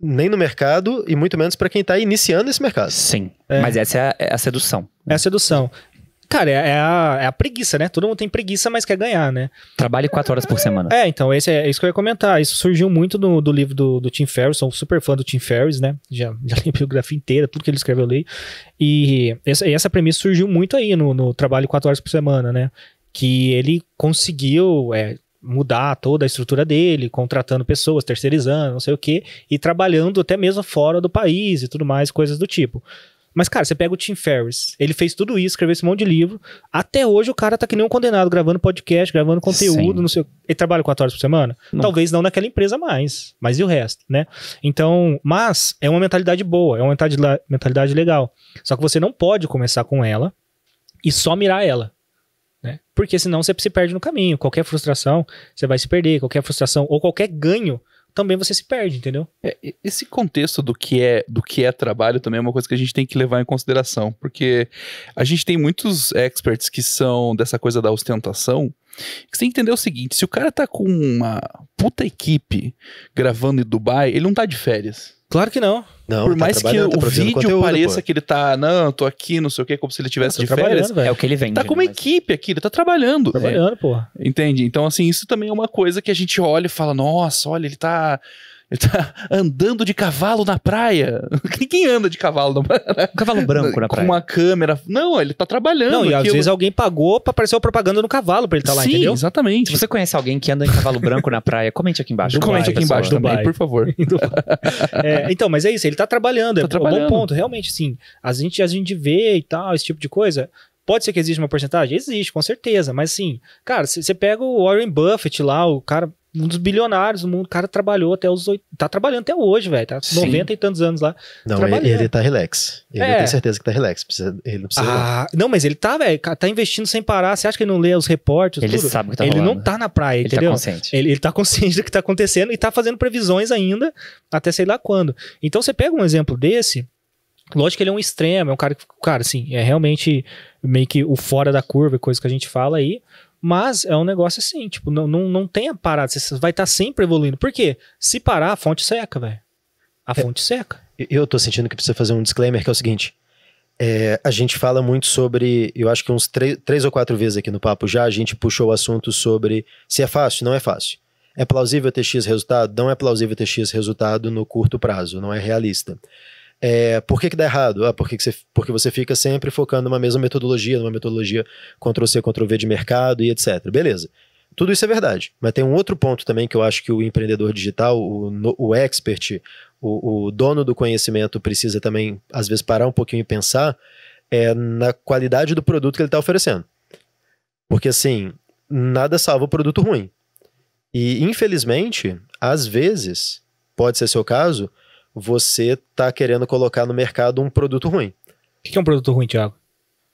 C: nem no mercado e muito menos para quem está iniciando esse mercado. Sim,
B: é. mas essa é a,
C: é a, sedução. É a sedução. Cara, é, é a, é a, preguiça, né? Todo mundo tem preguiça, mas quer ganhar, né? Trabalhe quatro horas por semana. É, então, esse é, é isso que eu ia comentar. Isso surgiu muito do, do livro do, do, Tim Ferriss, sou super fã do Tim Ferriss, né? Já, *laughs* já li a biografia inteira, tudo que ele escreveu eu li. E essa, e essa premissa surgiu muito aí no, no trabalho quatro horas por semana, né? Que ele conseguiu é, mudar toda a estrutura dele, contratando pessoas, terceirizando, não sei o quê, e trabalhando até mesmo fora do país e tudo mais, coisas do tipo. Mas, cara, você pega o Tim Ferriss, ele fez tudo isso, escreveu esse monte de livro. Até hoje o cara tá que nem um condenado, gravando podcast, gravando conteúdo, Sim. não sei. Ele trabalha quatro horas por semana? Nunca. Talvez não naquela empresa mais, mas e o resto, né? Então, mas é uma mentalidade boa, é uma mentalidade legal. Só que você não pode começar com ela e só mirar ela. Né? Porque senão você se perde no caminho. Qualquer frustração, você vai se perder. Qualquer frustração ou qualquer ganho, também você se perde, entendeu?
A: É, esse contexto do que é do que é trabalho também é uma coisa que a gente tem que levar em consideração, porque a gente tem muitos experts que são dessa coisa da ostentação. Que você tem que entender o seguinte: se o cara tá com uma puta equipe gravando em Dubai, ele não tá de férias. Claro que não.
D: Não, Por tá mais que tá o tá vídeo pareça pô.
A: que ele tá, não, tô aqui, não sei o quê, como se ele tivesse tá de férias. Véio. É o que ele vende. Tá com uma né, mas... equipe aqui, ele tá trabalhando. Trabalhando, é. pô. Entende? Então, assim, isso também é uma coisa que a gente olha e fala, nossa, olha, ele tá ele tá *laughs* andando de cavalo na praia. *laughs* Ninguém anda de cavalo na praia. Um cavalo branco na praia. Com uma
C: câmera. Não, ele tá trabalhando. Não, e às vezes alguém pagou pra aparecer uma propaganda no cavalo pra ele estar tá lá, Sim, entendeu?
B: exatamente. Se você conhece alguém que anda em cavalo branco na praia, comente aqui embaixo. Dubai, comente aqui embaixo Dubai. também, por
C: favor. *laughs* é, então, mas é isso, ele tá trabalhando. É tá é trabalhando. um bom ponto, realmente, sim. A gente, a gente vê e tal, esse tipo de coisa. Pode ser que exista uma porcentagem? Existe, com certeza. Mas assim, cara, você pega o Warren Buffett lá, o cara um dos bilionários do mundo. O cara trabalhou até os oito. Tá trabalhando até hoje, velho. Tá Sim. 90 e tantos anos lá. Não, ele, ele tá
D: relax. Ele é. tem certeza que tá relax. Precisa, ele não precisa. Ah,
C: não, mas ele tá, velho. Tá investindo sem parar. Você acha que ele não lê os reportes? Ele tudo? sabe o que tá Ele rolando. não tá na praia, ele tá entendeu? Tá consciente. Ele, ele tá *laughs* consciente do que tá acontecendo e tá fazendo previsões ainda, até sei lá quando. Então você pega um exemplo desse. Lógico que ele é um extremo, é um cara que, cara, assim, é realmente meio que o fora da curva, coisa que a gente fala aí. Mas é um negócio assim, tipo, não, não, não tem a parada, você vai estar tá sempre evoluindo. Por quê? Se parar, a fonte seca, velho. A é, fonte seca.
D: Eu tô sentindo que precisa fazer um disclaimer que é o seguinte. É, a gente fala muito sobre, eu acho que uns três ou quatro vezes aqui no papo já, a gente puxou o assunto sobre se é fácil, não é fácil. É plausível ter X resultado? Não é plausível ter X resultado no curto prazo, não é realista. É, por que, que dá errado? Ah, porque, você, porque você fica sempre focando numa mesma metodologia, numa metodologia Ctrl-C, Ctrl-V de mercado e etc. Beleza. Tudo isso é verdade. Mas tem um outro ponto também que eu acho que o empreendedor digital, o, o expert, o, o dono do conhecimento precisa também, às vezes, parar um pouquinho e pensar é na qualidade do produto que ele está oferecendo. Porque, assim, nada salva o produto ruim. E, infelizmente, às vezes, pode ser seu caso, você tá querendo colocar no mercado um produto ruim.
B: O que é um produto ruim, Thiago?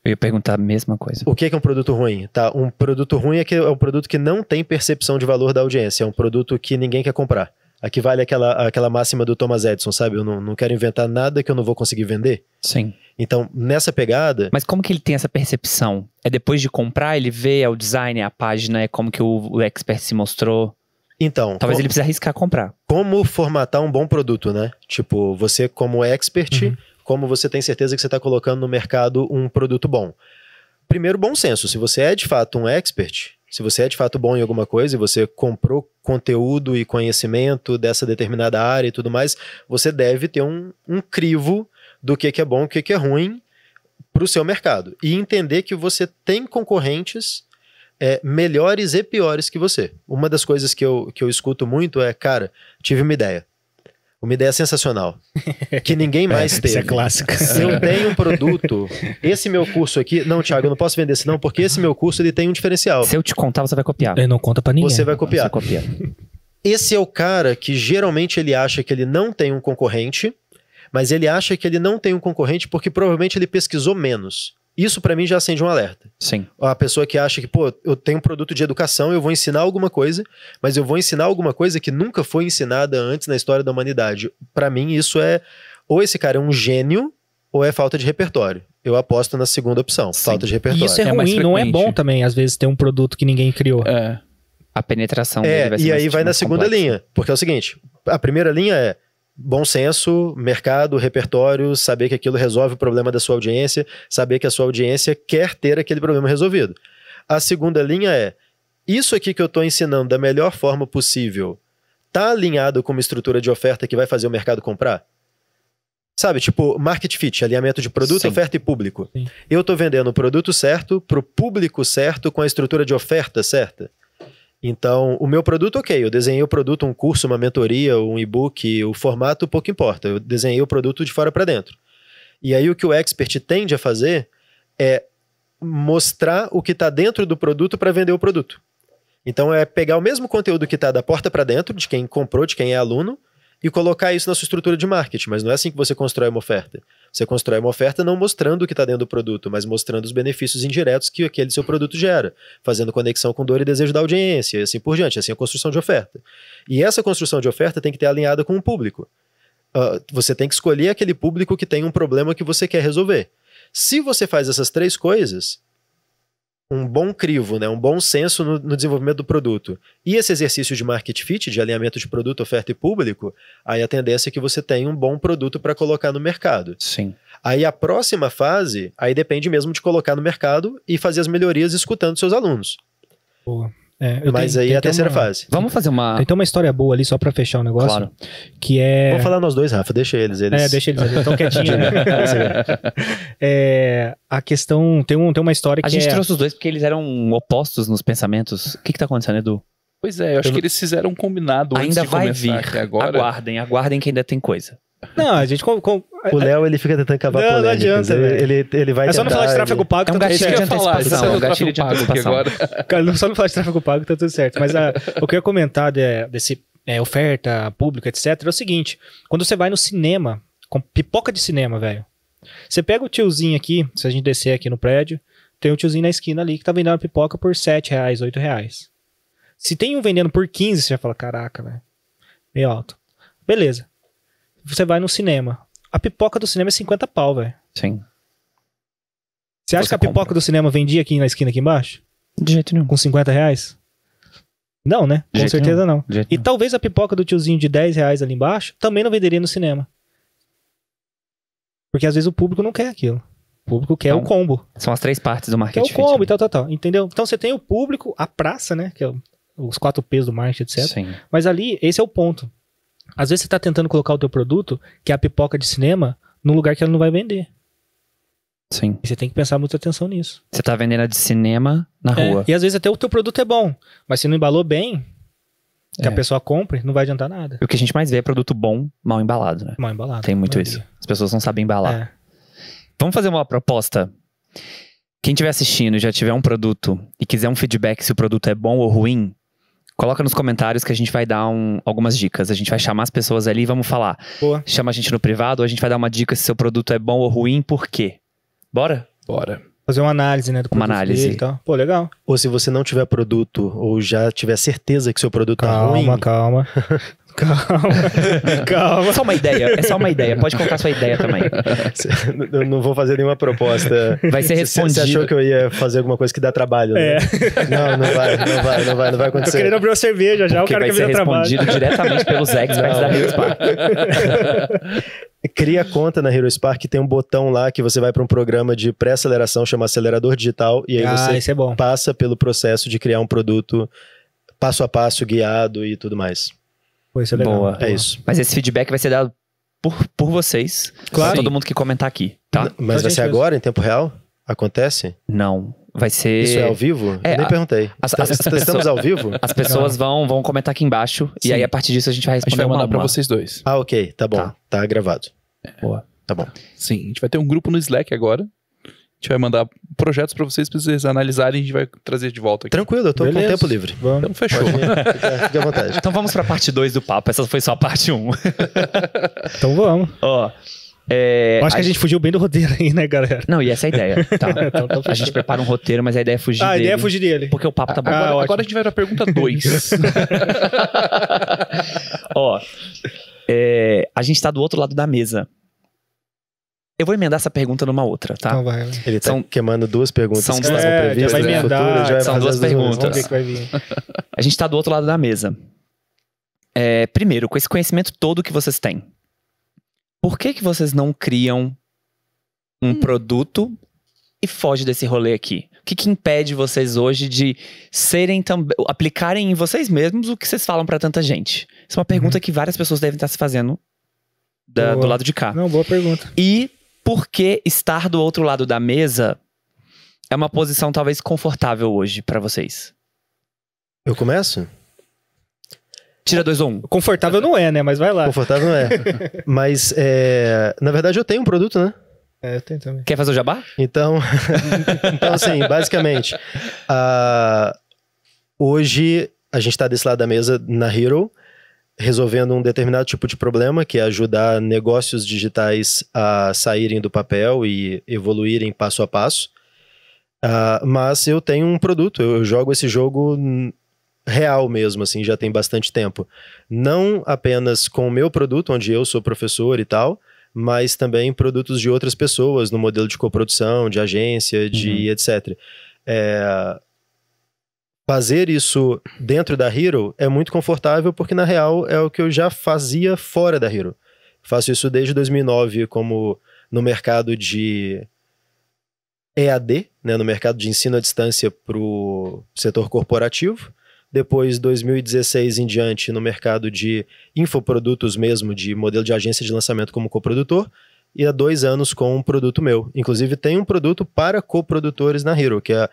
B: Eu ia perguntar a mesma coisa. O que é um produto ruim? Tá, um produto ruim é, que é um produto
D: que não tem percepção de valor da audiência, é um produto que ninguém quer comprar. Aqui vale aquela, aquela máxima do Thomas Edison, sabe? Eu não, não quero inventar nada que eu não vou conseguir vender. Sim. Então, nessa
B: pegada. Mas como que ele tem essa percepção? É depois de comprar, ele vê, é o design, é a página, é como que o, o expert se mostrou? Então. Talvez ele precise arriscar comprar. Como formatar um
D: bom produto, né? Tipo, você, como expert, uhum. como você tem certeza que você está colocando no mercado um produto bom? Primeiro, bom senso. Se você é de fato um expert, se você é de fato bom em alguma coisa e você comprou conteúdo e conhecimento dessa determinada área e tudo mais, você deve ter um, um crivo do que, que é bom, o que, que é ruim para o seu mercado. E entender que você tem concorrentes é, melhores e piores que você. Uma das coisas que eu, que eu escuto muito é, cara, tive uma ideia. Uma ideia sensacional. Que ninguém *laughs* é, mais é, teve. Isso é clássico.
B: Eu tenho um
D: produto. Esse meu curso aqui. Não, Thiago, eu não posso vender esse não, porque esse meu curso ele tem um diferencial. Se
B: eu te contar, você vai copiar.
C: Eu não conta para ninguém. Você vai copiar. Você copia.
D: Esse é o cara que geralmente ele acha que ele não tem um concorrente, mas ele acha que ele não tem um concorrente porque provavelmente ele pesquisou menos. Isso para mim já acende um alerta. Sim. A pessoa que acha que, pô, eu tenho um produto de educação, eu vou ensinar alguma coisa, mas eu vou ensinar alguma coisa que nunca foi ensinada antes na história da humanidade. Para mim isso é ou esse cara é um gênio ou é falta de repertório. Eu aposto na segunda opção, Sim. falta de repertório. E isso é, é ruim, não é bom
C: também às vezes ter um produto que ninguém criou. É.
B: A penetração
D: é, dele vai ser E aí vai na tipo, segunda complexo. linha, porque é o seguinte, a primeira linha é bom senso, mercado, repertório, saber que aquilo resolve o problema da sua audiência, saber que a sua audiência quer ter aquele problema resolvido. A segunda linha é: isso aqui que eu estou ensinando da melhor forma possível está alinhado com uma estrutura de oferta que vai fazer o mercado comprar? Sabe, tipo, market fit, alinhamento de produto, Sim. oferta e público. Sim. Eu estou vendendo o produto certo, para o público certo, com a estrutura de oferta certa. Então, o meu produto, ok, eu desenhei o produto, um curso, uma mentoria, um e-book, o formato, pouco importa. Eu desenhei o produto de fora para dentro. E aí o que o expert tende a fazer é mostrar o que está dentro do produto para vender o produto. Então é pegar o mesmo conteúdo que está da porta para dentro, de quem comprou, de quem é aluno, e colocar isso na sua estrutura de marketing. Mas não é assim que você constrói uma oferta. Você constrói uma oferta não mostrando o que está dentro do produto, mas mostrando os benefícios indiretos que aquele seu produto gera, fazendo conexão com dor e desejo da audiência e assim por diante. Assim, é a construção de oferta. E essa construção de oferta tem que ter alinhada com o público. Uh, você tem que escolher aquele público que tem um problema que você quer resolver. Se você faz essas três coisas, um bom crivo, né, um bom senso no, no, desenvolvimento do produto. E esse exercício de market fit, de alinhamento de produto, oferta e público, aí a tendência é que você tenha um bom produto para colocar no mercado. Sim. Aí a próxima fase, aí depende mesmo de colocar no mercado e fazer as melhorias escutando seus alunos.
C: Boa. É, Mas tenho, aí é a terceira uma... fase. Vamos fazer uma. Tem, uma história boa ali só pra fechar o um negócio. Claro. Que é. Vamos falar
B: nós dois, Rafa, deixa eles. eles... É, deixa eles, eles estão quietinhos. Né?
C: *laughs* é, a questão. Tem, um, tem uma história a que. A gente é... trouxe
B: os dois porque eles eram opostos nos pensamentos. O que, que tá acontecendo, Edu? Pois é, eu acho eu... que eles fizeram um combinado. Ainda vai vir. Agora. Aguardem, aguardem que
C: ainda tem coisa. Não, a gente. Com, com, o é, Léo, ele fica tentando acabar com polêmica. Não adianta, ele, ele, ele vai. É só não falar de tráfego pago, é um tá tudo certo. não, é gatilho de é só não falar de tráfego pago, tá tudo certo. Mas a, ah, o que eu ia comentar de, desse é, oferta pública, etc., é o seguinte: quando você vai no cinema, com pipoca de cinema, velho. Você pega o tiozinho aqui, se a gente descer aqui no prédio, tem um tiozinho na esquina ali que tá vendendo pipoca por 7 reais, 8 reais. Se tem um vendendo por 15, você já fala, caraca, velho. Meio alto. Beleza você vai no cinema. A pipoca do cinema é 50 pau, velho. Sim. Você acha você que a pipoca do cinema vendia aqui na esquina aqui embaixo? De jeito nenhum. Com 50 reais? Não, né? De Com certeza nenhum. não. E talvez a pipoca do tiozinho de 10 reais ali embaixo também não venderia no cinema. Porque às vezes o público não quer aquilo. O público quer então, o combo. São as três partes do marketing. Quer o combo né? e tal, tal, tal. Entendeu? Então você tem o público, a praça, né? Que é os quatro P's do marketing, etc. Sim. Mas ali, esse é o ponto. Às vezes você está tentando colocar o teu produto, que é a pipoca de cinema, num lugar que ela não vai vender. Sim. E você tem que pensar muita atenção nisso.
B: Você está vendendo a de cinema na é, rua.
C: E às vezes até o teu produto é bom, mas se não embalou bem, que é. a pessoa compre, não vai adiantar nada.
B: O que a gente mais vê é produto bom, mal embalado, né? Mal embalado. Tem muito é isso. As pessoas não sabem embalar. É. Vamos fazer uma proposta. Quem estiver assistindo e já tiver um produto e quiser um feedback se o produto é bom ou ruim, Coloca nos comentários que a gente vai dar um, algumas dicas. A gente vai chamar as pessoas ali e vamos falar. Boa. Chama a gente no privado, a gente vai dar uma dica se seu produto é bom ou ruim, por quê? Bora? Bora.
C: Fazer uma análise, né? Do uma análise. e tal. Pô, legal. Ou se você não tiver produto ou
D: já tiver certeza que seu produto tá calma, ruim. Calma, calma. *laughs* Calma,
C: calma. É só uma ideia, é só uma ideia. Pode contar sua ideia também.
D: Eu não vou fazer nenhuma proposta. Vai ser respondido. Você achou que eu ia fazer alguma coisa que dá trabalho, né? É. Não, não vai, não vai, não vai, não vai acontecer. Tô querendo abrir
C: uma cerveja já, Porque o cara vai ser respondido trabalho. diretamente pelos experts da Hero Spark.
D: *laughs* Cria conta na Hero Spark, tem um botão lá que você vai para um programa de pré-aceleração, chama Acelerador Digital, e aí ah, você é passa pelo processo de criar um produto passo a passo, guiado e tudo mais. Foi isso é legal. Boa. É isso. Mas esse feedback vai ser
B: dado por, por vocês. Claro. Todo mundo que comentar aqui, tá? mas vai ser agora,
D: em tempo real? Acontece? Não. Vai ser. Isso é ao vivo? É, Eu nem a... perguntei. As, tá, tá, as, estamos, as pessoas, ao vivo?
B: As pessoas vão, vão comentar aqui embaixo Sim. e aí a partir disso a gente vai responder. A gente vai mandar para vocês
D: dois. Ah, ok.
A: Tá bom. Tá, tá gravado. É. Boa. Tá bom. Sim, a gente vai ter um grupo no Slack agora gente vai mandar projetos para vocês, pra vocês analisarem e a gente vai trazer de volta. Aqui. Tranquilo, eu tô Beleza. com tempo livre.
C: Vamos. Então fechou. *laughs*
B: Fique, à vontade. então vamos pra parte 2 do papo, essa foi só a parte 1. Um. *laughs* então vamos. Ó. É, Acho que a gente... gente fugiu bem do roteiro aí, né, galera? Não, e essa é a ideia. Tá. *laughs* Então, então, a gente prepara um roteiro, mas a ideia é fugir ah, dele. A ideia é fugir dele. Porque o papo tá bom. Ah, agora, agora, a gente vai pra pergunta 2. Ó, é, a gente tá do outro lado da mesa. Eu vou emendar essa pergunta numa outra, tá? Então vai. Né? Ele tá são, queimando duas perguntas são que duas, previstas. É, vai emendar, futuro, já são duas, perguntas. vai vir. a gente tá do outro lado da mesa. É, primeiro, com esse conhecimento todo que vocês têm, por que que vocês não criam um hum. produto e foge desse rolê aqui? O que, que impede vocês hoje de serem também aplicarem em vocês mesmos o que vocês falam para tanta gente? Isso é uma pergunta uhum. que várias pessoas devem estar se fazendo da, do lado de cá. Não, boa pergunta. E porque estar do outro lado da mesa é uma posição talvez confortável hoje para vocês?
D: Eu começo? Tira
B: dois ou um. Confortável não é, né? Mas vai lá. Confortável não é.
D: *laughs* Mas, é... na verdade, eu tenho um produto, né?
C: É, eu tenho também.
D: Quer fazer o jabá? Então, *laughs* então assim, basicamente, uh... hoje a gente está desse lado da mesa na Hero resolvendo um determinado tipo de problema, que é ajudar negócios digitais a saírem do papel e evoluírem passo a passo. Uh, mas eu tenho um produto, eu jogo esse jogo real mesmo, assim, já tem bastante tempo. Não apenas com o meu produto, onde eu sou professor e tal, mas também produtos de outras pessoas, no modelo de coprodução, de agência, de uhum. etc. É, fazer isso dentro da Hero é muito confortável porque, na real, é o que eu já fazia fora da Hero. Faço isso desde 2009 como no mercado de EAD, né, no mercado de ensino à distância para o setor corporativo. Depois, 2016 em diante, no mercado de infoprodutos mesmo, de modelo de agência de lançamento como coprodutor e há dois anos com um produto meu. Inclusive, tem um produto para coprodutores na Hero, que é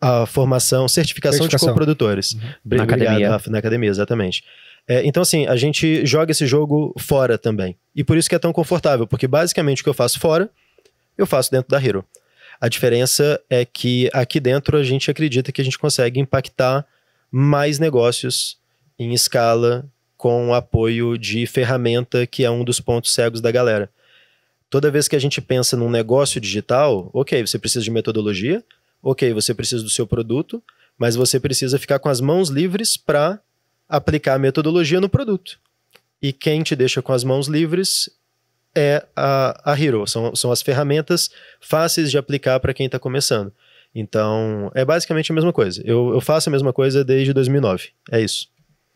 D: a, formação, certificação, certificação, de coprodutores. Uhum. Na academia. Rafa, na academia, exatamente. É, então, assim, a gente joga esse jogo fora também. E por isso que é tão confortável, porque basicamente o que eu faço fora, eu faço dentro da Hero. A diferença é que aqui dentro a gente acredita que a gente consegue impactar mais negócios em escala com o apoio de ferramenta, que é um dos pontos cegos da galera toda vez que a gente pensa num negócio digital, ok, você precisa de metodologia, ok, você precisa do seu produto, mas você precisa ficar com as mãos livres para aplicar a metodologia no produto. E quem te deixa com as mãos livres é a, a Hero, são, são as ferramentas fáceis de aplicar para quem está começando. Então, é basicamente a mesma coisa. Eu, eu faço a mesma coisa desde 2009.
B: É isso.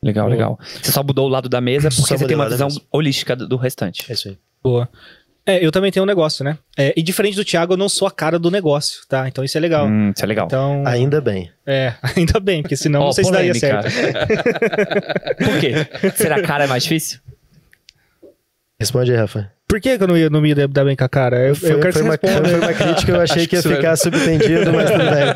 B: Legal, legal. Você só mudou o lado da mesa porque só você tem uma visão holística do, do restante. É isso aí.
C: Boa. É, eu também tenho um negócio, né? É, e diferente do Thiago, eu não sou a cara do negócio, tá? Então isso é legal. Hum, isso é legal. Então, ainda bem. É, *laughs* ainda bem, porque senão oh, não sei polêmica. se daria certo. *laughs* Por quê? Será a cara é mais difícil? Responde aí, Rafa. Por que, que eu não, ia, não me dar bem com a cara? Eu, foi, eu quero foi, que uma, foi uma crítica que eu achei que ia ficar vai... É- subentendido, mas não bem.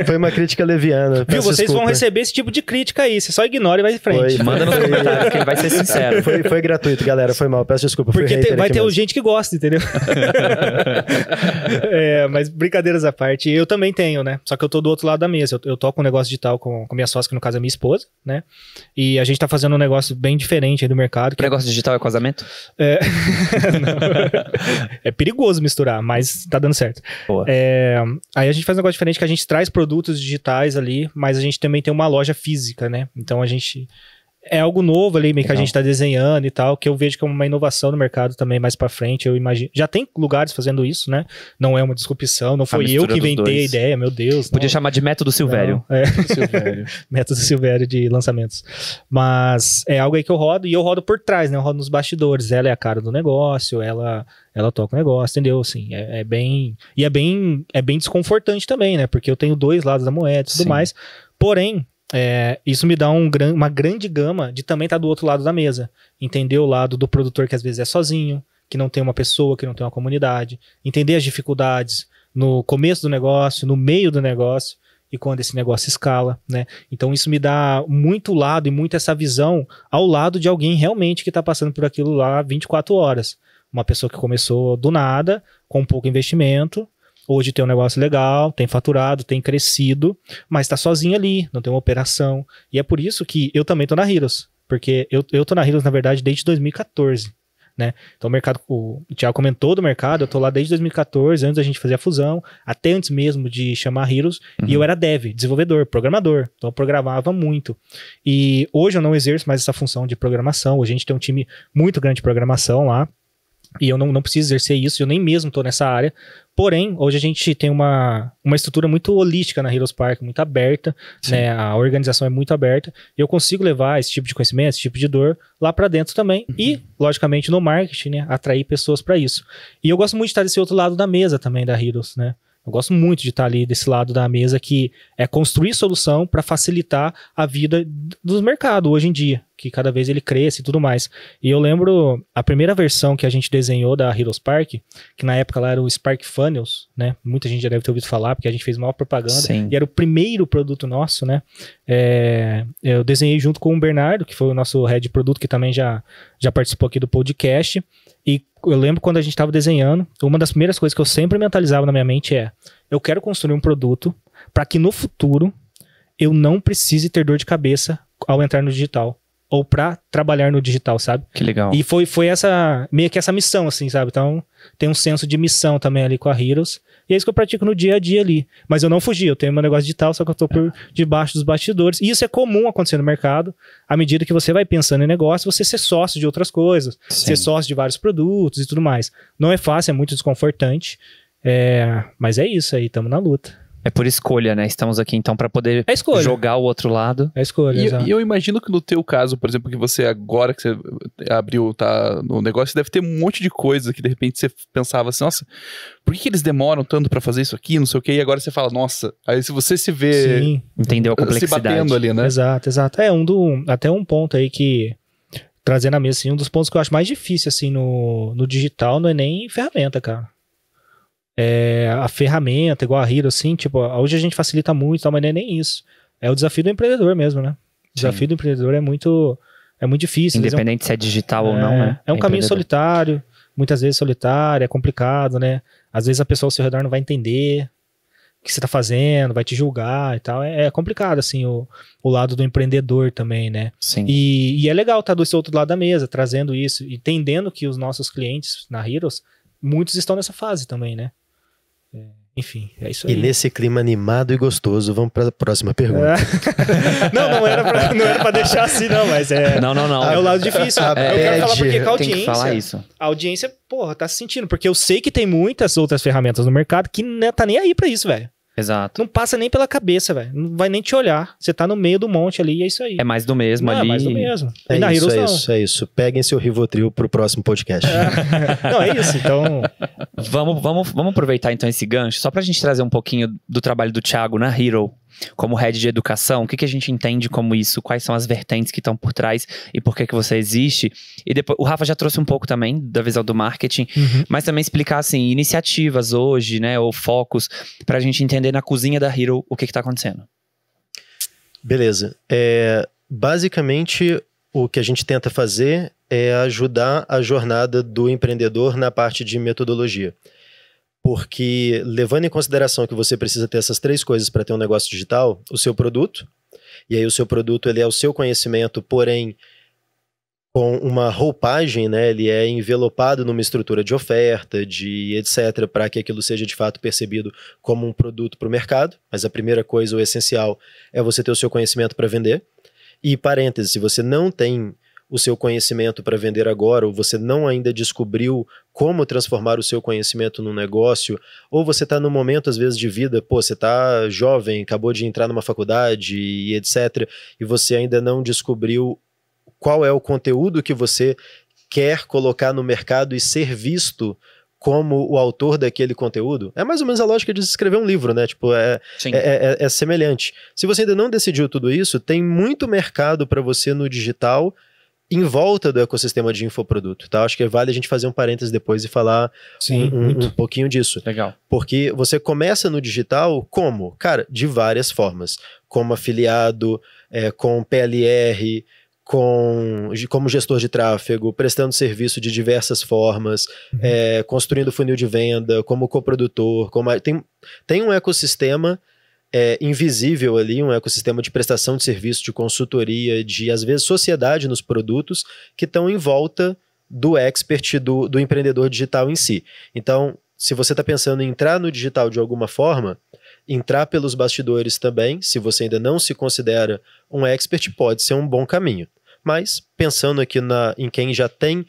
C: *laughs* Foi uma crítica leviana. Viu, vocês desculpa. vão receber esse tipo de crítica aí. Você só ignora e vai em frente. Foi, Manda nos comentários, que ele vai ser sincero. Foi,
D: foi gratuito, galera. Foi mal. Peço desculpa. Porque vai ter mesmo.
C: gente que gosta, entendeu? *laughs* é, mas brincadeiras à parte. Eu também tenho, né? Só que eu tô do outro lado da mesa. Eu, eu toco um negócio digital com, com minha sócia, que no caso é minha esposa, né? E a gente tá fazendo um negócio bem diferente aí do mercado. Que... O negócio digital é casamento? É, *laughs* é perigoso misturar, mas tá dando certo. É, aí a gente faz um negócio diferente que a gente traz produtos digitais ali, mas a gente também tem uma loja física, né? Então a gente é algo novo ali, meio que a gente está desenhando e tal, que eu vejo como é uma inovação no mercado também mais para frente, eu imagino. Já tem lugares fazendo isso, né? Não é uma disrupção, não foi eu que inventei a ideia, meu Deus. Podia não. chamar de método Silvério. Não, é. Silvério. *laughs* método Silvério de lançamentos. Mas é algo aí que eu rodo, e eu rodo por trás, né? Eu rodo nos bastidores. Ela é a cara do negócio, ela ela toca o negócio, entendeu? Assim, é, é, bem. E é bem, é bem desconfortante também, né? Porque eu tenho dois lados da moeda e tudo Sim. mais. Porém, é, isso me dá um gran, uma grande gama de também estar tá do outro lado da mesa. Entender o lado do produtor que às vezes é sozinho, que não tem uma pessoa, que não tem uma comunidade. Entender as dificuldades no começo do negócio, no meio do negócio e quando esse negócio escala, né? Então isso me dá muito lado e muito essa visão ao lado de alguém realmente que está passando por aquilo lá 24 horas. Uma pessoa que começou do nada, com pouco investimento, Hoje tem um negócio legal, tem faturado, tem crescido, mas está sozinho ali, não tem uma operação. E é por isso que eu também tô na Heroes. Porque eu, eu tô na Heroes, na verdade, desde 2014. Né? Então o mercado, o Thiago comentou do mercado, eu tô lá desde 2014, antes da gente fazer a fusão, até antes mesmo de chamar Heroes, uhum. e eu uhum. era dev, desenvolvedor, programador, então eu programava muito. E hoje eu não exerço mais essa função de programação, hoje a gente tem um time muito grande de programação lá, e eu não, não preciso exercer isso, eu nem mesmo estou nessa área. Porém, hoje a gente tem uma, uma estrutura muito holística na Heroes Park, muito aberta, né? a organização é muito aberta, e eu consigo levar esse tipo de conhecimento, esse tipo de dor lá para dentro também, uhum. e, logicamente, no marketing, né? atrair pessoas para isso. E eu gosto muito de estar desse outro lado da mesa também da Heroes, né? Eu gosto muito de estar ali desse lado da mesa que é construir solução para facilitar a vida dos mercados hoje em dia, que cada vez ele cresce e tudo mais. E eu lembro a primeira versão que a gente desenhou da Heroes Park, que na época lá era o Spark Funnels, né? Muita gente já deve ter ouvido falar, porque a gente fez maior propaganda. Sim. E era o primeiro produto nosso, né? É, eu desenhei junto com o Bernardo, que foi o nosso head de produto, que também já, já participou aqui do podcast eu lembro quando a gente estava desenhando, uma das primeiras coisas que eu sempre mentalizava na minha mente é: eu quero construir um produto para que no futuro eu não precise ter dor de cabeça ao entrar no digital ou para trabalhar no digital, sabe? Que legal. E foi, foi essa, meio que essa missão, assim, sabe? Então, tem um senso de missão também ali com a Heroes. E é isso que eu pratico no dia a dia ali. Mas eu não fugi, eu tenho meu negócio digital, só que eu tô por debaixo dos bastidores. E isso é comum acontecer no mercado. À medida que você vai pensando em negócio, você ser sócio de outras coisas, Sim. ser sócio de vários produtos e tudo mais. Não é fácil, é muito desconfortante. É... Mas é isso aí, tamo na luta.
B: É por escolha, né? Estamos aqui então para poder é escolha. jogar o outro lado. É escolha.
A: E, eu imagino que no teu caso, por exemplo, que você agora que você abriu, tá no negócio, deve ter um monte de coisa que de repente você pensava assim, nossa, por que, que eles demoram tanto para fazer isso aqui, não sei o quê, e agora você fala, nossa, aí se você se vê Sim. entendeu a complexidade. se batendo ali, né?
C: Exato, exato. É um do até um ponto aí que trazendo a mesa assim, um dos pontos que eu acho mais difícil assim no, no digital não é nem ferramenta, cara é, a ferramenta, igual a Hero, assim, tipo, hoje a gente facilita muito, mas não é nem isso. É o desafio do empreendedor mesmo, né? O desafio Sim. do empreendedor é muito, é muito difícil. Independente
B: é um, se é digital é, ou não, é, né? É um é caminho
C: solitário, muitas vezes solitário, é complicado, né? Às vezes a pessoa ao seu redor não vai entender o que você tá fazendo, vai te julgar e tal. É, é complicado, assim, o, o lado do empreendedor também, né? Sim. E, e é legal estar tá, seu outro lado da mesa, trazendo isso, entendendo que os nossos clientes na Heroes, muitos estão nessa fase também, né? É, enfim, é isso aí. E nesse
D: clima animado e gostoso, vamos para a próxima pergunta.
C: É. *laughs* não, não era, para deixar assim, não, mas é. Não, não, não. É o lado difícil. A, a eu quero falar porque com a audiência. falar isso. A audiência, porra, tá se sentindo. Porque eu sei que tem muitas outras ferramentas no mercado que não tá nem aí para isso, velho. Exato. Não passa nem pela cabeça, velho. Não vai nem te olhar. Você tá no meio do monte ali e é isso aí. É mais do mesmo não, é ali. É mais do mesmo. É isso, Heroes, é isso,
B: é isso. Peguem seu
D: Rivotril pro próximo podcast. É. *laughs* não, é isso. Então...
B: vamos, vamos, vamos aproveitar então esse gancho, só pra gente trazer um pouquinho do trabalho do Thiago na Hero como head de educação, o que, que a gente entende como isso, quais são as vertentes que estão por trás e por que, que você existe. E depois, o Rafa já trouxe um pouco também da visão do marketing, uhum. mas também explicar assim, iniciativas hoje, né, ou focos, para a gente entender na cozinha da Hero o que está acontecendo. Beleza.
D: É, basicamente, o que a gente tenta fazer é ajudar a jornada do empreendedor na parte de metodologia. Porque, levando em consideração que você precisa ter essas três coisas para ter um negócio digital, o seu produto, e aí o seu produto ele é o seu conhecimento, porém com uma roupagem, né? Ele é envelopado numa estrutura de oferta, de etc, para que aquilo seja de fato percebido como um produto para o mercado. Mas a primeira coisa, o essencial, é você ter o seu conhecimento para vender. E parêntese, se você não tem o seu conhecimento para vender agora, ou você não ainda descobriu como transformar o seu conhecimento num negócio, ou você está num momento, às vezes, de vida, pô, você está jovem, acabou de entrar numa faculdade e etc., e você ainda não descobriu qual é o conteúdo que você quer colocar no mercado e ser visto como o autor daquele conteúdo. É mais ou menos a lógica de escrever um livro, né? Tipo, é, é, é, é semelhante. Se você ainda não decidiu tudo isso, tem muito mercado para você no digital em volta do ecossistema de infoproduto, tá? Acho que vale a gente fazer um parênteses depois e falar Sim, um, um, pouquinho disso. Legal. Porque você começa no digital como? Cara, de várias formas. Como afiliado, é, com PLR, com, como gestor de tráfego, prestando serviço de diversas formas, uhum. é, construindo funil de venda, como coprodutor, como, tem, tem um ecossistema é, invisível ali, um ecossistema de prestação de serviço, de consultoria, de às vezes sociedade nos produtos que estão em volta do expert, do, do empreendedor digital em si. Então, se você está pensando em entrar no digital de alguma forma, entrar pelos bastidores também, se você ainda não se considera um expert, pode ser um bom caminho. Mas, pensando aqui na, em quem já tem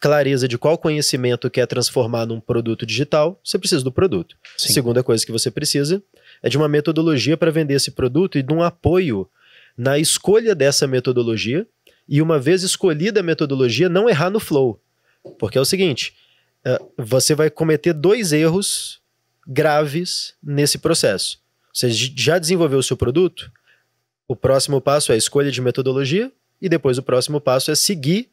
D: clareza de qual conhecimento quer transformar num produto digital, você precisa do produto. Sim. Segunda coisa que você precisa é de uma metodologia para vender esse produto e de um apoio na escolha dessa metodologia. E uma vez escolhida a metodologia, não errar no flow. Porque é o seguinte: eh, você vai cometer dois erros graves nesse processo. Você já desenvolveu o seu produto? O próximo passo é a escolha de metodologia, e depois o próximo passo é seguir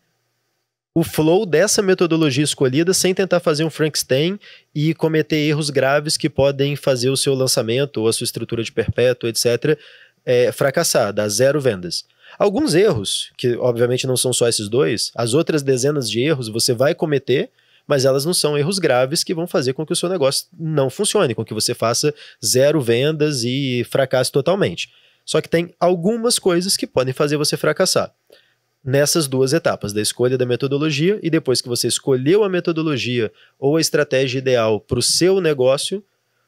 D: o flow dessa metodologia escolhida sem tentar fazer um Frankenstein e cometer erros graves que podem fazer o seu lançamento ou a sua estrutura de perpétuo, etc., é, fracassar, dar zero vendas. Alguns erros, que obviamente não são só esses dois, as outras dezenas de erros você vai cometer, mas elas não são erros graves que vão fazer com que o seu negócio não funcione, com que você faça zero vendas e fracasse totalmente. Só que tem algumas coisas que podem fazer você fracassar nessas duas etapas, da escolha da metodologia e depois que você escolheu a metodologia ou a estratégia ideal para o seu negócio,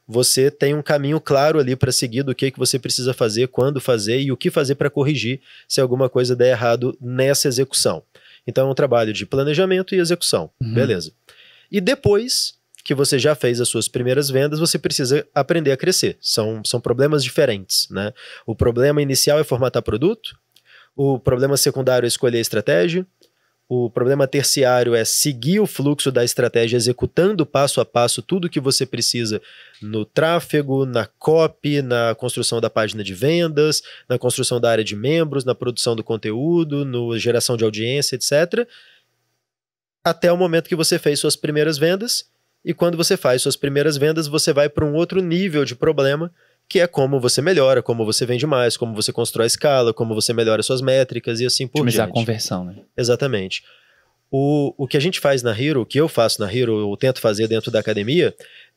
D: você tem um caminho claro ali para seguir do que, que você precisa fazer, quando fazer e o que fazer para corrigir se alguma coisa der errado nessa execução. Então é um trabalho de planejamento e execução, uhum. beleza. E depois que você já fez as suas primeiras vendas, você precisa aprender a crescer. São, são problemas diferentes, né? O problema inicial é formatar produto, o problema secundário é escolher a estratégia. O problema terciário é seguir o fluxo da estratégia, executando passo a passo tudo que você precisa no tráfego, na copy, na construção da página de vendas, na construção da área de membros, na produção do conteúdo, na geração de audiência, etc. Até o momento que você fez suas primeiras vendas. E quando você faz suas primeiras vendas, você vai para um outro nível de problema, que é como você melhora, como você vende mais, como você constrói a escala, como você melhora suas métricas e assim por diante. Otimizar a
B: conversão, né?
D: Exatamente. O, o que a gente faz na Hero, o que eu faço na Hero, ou tento fazer dentro da academia,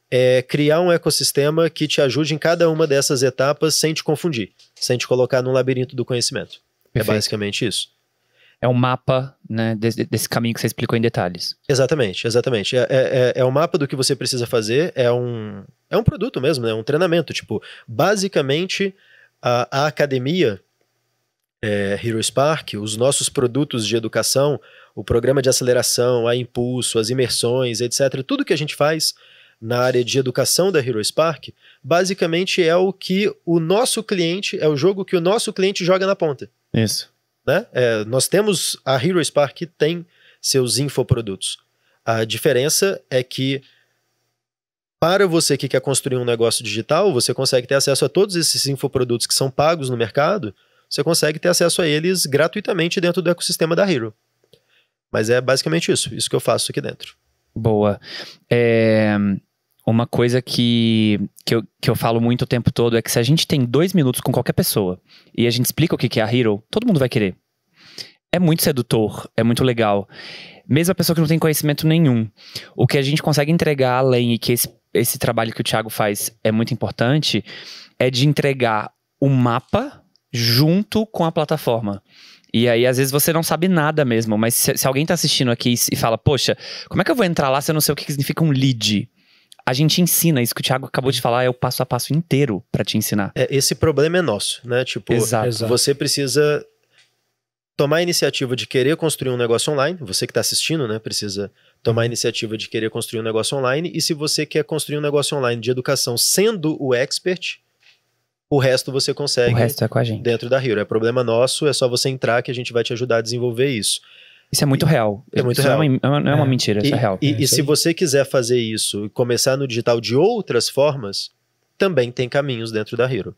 D: é criar um ecossistema que te ajude em cada uma dessas etapas sem te confundir, sem te colocar num labirinto do conhecimento.
B: É Perfeito. É basicamente isso é um mapa né, desse, desse, caminho que você explicou em detalhes.
D: Exatamente, exatamente. É, é, é, é um mapa do que você precisa fazer, é um, é um produto mesmo, né, um treinamento. Tipo, basicamente, a, a academia é, Hero Spark, os nossos produtos de educação, o programa de aceleração, a impulso, as imersões, etc., tudo que a gente faz na área de educação da Hero Spark, basicamente é o que o nosso cliente, é o jogo que o nosso cliente joga na ponta. Isso. Né? É, nós temos a Hero Spark tem seus infoprodutos. A diferença é que para você que quer construir um negócio digital, você consegue ter acesso a todos esses infoprodutos que são pagos no mercado, você consegue ter acesso a eles gratuitamente dentro do ecossistema da Hero. Mas é basicamente isso, isso que eu faço aqui dentro.
B: Boa. É, uma coisa que, que, eu, que eu falo muito o tempo todo é que se a gente tem dois minutos com qualquer pessoa e a gente explica o que é a Hero, todo mundo vai querer é muito sedutor, é muito legal. Mesmo a pessoa que não tem conhecimento nenhum. O que a gente consegue entregar além e que esse, esse trabalho que o Thiago faz é muito importante é de entregar o mapa junto com a plataforma. E aí, às vezes, você não sabe nada mesmo, mas se, se alguém está assistindo aqui e, fala, poxa, como é que eu vou entrar lá se eu não sei o que significa um lead? a gente ensina isso que o Thiago acabou de falar, é o passo a passo inteiro para te ensinar. É, esse problema é nosso, né? Tipo, Exato. você
D: precisa tomar a iniciativa de querer construir um negócio online, você que está assistindo, né, precisa tomar a iniciativa de querer construir um negócio online, e se você quer construir um negócio online de educação sendo o expert, o resto você consegue o resto é com a gente. dentro da Hero. É problema nosso, é só você entrar que a gente vai te ajudar a desenvolver isso. Isso é muito real. É muito isso é real. Não é uma, não é uma é. mentira, isso é e, é real. E, é, e se você quiser fazer isso e começar no digital de outras formas, também tem caminhos dentro da Hero.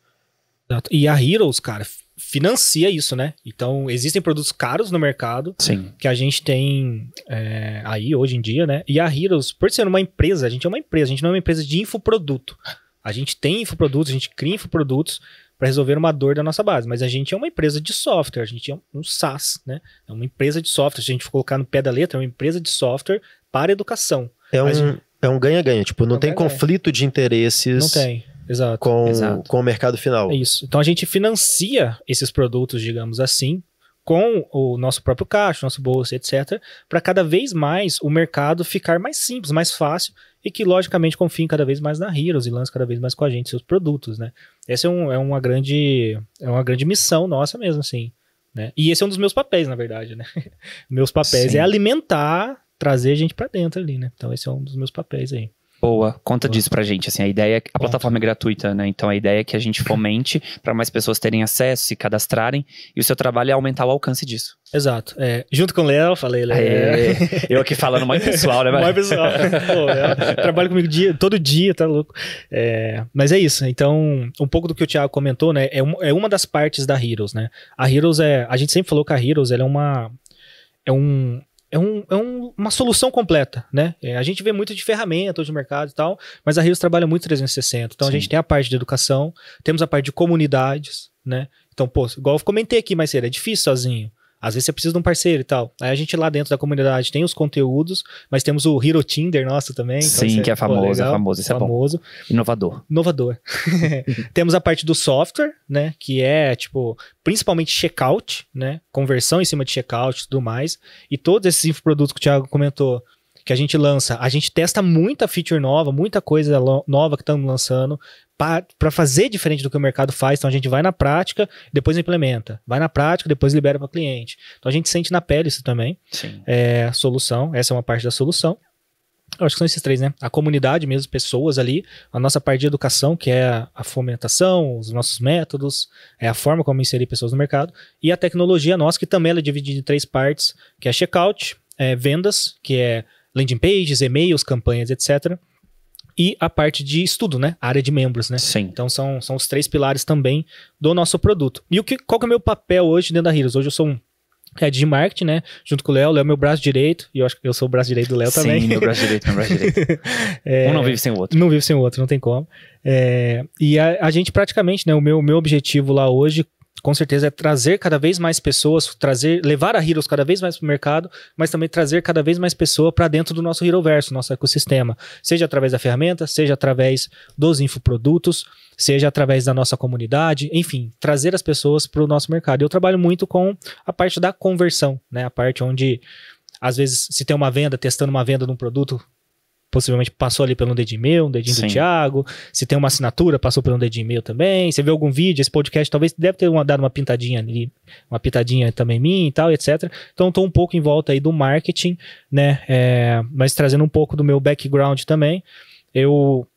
C: E a Heroes, cara, financia isso, né? Então, existem produtos caros no mercado Sim. que a gente tem é, aí hoje em dia, né? E a Heroes, por ser uma empresa, a gente é uma empresa, a gente não é uma empresa de infoproduto. A gente tem infoprodutos, a gente cria infoprodutos para resolver uma dor da nossa base, mas a gente é uma empresa de software, a gente é um SaaS, né? É uma empresa de software, se a gente for colocar no pé da letra, é uma empresa de software para educação.
D: É um, gente... é um ganha-ganha, tipo, não, é tem ganha -ganha. conflito de interesses. Não tem. Exato, com, exato. com o mercado final.
C: É isso. Então a gente financia esses produtos, digamos assim, com o nosso próprio caixa, nosso bolso, etc., para cada vez mais o mercado ficar mais simples, mais fácil e que, logicamente, confiem cada vez mais na Heroes e lance cada vez mais com a gente seus produtos, né? Essa é, um, é, uma, grande, é uma grande missão nossa mesmo, assim. Né? E esse é um dos meus papéis, na verdade, né? *laughs* meus papéis é Sim. é alimentar, trazer a gente para dentro ali, né? Então esse é um dos meus papéis aí.
B: Boa, conta disso pra gente, assim, a ideia, é a plataforma é gratuita, né, então a ideia é que a gente *clears throat* fomente para mais pessoas terem acesso, se cadastrarem, e o seu trabalho é aumentar o alcance disso.
C: Exato, é, junto com o Léo, falei, Léo. É, eu aqui falando mais pessoal, né, *laughs* mais pessoal, Pô, trabalha comigo dia, todo dia, tá louco, é, mas é isso, então, um pouco do que o Thiago comentou, né, é, um, é uma das partes da Heroes, né, a Heroes é, a gente sempre falou que a Heroes, ela é uma, é um, é, um, é um, uma solução completa, né? É, a gente vê muito de ferramentas de mercado e tal, mas a Rios trabalha muito 360. Então Sim. a gente tem a parte de educação, temos a parte de comunidades, né? Então, pô, igual eu comentei aqui mais cedo, é difícil sozinho. Às vezes você precisa de um parceiro e tal. Aí a gente lá dentro da comunidade tem os conteúdos, mas temos o Hero Tinder nosso também. Então Sim, é, que é, famoso, pô, legal, é famoso, isso é famoso. Bom. Inovador. Inovador. *laughs* temos a parte do software, né? Que é, tipo, principalmente checkout, né? Conversão em cima de checkout e tudo mais. E todos esses produtos que o Thiago comentou, que a gente lança, a gente testa muita feature nova, muita coisa nova que estamos lançando para fazer diferente do que o mercado faz. Então a gente vai na prática, depois implementa. Vai na prática, depois libera para o cliente. Então a gente sente na pele isso também. Sim. É, solução, essa é uma parte da solução. Eu acho que são esses três, né? A comunidade mesmo, pessoas ali, a nossa parte de educação, que é a fomentação, os nossos métodos, é a forma como inserir pessoas no mercado, e a tecnologia nossa, que também ela é dividida em três partes, que é checkout, é vendas, que é landing pages, e-mails, campanhas, etc. E a parte de estudo, né? área de membros, né? Sim. Então são, são os três pilares também do nosso produto. E o que, qual que é o meu papel hoje dentro da Heroes? Hoje eu sou um head é, de marketing, né? Junto com o Léo. Léo é meu braço direito. E eu acho que eu sou o braço direito do Léo também. Sim, meu braço direito, meu braço direito. *laughs* é, um não vive sem o outro. Não vive sem o outro, não tem como. É, e a, a, gente praticamente, né? O meu, meu objetivo lá hoje, com certeza é trazer cada vez mais pessoas, trazer, levar a Heroes cada vez mais para o mercado, mas também trazer cada vez mais pessoas para dentro do nosso Heroverso, nosso ecossistema, seja através da ferramenta, seja através dos infoprodutos, seja através da nossa comunidade, enfim, trazer as pessoas para o nosso mercado. Eu trabalho muito com a parte da conversão, né? A parte onde às vezes se tem uma venda, testando uma venda de um produto, possivelmente passou ali pelo dedinho meu, um dedinho Sim. do Thiago. Se tem uma assinatura, passou pelo dedinho meu também. Você vê algum vídeo, esse podcast talvez deve ter uma, dado uma pintadinha ali, uma pintadinha também minha e tal, etc. Então estou um pouco em volta aí do marketing, né? É, mas trazendo um pouco do meu background também. Eu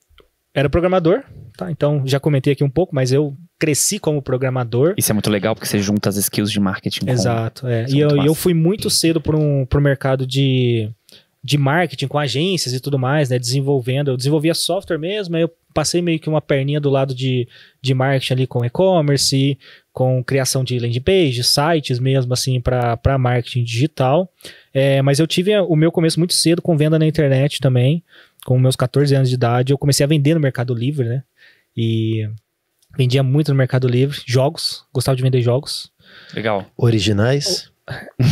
C: era programador, tá? Então já comentei aqui um pouco, mas eu cresci como programador.
B: Isso é muito legal porque você junta as skills de marketing. Exato,
C: com... é. Isso é e é eu, eu fui muito cedo para um, o mercado de de marketing com agências e tudo mais, né? Desenvolvendo. Eu desenvolvia software mesmo, aí eu passei meio que uma perninha do lado de, de marketing ali com e-commerce, com criação de landing page, sites mesmo, assim, para marketing digital. É, mas eu tive o meu começo muito cedo com venda na internet também. Com meus 14 anos de idade, eu comecei a vender no Mercado Livre, né? E vendia muito no Mercado Livre, jogos, gostava de vender jogos. Legal. Originais?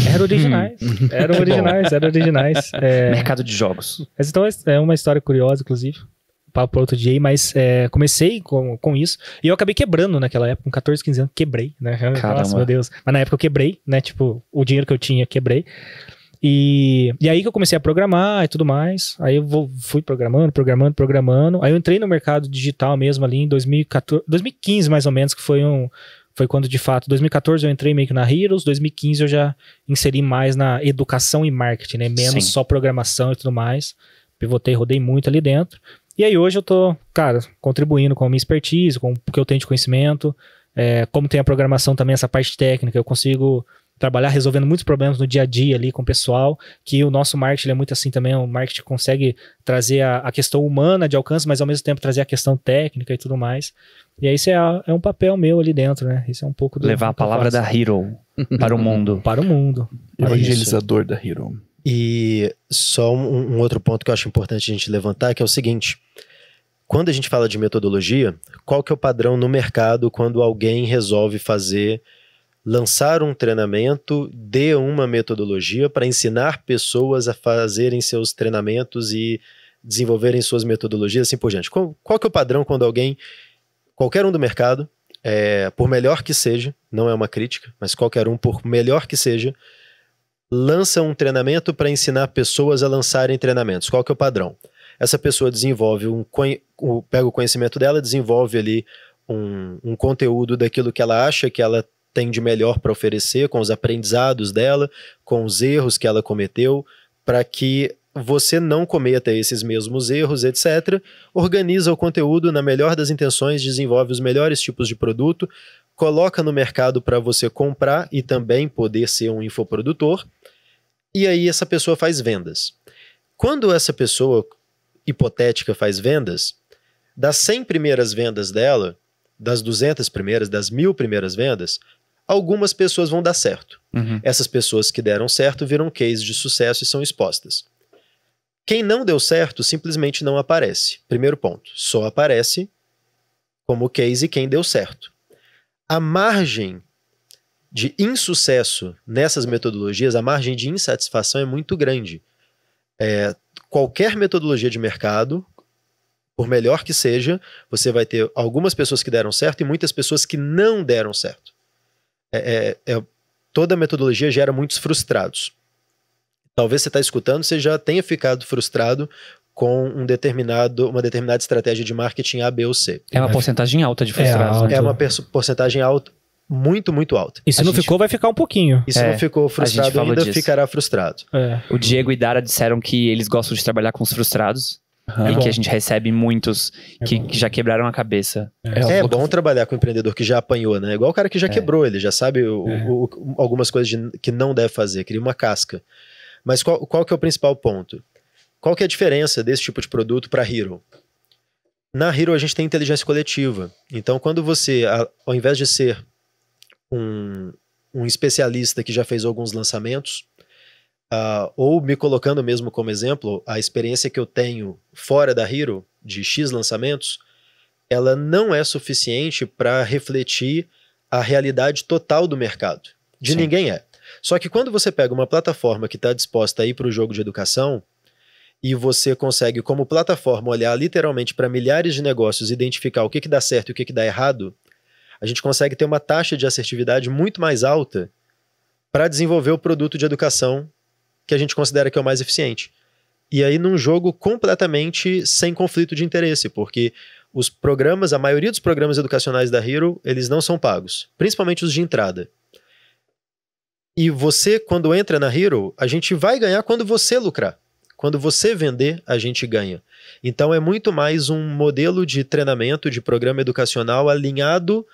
C: Eram originais. Hum. Eram *laughs* originais, eram originais. É... Mercado de jogos. Mas então é, é uma história curiosa, inclusive. Papo outro dia, mas é, comecei com, com isso. E eu acabei quebrando naquela época, com 14, 15 anos, quebrei, né? Caramba. Nossa, meu Deus. Mas na época eu quebrei, né? Tipo, o dinheiro que eu tinha, quebrei. E, e aí que eu comecei a programar e tudo mais. Aí eu vou, fui programando, programando, programando. Aí eu entrei no mercado digital mesmo ali em 2014, 2015 mais ou menos, que foi um, foi quando de fato, 2014 eu entrei meio que na Heroes, 2015 eu já inseri mais na educação e marketing, né? Menos Sim. só programação e tudo mais. Pivotei, rodei muito ali dentro. E aí hoje eu tô, cara, contribuindo com a minha expertise, com o que eu tenho de conhecimento. É, como tem a programação também, essa parte técnica, eu consigo trabalhar resolvendo muitos problemas no dia a dia ali com o pessoal, que o nosso marketing é muito assim também, o marketing consegue trazer a, a, questão humana de alcance, mas ao mesmo tempo trazer a questão técnica e tudo mais. E aí isso é, é um papel meu ali dentro, né? Isso é um pouco do, Levar a palavra da Hero *laughs* para o mundo. para o mundo. Evangelizador
A: da Hero.
D: E só um, um outro ponto que eu acho importante a gente levantar, que é o seguinte quando a gente fala de metodologia, qual que é o padrão no mercado quando alguém resolve fazer lançar um treinamento de uma metodologia para ensinar pessoas a fazerem seus treinamentos e desenvolverem suas metodologias, assim por diante. Qual, qual que é o padrão quando alguém, qualquer um do mercado, é, por melhor que seja, não é uma crítica, mas qualquer um, por melhor que seja, lança um treinamento para ensinar pessoas a lançarem treinamentos. Qual que é o padrão? Essa pessoa desenvolve um, pega o conhecimento dela, desenvolve ali um, um conteúdo daquilo que ela acha que ela tem de melhor para oferecer, com os aprendizados dela, com os erros que ela cometeu, para que você não cometa esses mesmos erros, etc. Organiza o conteúdo na melhor das intenções, desenvolve os melhores tipos de produto, coloca no mercado para você comprar e também poder ser um infoprodutor. E aí essa pessoa faz vendas. Quando essa pessoa hipotética faz vendas, das 100 primeiras vendas dela, das 200 primeiras, das mil primeiras vendas, algumas pessoas vão dar certo. Uhum. Essas pessoas que deram certo viram cases de sucesso e são expostas. Quem não deu certo simplesmente não aparece. Primeiro ponto. Só aparece como case quem deu certo. A margem de insucesso nessas metodologias, a margem de insatisfação é muito grande. É, qualquer metodologia de mercado, por melhor que seja, você vai ter algumas pessoas que deram certo e muitas pessoas que não deram certo. É, é, é, toda metodologia gera muitos frustrados. Talvez você está escutando, você já tenha ficado frustrado com um determinado, uma determinada estratégia de marketing A, B ou C. É uma porcentagem alta de é frustrados. É, é uma porcentagem alta, muito, muito alta.
C: E se a não gente... ficou, vai ficar um pouquinho. E se é, não ficou frustrado ainda, disso. ficará frustrado. É.
B: O Diego e Dara disseram que eles gostam de trabalhar com os frustrados. Uhum. que a gente recebe muitos é que, que, já quebraram a cabeça. É,
D: é, é, é bom trabalhar com um empreendedor que já apanhou, né? Igual o cara que já quebrou, ele já sabe o, o, o, algumas coisas de, que não deve fazer, cria uma casca. Mas qual, qual que é o principal ponto? Qual que é a diferença desse tipo de produto para Hero? Na Hero a gente tem inteligência coletiva. Então quando você, ao invés de ser um, um especialista que já fez alguns lançamentos, Uh, ou me colocando mesmo como exemplo, a experiência que eu tenho fora da Hero, de X lançamentos, ela não é suficiente para refletir a realidade total do mercado. De Sim. ninguém é. Só que quando você pega uma plataforma que está disposta a ir para o jogo de educação, e você consegue, como plataforma, olhar literalmente para milhares de negócios identificar o que, que dá certo e o que, que dá errado, a gente consegue ter uma taxa de assertividade muito mais alta para desenvolver o produto de educação que a gente considera que é o mais eficiente. E aí, num jogo completamente sem conflito de interesse, porque os programas, a maioria dos programas educacionais da Hero, eles não são pagos, principalmente os de entrada. E você, quando entra na Hero, a gente vai ganhar quando você lucrar. Quando você vender, a gente ganha. Então é muito mais um modelo de treinamento, de programa educacional alinhado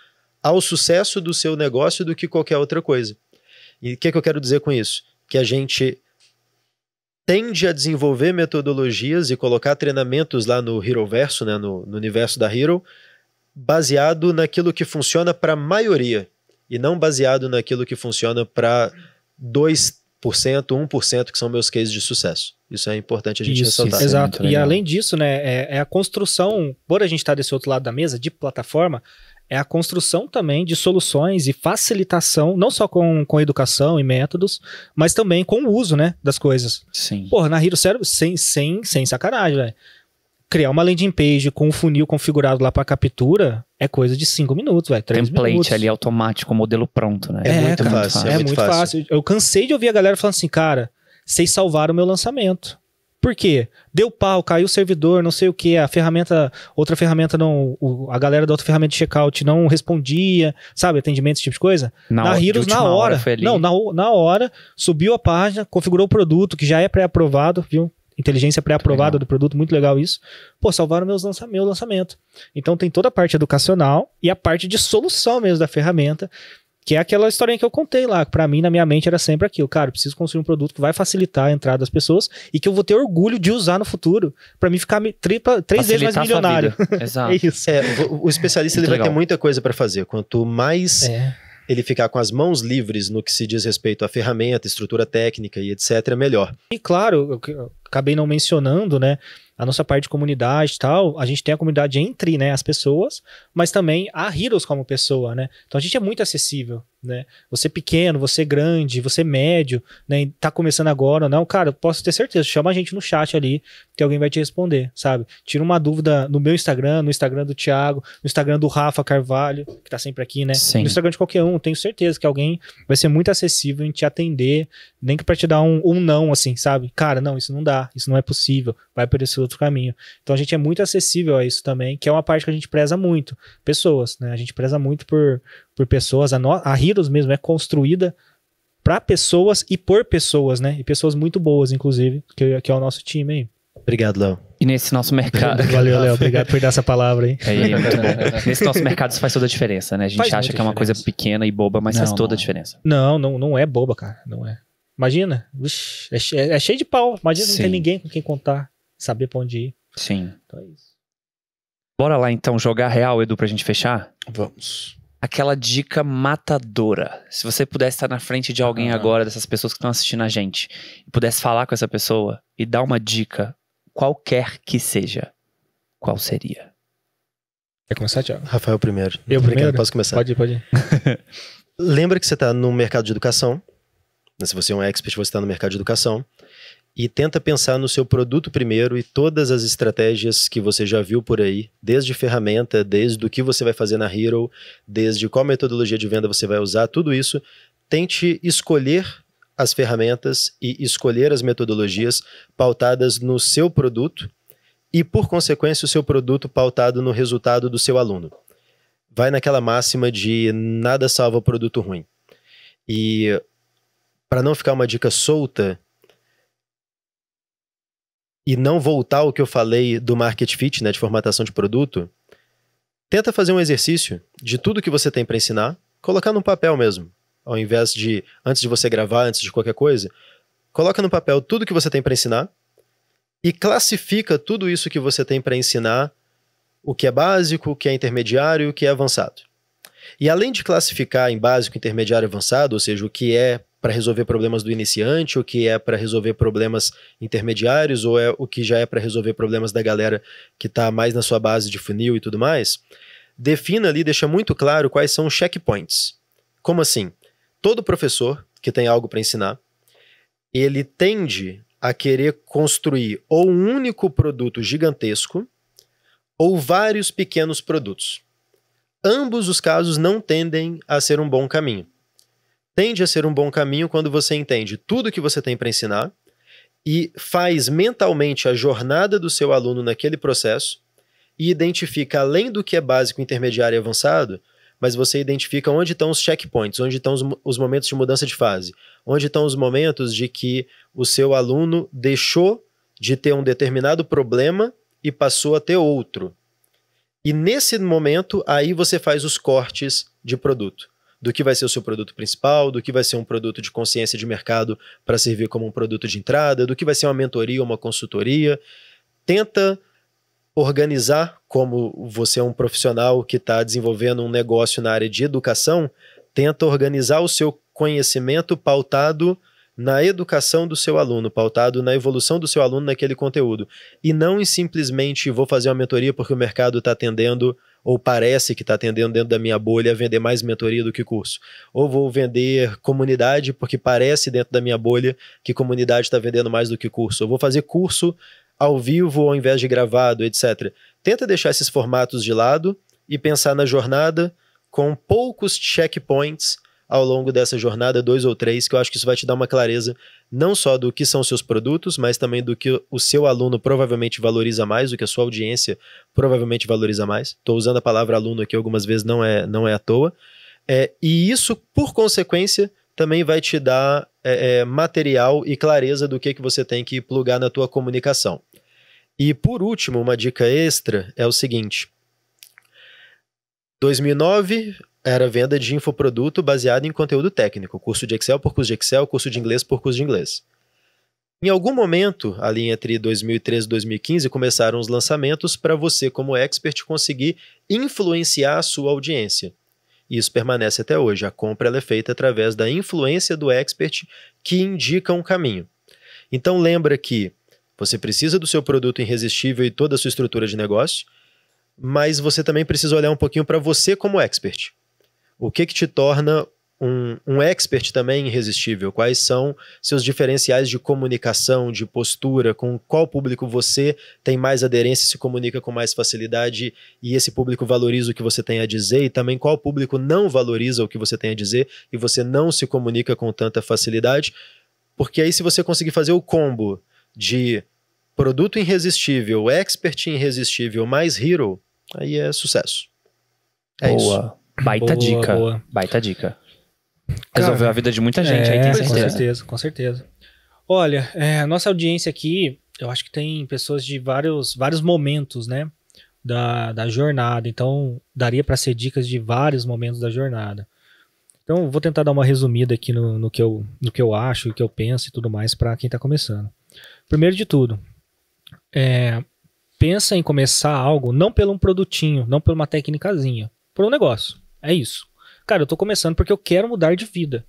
D: ao sucesso do seu negócio do que qualquer outra coisa. E o que, é que eu quero dizer com isso? Que a gente tende a desenvolver metodologias e colocar treinamentos lá no Heroverso, né, no, no universo da Hero, baseado naquilo que funciona para a maioria e não baseado naquilo que funciona para 2%, 1%, que são meus cases de sucesso. Isso é importante a gente isso, ressaltar. Isso, exato. e além
C: disso, né, é, é a construção, por a gente estar tá desse outro lado da mesa, de plataforma, é a construção também de soluções e facilitação, não só com, com educação e métodos, mas também com o uso, né, das coisas. Sim. Porra, na Hero Service, sem, sem, sem sacanagem, velho. Criar uma landing page com um funil configurado lá para captura é coisa de cinco minutos, velho. Template minutos. ali
B: automático, modelo pronto, né? É, é muito, cara, fácil. É, é muito, é muito fácil.
C: fácil. Eu cansei de ouvir a galera falando assim, cara, vocês salvaram o meu lançamento. Por quê? Deu pau, caiu o servidor, não sei o que, a ferramenta, outra ferramenta não, o, a galera da outra ferramenta de checkout não respondia, sabe, atendimento, esse tipo de coisa. Na, na Heroes, na hora, hora não, na, na hora, subiu a página, configurou o produto, que já é pré-aprovado, viu? inteligência pré-aprovada do produto, muito legal isso. Pô, salvaram meus lança meu lançamento. Então tem toda a parte educacional e a parte de solução mesmo da ferramenta, que é aquela historinha que eu contei lá. Para mim, na minha mente, era sempre aquilo. Cara, preciso construir um produto que vai facilitar a entrada das pessoas e que eu vou ter orgulho de usar no futuro. para mim ficar tripa, três vezes mais milionário. *laughs* Exato. é
D: isso. É, o, o, especialista Muito legal. vai ter muita coisa para fazer. Quanto mais. É ele ficar com as mãos livres no que se diz respeito à ferramenta, estrutura técnica e etc, melhor.
C: E claro, eu acabei não mencionando, né? a nossa parte de comunidade e tal, a gente tem a comunidade entre né, as pessoas, mas também a Heroes como pessoa, né? Então a gente é muito acessível, né? Você pequeno, você grande, você médio, né? Tá começando agora ou não, cara, posso ter certeza, chama a gente no chat ali, que alguém vai te responder, sabe? Tira uma dúvida no meu Instagram, no Instagram do Thiago, no Instagram do Rafa Carvalho, que tá sempre aqui, né? Sim. No Instagram de qualquer um, tenho certeza que alguém vai ser muito acessível em te atender, nem que pra te dar um, um não, assim, sabe? Cara, não, isso não dá, isso não é possível, vai por outro outro caminho. Então a gente é muito acessível a isso também, que é uma parte que a gente preza muito. Pessoas, né? A gente preza muito por, por pessoas. A, no, a Heroes mesmo é construída para pessoas e por pessoas, né? E pessoas muito boas, inclusive, que, que é o nosso time aí.
B: Obrigado, Léo.
C: E nesse nosso mercado. *laughs* Valeu, Léo. Obrigado por dar essa palavra aí. É, Nesse é, nosso
B: mercado isso faz toda a diferença, né? A gente faz acha que é uma diferença. coisa pequena e boba, mas não, faz toda não. a diferença.
C: Não, não, não é boba, cara. Não é. Imagina. Ux, é, é, cheio de pau. Imagina Sim. não tem ninguém com quem contar saber pra onde ir. Sim. Então é isso. Bora lá
B: então jogar real, Edu, pra gente fechar? Vamos. Aquela dica matadora. Se você pudesse estar na frente de alguém ah. agora, dessas pessoas que estão assistindo a gente, e pudesse falar com essa pessoa e dar uma dica, qualquer que seja, qual seria?
D: Quer começar, Tiago? Rafael primeiro. Eu primeiro? Obrigado, posso começar? Pode ir, pode ir. *laughs* Lembra que você está no mercado de educação. Se você é um expert, você está no mercado de educação e tenta pensar no seu produto primeiro e todas as estratégias que você já viu por aí, desde ferramenta, desde o que você vai fazer na Hero, desde qual metodologia de venda você vai usar, tudo isso, tente escolher as ferramentas e escolher as metodologias pautadas no seu produto e, por consequência, o seu produto pautado no resultado do seu aluno. Vai naquela máxima de nada salva produto ruim. E para não ficar uma dica solta, e não voltar ao que eu falei do market fit, né, de formatação de produto, tenta fazer um exercício de tudo que você tem para ensinar, colocar num papel mesmo, ao invés de antes de você gravar, antes de qualquer coisa, coloca no papel tudo que você tem para ensinar e classifica tudo isso que você tem para ensinar, o que é básico, o que é intermediário, o que é avançado. E além de classificar em básico, intermediário e avançado, ou seja, o que é para resolver problemas do iniciante, o que é para resolver problemas intermediários, ou é o que já é para resolver problemas da galera que está mais na sua base de funil e tudo mais, defina ali, deixa muito claro quais são os checkpoints. Como assim? Todo professor que tem algo para ensinar, ele tende a querer construir ou um único produto gigantesco ou vários pequenos produtos. Ambos os casos não tendem a ser um bom caminho tende a ser um bom caminho quando você entende tudo que você tem para ensinar e faz mentalmente a jornada do seu aluno naquele processo e identifica, além do que é básico, intermediário e avançado, mas você identifica onde estão os checkpoints, onde estão os, os momentos de mudança de fase, onde estão os momentos de que o seu aluno deixou de ter um determinado problema e passou a ter outro. E nesse momento, aí você faz os cortes de produto do que vai ser o seu produto principal, do que vai ser um produto de consciência de mercado para servir como um produto de entrada, do que vai ser uma mentoria, uma consultoria. Tenta organizar como você é um profissional que está desenvolvendo um negócio na área de educação, tenta organizar o seu conhecimento pautado na educação do seu aluno, pautado na evolução do seu aluno naquele conteúdo. E não em simplesmente vou fazer uma mentoria porque o mercado está atendendo ou parece que está atendendo dentro da minha bolha vender mais mentoria do que curso. Ou vou vender comunidade porque parece dentro da minha bolha que comunidade está vendendo mais do que curso. Ou vou fazer curso ao vivo ao invés de gravado, etc. Tenta deixar esses formatos de lado e pensar na jornada com poucos checkpoints ao longo dessa jornada, dois ou três, que eu acho que isso vai te dar uma clareza não só do que são seus produtos, mas também do que o seu aluno provavelmente valoriza mais, do que a sua audiência provavelmente valoriza mais. Estou usando a palavra aluno aqui algumas vezes, não é, não é à toa. É, e isso, por consequência, também vai te dar é, é, material e clareza do que, que você tem que plugar na tua comunicação. E por último, uma dica extra é o seguinte. 2009, era venda de infoproduto baseado em conteúdo técnico, curso de Excel por curso de Excel, curso de inglês por curso de inglês. Em algum momento, ali entre 2013 e 2015, começaram os lançamentos para você, como expert, conseguir influenciar a sua audiência. Isso permanece até hoje. A compra é feita através da influência do expert que indica um caminho. Então lembra que você precisa do seu produto irresistível e toda a sua estrutura de negócio, mas você também precisa olhar um pouquinho para você como expert. O que que te torna um, um expert também irresistível? Quais são seus diferenciais de comunicação, de postura? Com qual público você tem mais aderência, se comunica com mais facilidade e esse público valoriza o que você tem a dizer? E também qual público não valoriza o que você tem a dizer e você não se comunica com tanta facilidade? Porque aí, se você conseguir fazer o combo de produto irresistível, expert irresistível mais hero, aí é
B: sucesso. É Boa. isso. Baita boa, dica. Boa. Baita dica. Resolveu Cara, a vida de muita gente é, aí, tem é, certeza. Com certeza,
C: com certeza. Olha, é, nossa audiência aqui, eu acho que tem pessoas de vários, vários momentos, né? Da, da jornada. Então, daria para ser dicas de vários momentos da jornada. Então, vou tentar dar uma resumida aqui no, no, que, eu, no que eu acho, o que eu penso e tudo mais para quem está começando. Primeiro de tudo, é, pensa em começar algo não pelo um produtinho, não por uma técnicazinha, por um negócio. É isso. Cara, eu tô começando porque eu quero mudar de vida.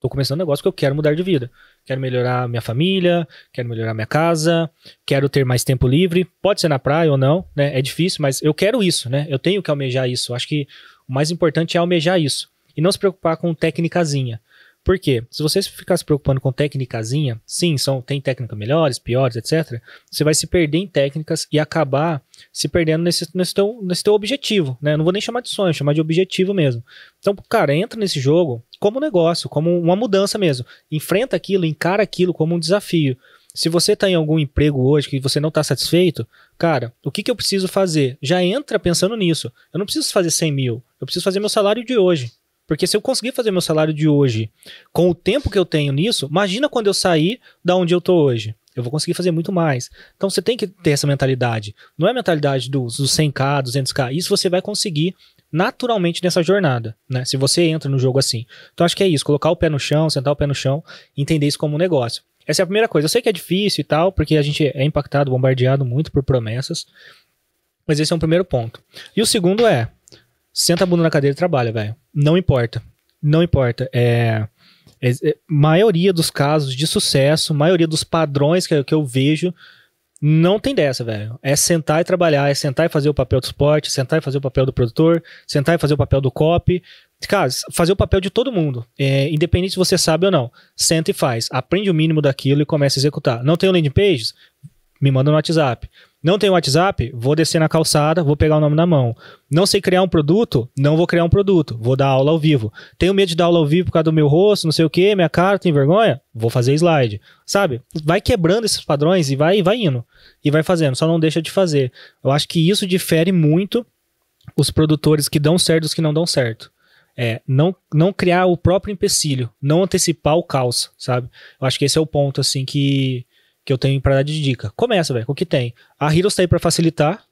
C: Tô começando um negócio que eu quero mudar de vida. Quero melhorar minha família, quero melhorar minha casa, quero ter mais tempo livre. Pode ser na praia ou não, né? É difícil, mas eu quero isso, né? Eu tenho que almejar isso. Acho que o mais importante é almejar isso. E não se preocupar com técnicazinha. Por quê? Se você ficar se preocupando com técnicazinha, sim, são, tem técnica melhores, piores, etc., você vai se perder em técnicas e acabar se perdendo nesse, nesse, teu, nesse teu objetivo, né? Não vou nem chamar de sonho, chamar de objetivo mesmo. Então, cara, entra nesse jogo como negócio, como uma mudança mesmo. Enfrenta aquilo, encara aquilo como um desafio. Se você está em algum emprego hoje que você não está satisfeito, cara, o que, que eu preciso fazer? Já entra pensando nisso. Eu não preciso fazer 100 mil, eu preciso fazer meu salário de hoje. Porque se eu conseguir fazer meu salário de hoje com o tempo que eu tenho nisso, imagina quando eu sair da onde eu tô hoje. Eu vou conseguir fazer muito mais. Então você tem que ter essa mentalidade. Não é a mentalidade dos, dos 100k, 200k. Isso você vai conseguir naturalmente nessa jornada, né? Se você entra no jogo assim. Então acho que é isso, colocar o pé no chão, sentar o pé no chão, entender isso como um negócio. Essa é a primeira coisa. Eu sei que é difícil e tal, porque a gente é impactado, bombardeado muito por promessas, mas esse é um primeiro ponto. E o segundo é Senta a bunda na cadeira e trabalha, velho. Não importa. Não importa. É, é, é, maioria dos casos de sucesso, maioria dos padrões que, que eu vejo, não tem dessa, velho. É sentar e trabalhar, é sentar e fazer o papel do esporte, sentar e fazer o papel do produtor, sentar e fazer o papel do copy. Cara, fazer o papel de todo mundo, é, independente se você sabe ou não. Senta e faz. Aprende o mínimo daquilo e começa a executar. Não tem landing pages? Me manda no WhatsApp. Não tenho WhatsApp? Vou descer na calçada, vou pegar o nome na mão. Não sei criar um produto? Não vou criar um produto. Vou dar aula ao vivo. Tenho medo de dar aula ao vivo por causa do meu rosto, não sei o quê, minha cara, tem vergonha? Vou fazer slide. Sabe? Vai quebrando esses padrões e vai, vai indo. E vai fazendo, só não deixa de fazer. Eu acho que isso difere muito os produtores que dão certo dos que não dão certo. É, não, não criar o próprio empecilho, não antecipar o caos, sabe? Eu acho que esse é o ponto, assim, que que eu tenho para dar de dica. Começa, velho, com o que tem. A Heroes tá aí para facilitar.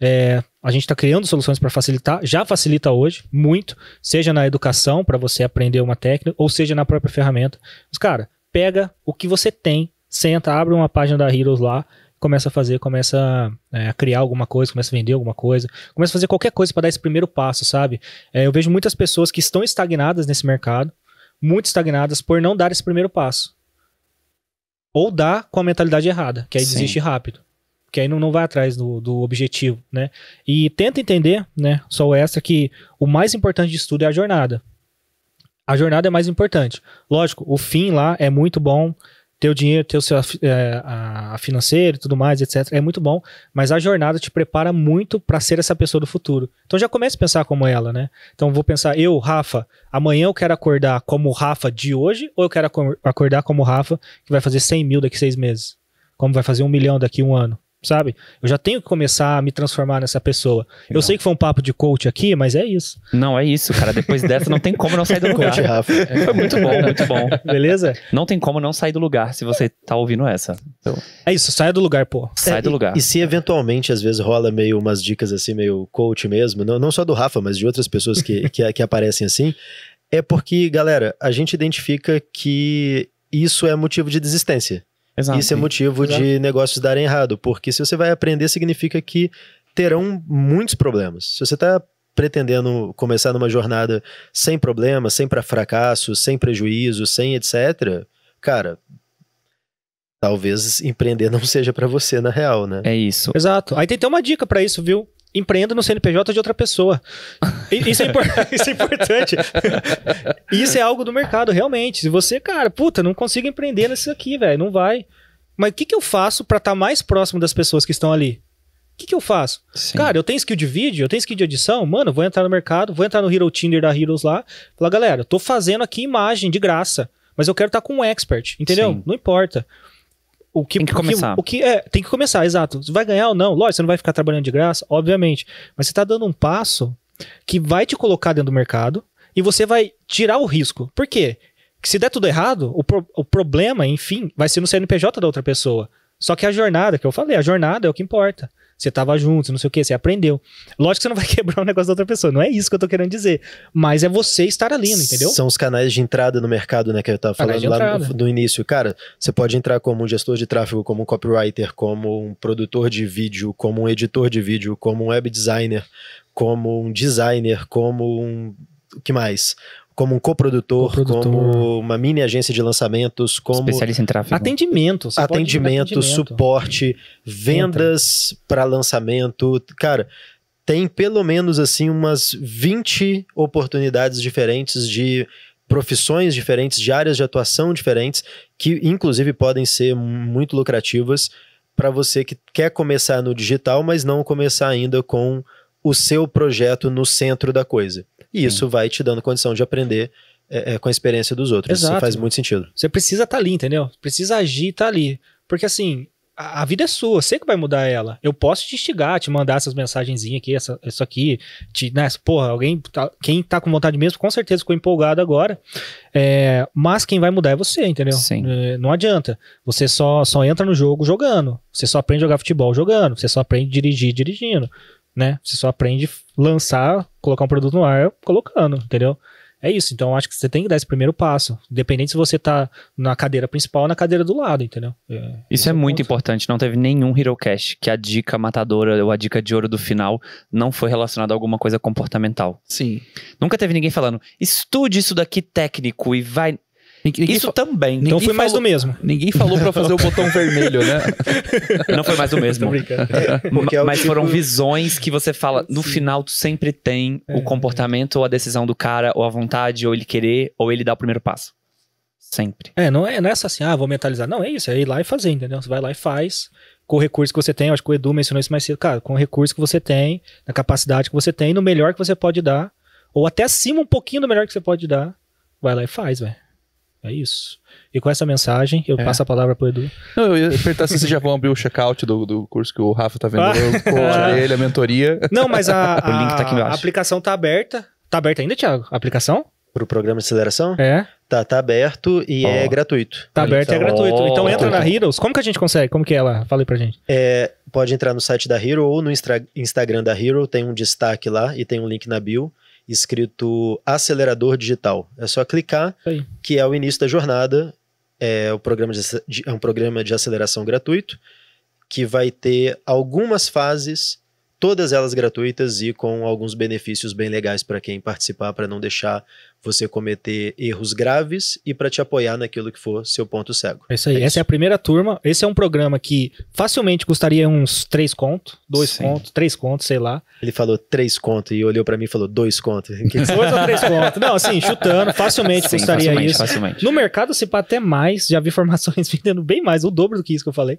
C: É, a gente está criando soluções para facilitar, já facilita hoje, muito, seja na educação, para você aprender uma técnica, ou seja na própria ferramenta. Mas, cara, pega o que você tem, senta, abre uma página da Heroes lá, começa a fazer, começa é, a criar alguma coisa, começa a vender alguma coisa, começa a fazer qualquer coisa para dar esse primeiro passo, sabe? É, eu vejo muitas pessoas que estão estagnadas nesse mercado, muito estagnadas por não dar esse primeiro passo. Ou dá com a mentalidade errada, que aí Sim. desiste rápido. que aí não, não vai atrás do, do objetivo, né? E tenta entender, né? Só o extra, que o mais importante de tudo é a jornada. A jornada é mais importante. Lógico, o fim lá é muito bom, ter o dinheiro, ter o seu é, a, a financeiro e tudo mais, etc. É muito bom, mas a jornada te prepara muito para ser essa pessoa do futuro. Então já comece a pensar como ela, né? Então vou pensar, eu, Rafa, amanhã eu quero acordar como o Rafa de hoje ou eu quero acordar como o Rafa que vai fazer 100 mil daqui seis meses? Como vai fazer um milhão daqui um ano? sabe? Eu já tenho que começar a me transformar nessa pessoa. Não. Eu sei que foi um papo de coach aqui, mas é isso.
B: Não, é isso, cara. Depois dessa não tem como não sair do *laughs* lugar. Coach Rafa. É, foi muito bom, muito bom. Beleza? Não tem como não sair do lugar se você tá ouvindo essa. Então...
C: É isso, saia do lugar, pô. Sai é, do lugar. E, e,
D: se eventualmente, às vezes, rola meio umas dicas assim, meio coach mesmo, não, não só do Rafa, mas de outras pessoas que, que, que aparecem assim, é porque, galera, a gente identifica que isso é motivo de desistência. Exato, Isso é motivo Exato. de negócios darem errado, porque se você vai aprender, significa que terão muitos problemas. Se você está pretendendo começar numa jornada sem problemas, sem para fracasso, sem prejuízo, sem etc, cara, talvez *laughs*
C: empreender não seja para você na real, né? É isso. Exato. Aí tem até uma dica para isso, viu? empreenda no CNPJ de outra pessoa. Isso é, impor *laughs* isso é importante. isso é algo do mercado, realmente. Se você, cara, puta, não consigo empreender nisso aqui, velho, não vai. Mas o que, que eu faço para estar tá mais próximo das pessoas que estão ali? O que, que eu faço? Sim. Cara, eu tenho skill de vídeo, eu tenho skill de edição, mano, vou entrar no mercado, vou entrar no Hero Tinder da Heroes lá, falar, galera, eu tô fazendo aqui imagem de graça, mas eu quero estar tá com um expert, entendeu? Sim. Não importa o que, tem que começar. O que, o que é, tem que começar, exato. Vai ganhar ou não? Lógico, você não vai ficar trabalhando de graça, obviamente. Mas você está dando um passo que vai te colocar dentro do mercado e você vai tirar o risco. Por quê? Que se der tudo errado, o, pro, o problema, enfim, vai ser no CNPJ da outra pessoa. Só que a jornada, que eu falei, a jornada é o que importa você tava junto, não sei o que, você aprendeu. Lógico que você não vai *laughs* quebrar o negócio da outra pessoa, não é isso que eu tô querendo dizer. Mas é você estar ali, entendeu? São os canais
D: de entrada no mercado, né, que eu tava falando lá no, no, início. Cara, você pode entrar como um gestor de tráfego, como um copywriter, como um produtor de vídeo, como um editor de vídeo, como um web designer, como um designer, como um. O que mais? como um coprodutor, como uma mini agência de lançamentos, como especialista em tráfego, atendimento,
C: atendimento, atendimento,
D: suporte, vendas para lançamento, cara, tem pelo menos assim umas 20 oportunidades diferentes de profissões diferentes, de áreas de atuação diferentes, que inclusive podem ser muito lucrativas para você que quer começar no digital, mas não começar ainda com o seu projeto no centro da coisa. E Sim. isso vai te dando condição de aprender é, é, com a experiência dos outros. Exato. Isso faz muito sentido.
C: Você precisa estar tá ali, entendeu? Precisa agir, estar tá ali. Porque assim, a, a, vida é sua, sei que vai mudar ela. Eu posso te instigar, te mandar essas mensagenzinhas aqui, essa, isso aqui. Te, né, porra, alguém, tá, quem tá com vontade mesmo, com certeza ficou empolgado agora. É, mas quem vai mudar é você, entendeu? Sim. É, não adianta. Você só, só entra no jogo jogando. Você só aprende a jogar futebol jogando. Você só aprende a dirigir dirigindo né? Você só aprende lançar, colocar um produto no ar, colocando, entendeu? É isso. Então, acho que você tem que dar esse primeiro passo. Independente se você tá na cadeira principal ou na cadeira do lado, entendeu? É, isso é, é
B: muito importante. Não teve nenhum HeroCast que a dica matadora ou a dica de ouro do final não foi relacionada a alguma coisa comportamental. Sim. Nunca teve ninguém falando, estude isso daqui técnico e vai. Ninguém Isso também. Então foi mais do mesmo. Ninguém falou para fazer o botão *laughs* vermelho, né?
C: *laughs* Não foi mais do mesmo. É, Mas é tipo... foram
B: visões que você fala, no Sim. final tu sempre tem é, o comportamento é. ou a decisão do cara, ou a vontade, ou ele querer, ou ele dar o primeiro passo. Sempre.
C: É, não é, nessa é assim, ah, vou mentalizar. Não, é isso, é ir lá e fazer, entendeu? Você vai lá e faz com o recurso que você tem. Eu acho que o Edu mencionou isso mais cedo. Cara, com o recurso que você tem, na capacidade que você tem, no melhor que você pode dar, ou até acima um pouquinho do melhor que você pode dar, vai lá e faz, velho. É isso. E com essa mensagem, eu é. passo a palavra pro Edu.
A: Não, eu ia se vocês já vão abrir o checkout do, do curso que o Rafa tá vendendo, ah. né? *laughs* Ele a mentoria. Não, mas a, *laughs* o link tá aqui embaixo. a
C: aplicação tá aberta. Tá aberta ainda, Thiago? A aplicação? Pro programa de aceleração? É. Tá, tá aberto e oh. é gratuito. Tá aberto e é gratuito. Oh. Então entra na Heroes. Como que a gente consegue? Como que é ela? Fala aí pra gente.
D: É, pode entrar no site da Hero ou no Instagram da Hero, tem um destaque lá e tem um link na bio escrito acelerador digital. É só clicar, Aí. que é o início da jornada. É, o programa de, é um programa de aceleração gratuito que vai ter algumas fases todas elas gratuitas e com alguns benefícios bem legais para quem participar, para não deixar você cometer erros graves e para te apoiar naquilo que for seu ponto cego.
C: É isso aí, é essa é isso. é a primeira turma. Esse é um programa que facilmente custaria uns três contos, dois contos, três contos, sei lá.
D: Ele falou três contos e olhou para mim e falou dois contos. *laughs* dois ou três contos. Não, assim, chutando, facilmente Sim, custaria
C: facilmente, isso. Facilmente. No mercado, se pá, até mais. Já vi formações *laughs* vendendo bem mais, o dobro do que isso que eu falei.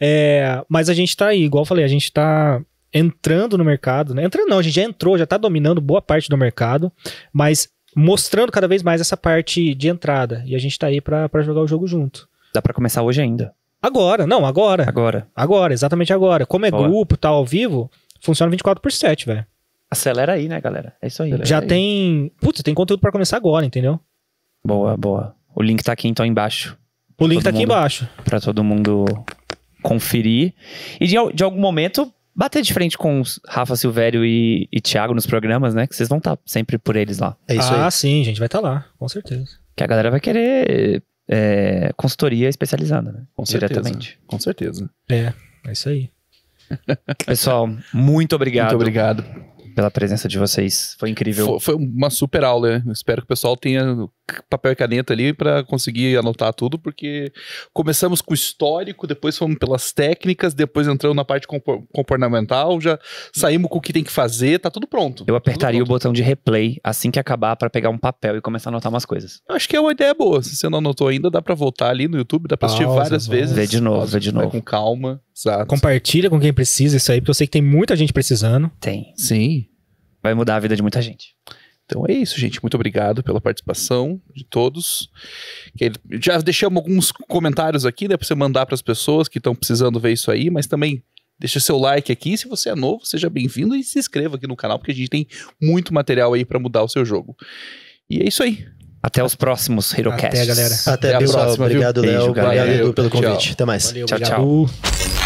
C: É, mas a gente tá aí, igual eu falei, a gente tá entrando no mercado, né? Entrando não, a gente já entrou, já está dominando boa parte do mercado, mas mostrando cada vez mais essa parte de entrada. E a gente está aí para jogar o jogo junto.
B: Dá para começar hoje ainda.
C: Agora, não, agora. Agora. Agora, exatamente agora. Como é Boa. grupo, tá ao vivo, funciona 24 por 7, velho. Acelera aí, né, galera? É isso aí. Acelera Já é aí. tem. Putz, tem conteúdo para começar agora, entendeu?
B: Boa, boa. O link tá aqui então embaixo. O link tá mundo, aqui embaixo. Pra todo mundo conferir. E de, de algum momento, bater de frente com Rafa Silvério e, e Thiago nos programas, né? Que vocês vão estar tá sempre por eles lá. É isso ah, aí. Ah,
C: sim, gente, vai estar tá lá, com certeza.
B: Que a galera vai querer é, consultoria especializada, né? Com Diretamente. Certeza. Com certeza. É, é isso aí.
A: *laughs* Pessoal, muito obrigado. Muito obrigado.
B: Pela presença de vocês. Foi incrível. Foi,
A: foi uma super aula. Né? Espero que o pessoal tenha papel e caneta ali para conseguir anotar tudo, porque começamos com o histórico, depois fomos pelas técnicas, depois entramos na parte comportamental, já saímos com o que tem que fazer, tá tudo
B: pronto. Eu tá apertaria pronto. o botão de replay assim que acabar para pegar um papel e começar a anotar umas coisas.
A: Eu acho que é uma ideia boa. Se você não anotou ainda, dá para voltar ali no YouTube, dá para assistir várias vezes. Vê de novo, vê de novo. Com calma. Exato.
C: Compartilha com quem precisa isso aí, porque eu sei que tem muita gente precisando. Tem. Sim.
A: Vai mudar a vida de muita gente. Então é isso, gente. Muito obrigado pela participação de todos. Já deixamos alguns comentários aqui, né, para você mandar para as pessoas que estão precisando ver isso aí, mas também deixa seu like aqui. Se você é novo, seja bem-vindo e se inscreva aqui no canal, porque a gente tem muito material aí para mudar o seu jogo. E é isso aí. Até os
B: próximos HeroCast. Até, galera. Até, Até a próxima. Obrigado, Léo. Obrigado, Edu, pelo convite. Tchau. Até mais. Valeu, tchau, obrigado.
C: tchau.